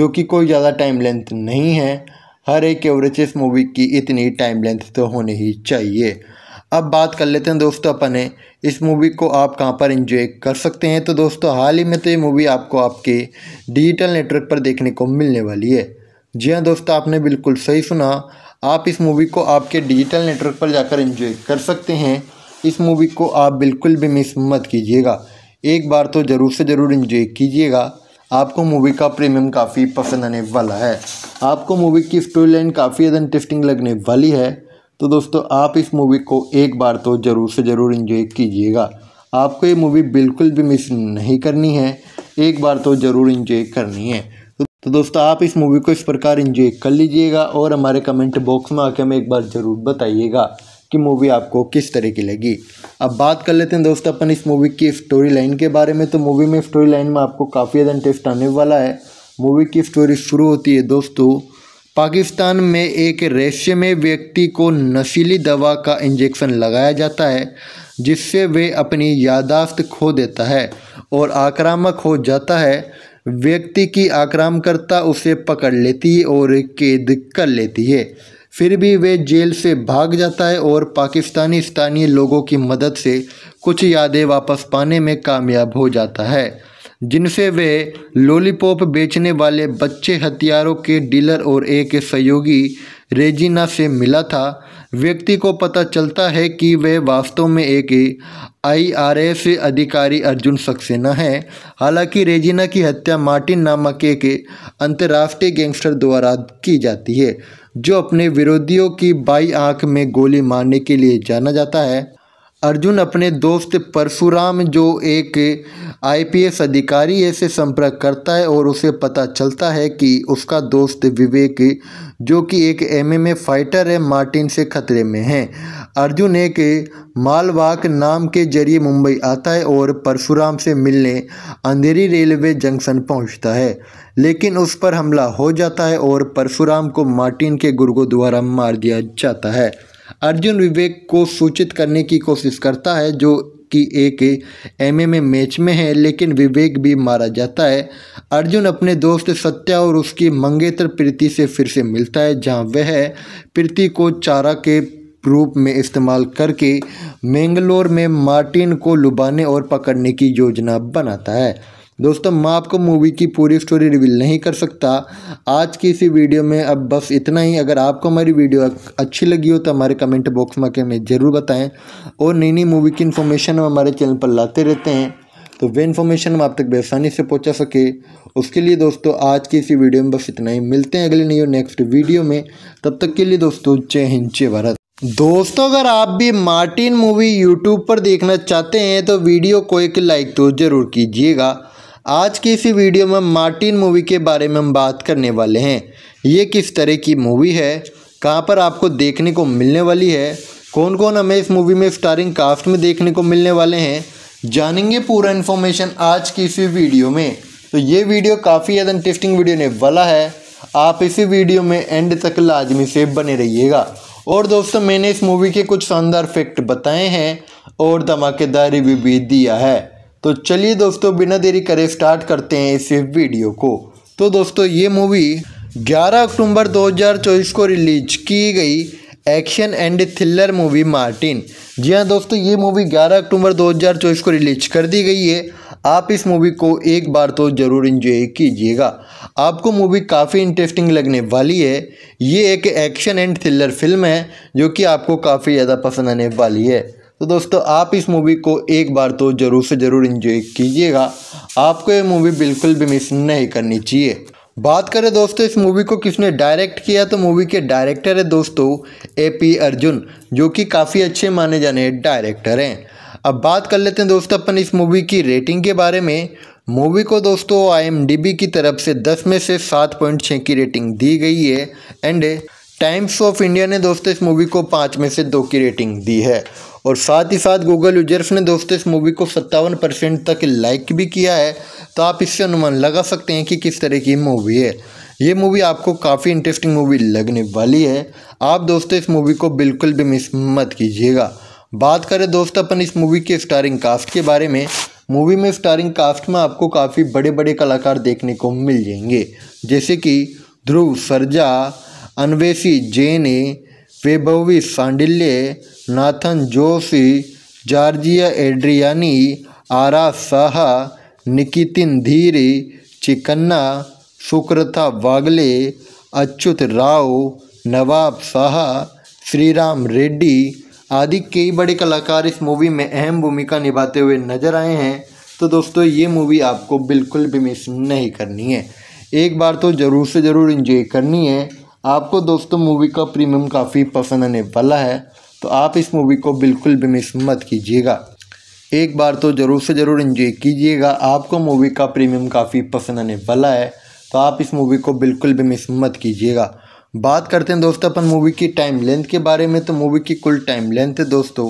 जो कि कोई ज़्यादा टाइम लेंथ नहीं है हर एक एवरेज इस मूवी की इतनी टाइम लेंथ तो होनी ही चाहिए अब बात कर लेते हैं दोस्तों अपने इस मूवी को आप कहां पर इंजॉय कर सकते हैं तो दोस्तों हाल ही में तो ये मूवी आपको आपके डिजिटल नेटवर्क पर देखने को मिलने वाली है जी हाँ दोस्तों आपने बिल्कुल सही सुना आप इस मूवी को आपके डिजिटल नेटवर्क पर जाकर इंजॉय कर सकते हैं इस मूवी को आप बिल्कुल भी मिस मत कीजिएगा एक बार तो ज़रूर से ज़रूर इंजॉय कीजिएगा आपको मूवी का प्रीमियम काफ़ी पसंद आने वाला है आपको मूवी की स्टोरी लाइन काफ़ी ज़्यादा इंटरेस्टिंग लगने वाली है तो दोस्तों आप इस मूवी को एक बार तो ज़रूर से ज़रूर इन्जॉय कीजिएगा आपको ये मूवी बिल्कुल भी मिस नहीं करनी है एक बार तो ज़रूर इन्जॉय करनी है तो दोस्तों आप इस मूवी को इस प्रकार इन्जॉय कर लीजिएगा और हमारे कमेंट बॉक्स में आके हमें एक बार ज़रूर बताइएगा कि मूवी आपको किस तरह की लगी अब बात कर लेते हैं दोस्तों अपन इस मूवी की स्टोरी लाइन के बारे में तो मूवी में स्टोरी लाइन में आपको काफ़ी ज़्यादा इंटरेस्ट आने वाला है मूवी की स्टोरी शुरू होती है दोस्तों पाकिस्तान में एक रहस्यमय व्यक्ति को नशीली दवा का इंजेक्शन लगाया जाता है जिससे वे अपनी यादाश्त खो देता है और आक्रामक हो जाता है व्यक्ति की आक्रामकर्ता उसे पकड़ लेती है और कैद कर लेती है फिर भी वे जेल से भाग जाता है और पाकिस्तानी स्थानीय लोगों की मदद से कुछ यादें वापस पाने में कामयाब हो जाता है जिनसे वे लॉलीपॉप बेचने वाले बच्चे हथियारों के डीलर और एक सहयोगी रेजिना से मिला था व्यक्ति को पता चलता है कि वे वास्तव में एक आईआरएस अधिकारी अर्जुन सक्सेना है हालांकि रेजिना की हत्या मार्टिन नामक एक अंतर्राष्ट्रीय गैंगस्टर द्वारा की जाती है जो अपने विरोधियों की बाई आंख में गोली मारने के लिए जाना जाता है अर्जुन अपने दोस्त परशुराम जो एक आईपीएस अधिकारी है से संपर्क करता है और उसे पता चलता है कि उसका दोस्त विवेक जो कि एक एमएमए फाइटर है मार्टिन से खतरे में है अर्जुन एक मालवाक नाम के जरिए मुंबई आता है और परशुराम से मिलने अंधेरी रेलवे जंक्शन पहुंचता है लेकिन उस पर हमला हो जाता है और परशुराम को मार्टिन के गुर्गों द्वारा मार दिया जाता है अर्जुन विवेक को सूचित करने की कोशिश करता है जो कि एक एमएमए मैच में है लेकिन विवेक भी मारा जाता है अर्जुन अपने दोस्त सत्या और उसकी मंगेतर प्रीति से फिर से मिलता है जहां वह प्रीति को चारा के रूप में इस्तेमाल करके मैंगलोर में मार्टिन को लुभाने और पकड़ने की योजना बनाता है दोस्तों मैं आपको मूवी की पूरी स्टोरी रिवील नहीं कर सकता आज की इसी वीडियो में अब बस इतना ही अगर आपको हमारी वीडियो अच्छी लगी हो तो हमारे कमेंट बॉक्स में हमें ज़रूर बताएं और नई नई मूवी की इन्फॉर्मेशन हम हमारे चैनल पर लाते रहते हैं तो वे इन्फॉर्मेशन हम आप तक बेसानी से पहुँचा सके उसके लिए दोस्तों आज की इसी वीडियो में बस इतना ही मिलते हैं अगले नई नेक्स्ट वीडियो में तब तक के लिए दोस्तों जय हिंद जय भारत दोस्तों अगर आप भी मार्टिन मूवी यूट्यूब पर देखना चाहते हैं तो वीडियो को एक लाइक तो ज़रूर कीजिएगा आज की इसी वीडियो में मार्टिन मूवी के बारे में हम बात करने वाले हैं ये किस तरह की मूवी है कहाँ पर आपको देखने को मिलने वाली है कौन कौन हमें इस मूवी में स्टारिंग कास्ट में देखने को मिलने वाले हैं जानेंगे पूरा इन्फॉर्मेशन आज की इसी वीडियो में तो ये वीडियो काफ़ी ज़्यादा इंटरेस्टिंग वीडियो ने वाला है आप इसी वीडियो में एंड तक लाजमी से बने रहिएगा और दोस्तों मैंने इस मूवी के कुछ शानदार फैक्ट बताए हैं और धमाकेदार रिव्यू भी दिया है तो चलिए दोस्तों बिना देरी करे स्टार्ट करते हैं इस वीडियो को तो दोस्तों ये मूवी 11 अक्टूबर 2024 को रिलीज की गई action and thriller movie Martin जी हाँ दोस्तों ये मूवी 11 अक्टूबर 2024 को रिलीज कर दी गई है आप इस मूवी को एक बार तो ज़रूर इन्जॉय कीजिएगा आपको मूवी काफ़ी इंटरेस्टिंग लगने वाली है ये एक एक्शन एंड थ्रिलर फिल्म है जो कि आपको काफ़ी ज़्यादा पसंद आने वाली है तो दोस्तों आप इस मूवी को एक बार तो ज़रूर से ज़रूर इन्जॉय कीजिएगा आपको ये मूवी बिल्कुल भी मिस नहीं करनी चाहिए बात करें दोस्तों इस मूवी को किसने डायरेक्ट किया तो मूवी के डायरेक्टर है दोस्तों ए पी अर्जुन जो कि काफ़ी अच्छे माने जाने डायरेक्टर हैं अब बात कर लेते हैं दोस्तों अपन इस मूवी की रेटिंग के बारे में मूवी को दोस्तों आई की तरफ से 10 में से 7.6 की रेटिंग दी गई है एंड टाइम्स ऑफ इंडिया ने दोस्तों इस मूवी को पाँच में से दो की रेटिंग दी है और साथ ही साथ गूगल यूजर्स ने दोस्तों इस मूवी को सत्तावन परसेंट तक लाइक भी किया है तो आप इससे अनुमान लगा सकते हैं कि किस तरह की मूवी है ये मूवी आपको काफ़ी इंटरेस्टिंग मूवी लगने वाली है आप दोस्तों इस मूवी को बिल्कुल भी मिस मत कीजिएगा बात करें दोस्त अपन इस मूवी के स्टारिंग कास्ट के बारे में मूवी में स्टारिंग कास्ट में आपको काफ़ी बड़े बड़े कलाकार देखने को मिल जाएंगे जैसे कि ध्रुव सरजा अनवेशी जेने वैभवी सांडिल्य नाथन जोशी जॉर्जिया एड्रियानी आरा साह निकितिन धीरे चिकन्ना सुक्रथा वागले अच्युत राव नवाब साह श्रीराम रेड्डी आदि कई बड़े कलाकार इस मूवी में अहम भूमिका निभाते हुए नजर आए हैं तो दोस्तों ये मूवी आपको बिल्कुल भी मिस नहीं करनी है एक बार तो ज़रूर से ज़रूर इंजॉय करनी है आपको दोस्तों मूवी का प्रीमियम काफ़ी पसंद आने वाला है तो आप इस मूवी को बिल्कुल भी मिस मत कीजिएगा एक बार तो ज़रूर से ज़रूर इन्जॉय कीजिएगा आपको मूवी का प्रीमियम काफ़ी पसंद आने वाला है तो आप इस मूवी को बिल्कुल भी मिस मत कीजिएगा बात करते हैं दोस्तों अपन मूवी की टाइम लेंथ के बारे में तो मूवी की कुल टाइम लेंथ है दोस्तों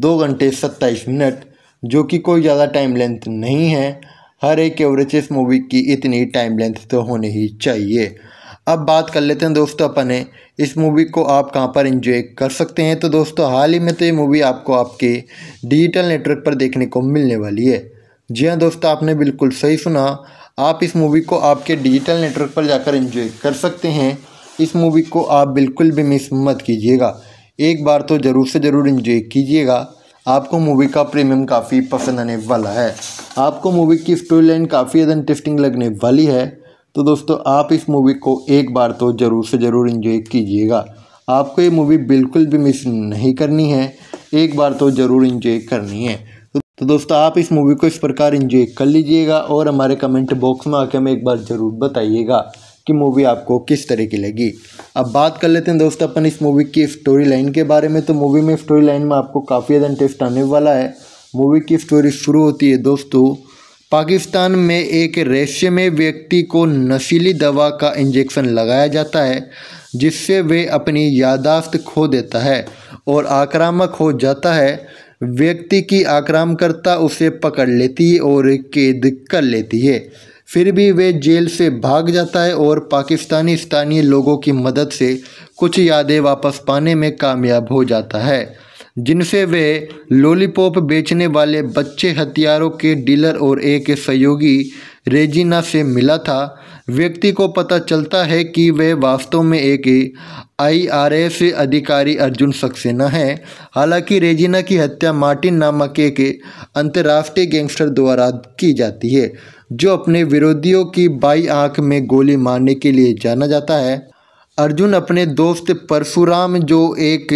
दो घंटे सत्ताईस मिनट जो कि कोई ज़्यादा टाइम लेंथ नहीं है हर एक एवरेज इस मूवी की इतनी टाइम लेंथ तो होनी ही चाहिए अब बात कर लेते हैं दोस्तों अपने इस मूवी को आप कहां पर इंजॉय कर सकते हैं तो दोस्तों हाल ही में तो ये मूवी आपको आपके डिजिटल नेटवर्क पर देखने को मिलने वाली है जी हाँ दोस्तों आपने बिल्कुल सही सुना आप इस मूवी को आपके डिजिटल नेटवर्क पर जाकर इंजॉय कर सकते हैं इस मूवी को आप बिल्कुल भी मिस मत कीजिएगा एक बार तो ज़रूर से ज़रूर इन्जॉय कीजिएगा आपको मूवी का प्रीमियम काफ़ी पसंद आने वाला है आपको मूवी की स्टोरी लाइन काफ़ी ज़्यादा इंटरेस्टिंग लगने वाली है तो दोस्तों आप इस मूवी को एक बार तो ज़रूर से ज़रूर इन्जॉय कीजिएगा आपको ये मूवी बिल्कुल भी मिस नहीं करनी है एक बार तो ज़रूर इन्जॉय करनी है तो दोस्तों आप इस मूवी को इस प्रकार इन्जॉय कर लीजिएगा और हमारे कमेंट बॉक्स में आके हमें एक बार ज़रूर बताइएगा कि मूवी आपको किस तरह की लगी अब बात कर लेते हैं दोस्तों अपन इस मूवी की स्टोरी लाइन के बारे में तो मूवी में स्टोरी लाइन में आपको काफ़ी ज़्यादा इंटरेस्ट आने वाला है मूवी की स्टोरी शुरू होती है दोस्तों पाकिस्तान में एक रेशमे व्यक्ति को नशीली दवा का इंजेक्शन लगाया जाता है जिससे वे अपनी यादाश्त खो देता है और आक्रामक हो जाता है व्यक्ति की आक्रामकर्ता उसे पकड़ लेती है और कैद कर लेती है फिर भी वे जेल से भाग जाता है और पाकिस्तानी स्थानीय लोगों की मदद से कुछ यादें वापस पाने में कामयाब हो जाता है जिनसे वे लॉलीपॉप बेचने वाले बच्चे हथियारों के डीलर और एक सहयोगी रेजिना से मिला था व्यक्ति को पता चलता है कि वे वास्तव में एक आईआरएस अधिकारी अर्जुन सक्सेना है हालांकि रेजिना की हत्या मार्टिन नामक एक अंतर्राष्ट्रीय गैंगस्टर द्वारा की जाती है जो अपने विरोधियों की बाई आंख में गोली मारने के लिए जाना जाता है अर्जुन अपने दोस्त परशुराम जो एक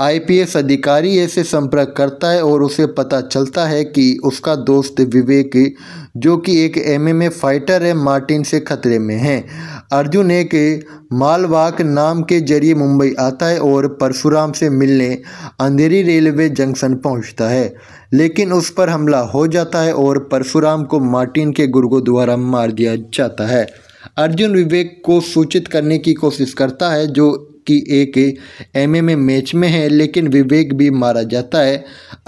आईपीएस अधिकारी है से संपर्क करता है और उसे पता चलता है कि उसका दोस्त विवेक जो कि एक एमएमए फाइटर है मार्टिन से खतरे में है अर्जुन एक मालवाक नाम के जरिए मुंबई आता है और परशुराम से मिलने अंधेरी रेलवे जंक्शन पहुंचता है लेकिन उस पर हमला हो जाता है और परशुराम को मार्टिन के गुर्गों द्वारा मार दिया जाता है अर्जुन विवेक को सूचित करने की कोशिश करता है जो कि एक एमएमए मैच में है लेकिन विवेक भी मारा जाता है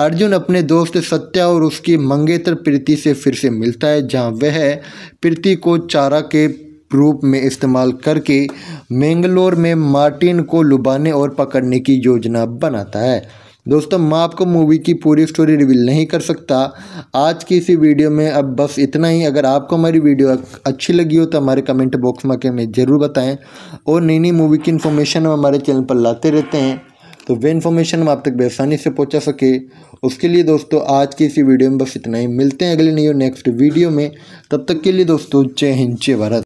अर्जुन अपने दोस्त सत्या और उसकी मंगेतर प्रीति से फिर से मिलता है जहां वह प्रीति को चारा के रूप में इस्तेमाल करके मैंगलोर में मार्टिन को लुभाने और पकड़ने की योजना बनाता है दोस्तों मैं आपको मूवी की पूरी स्टोरी रिवील नहीं कर सकता आज की इसी वीडियो में अब बस इतना ही अगर आपको हमारी वीडियो अच्छी लगी हो तो हमारे कमेंट बॉक्स में हमें ज़रूर बताएं और नई नई मूवी की इन्फॉर्मेशन हम हमारे चैनल पर लाते रहते हैं तो वे इन्फॉर्मेशन हम आप तक बेसानी से पहुँचा सके उसके लिए दोस्तों आज की इसी वीडियो में बस इतना ही मिलते हैं अगले नई नेक्स्ट वीडियो में तब तक के लिए दोस्तों जय हिंद जय भारत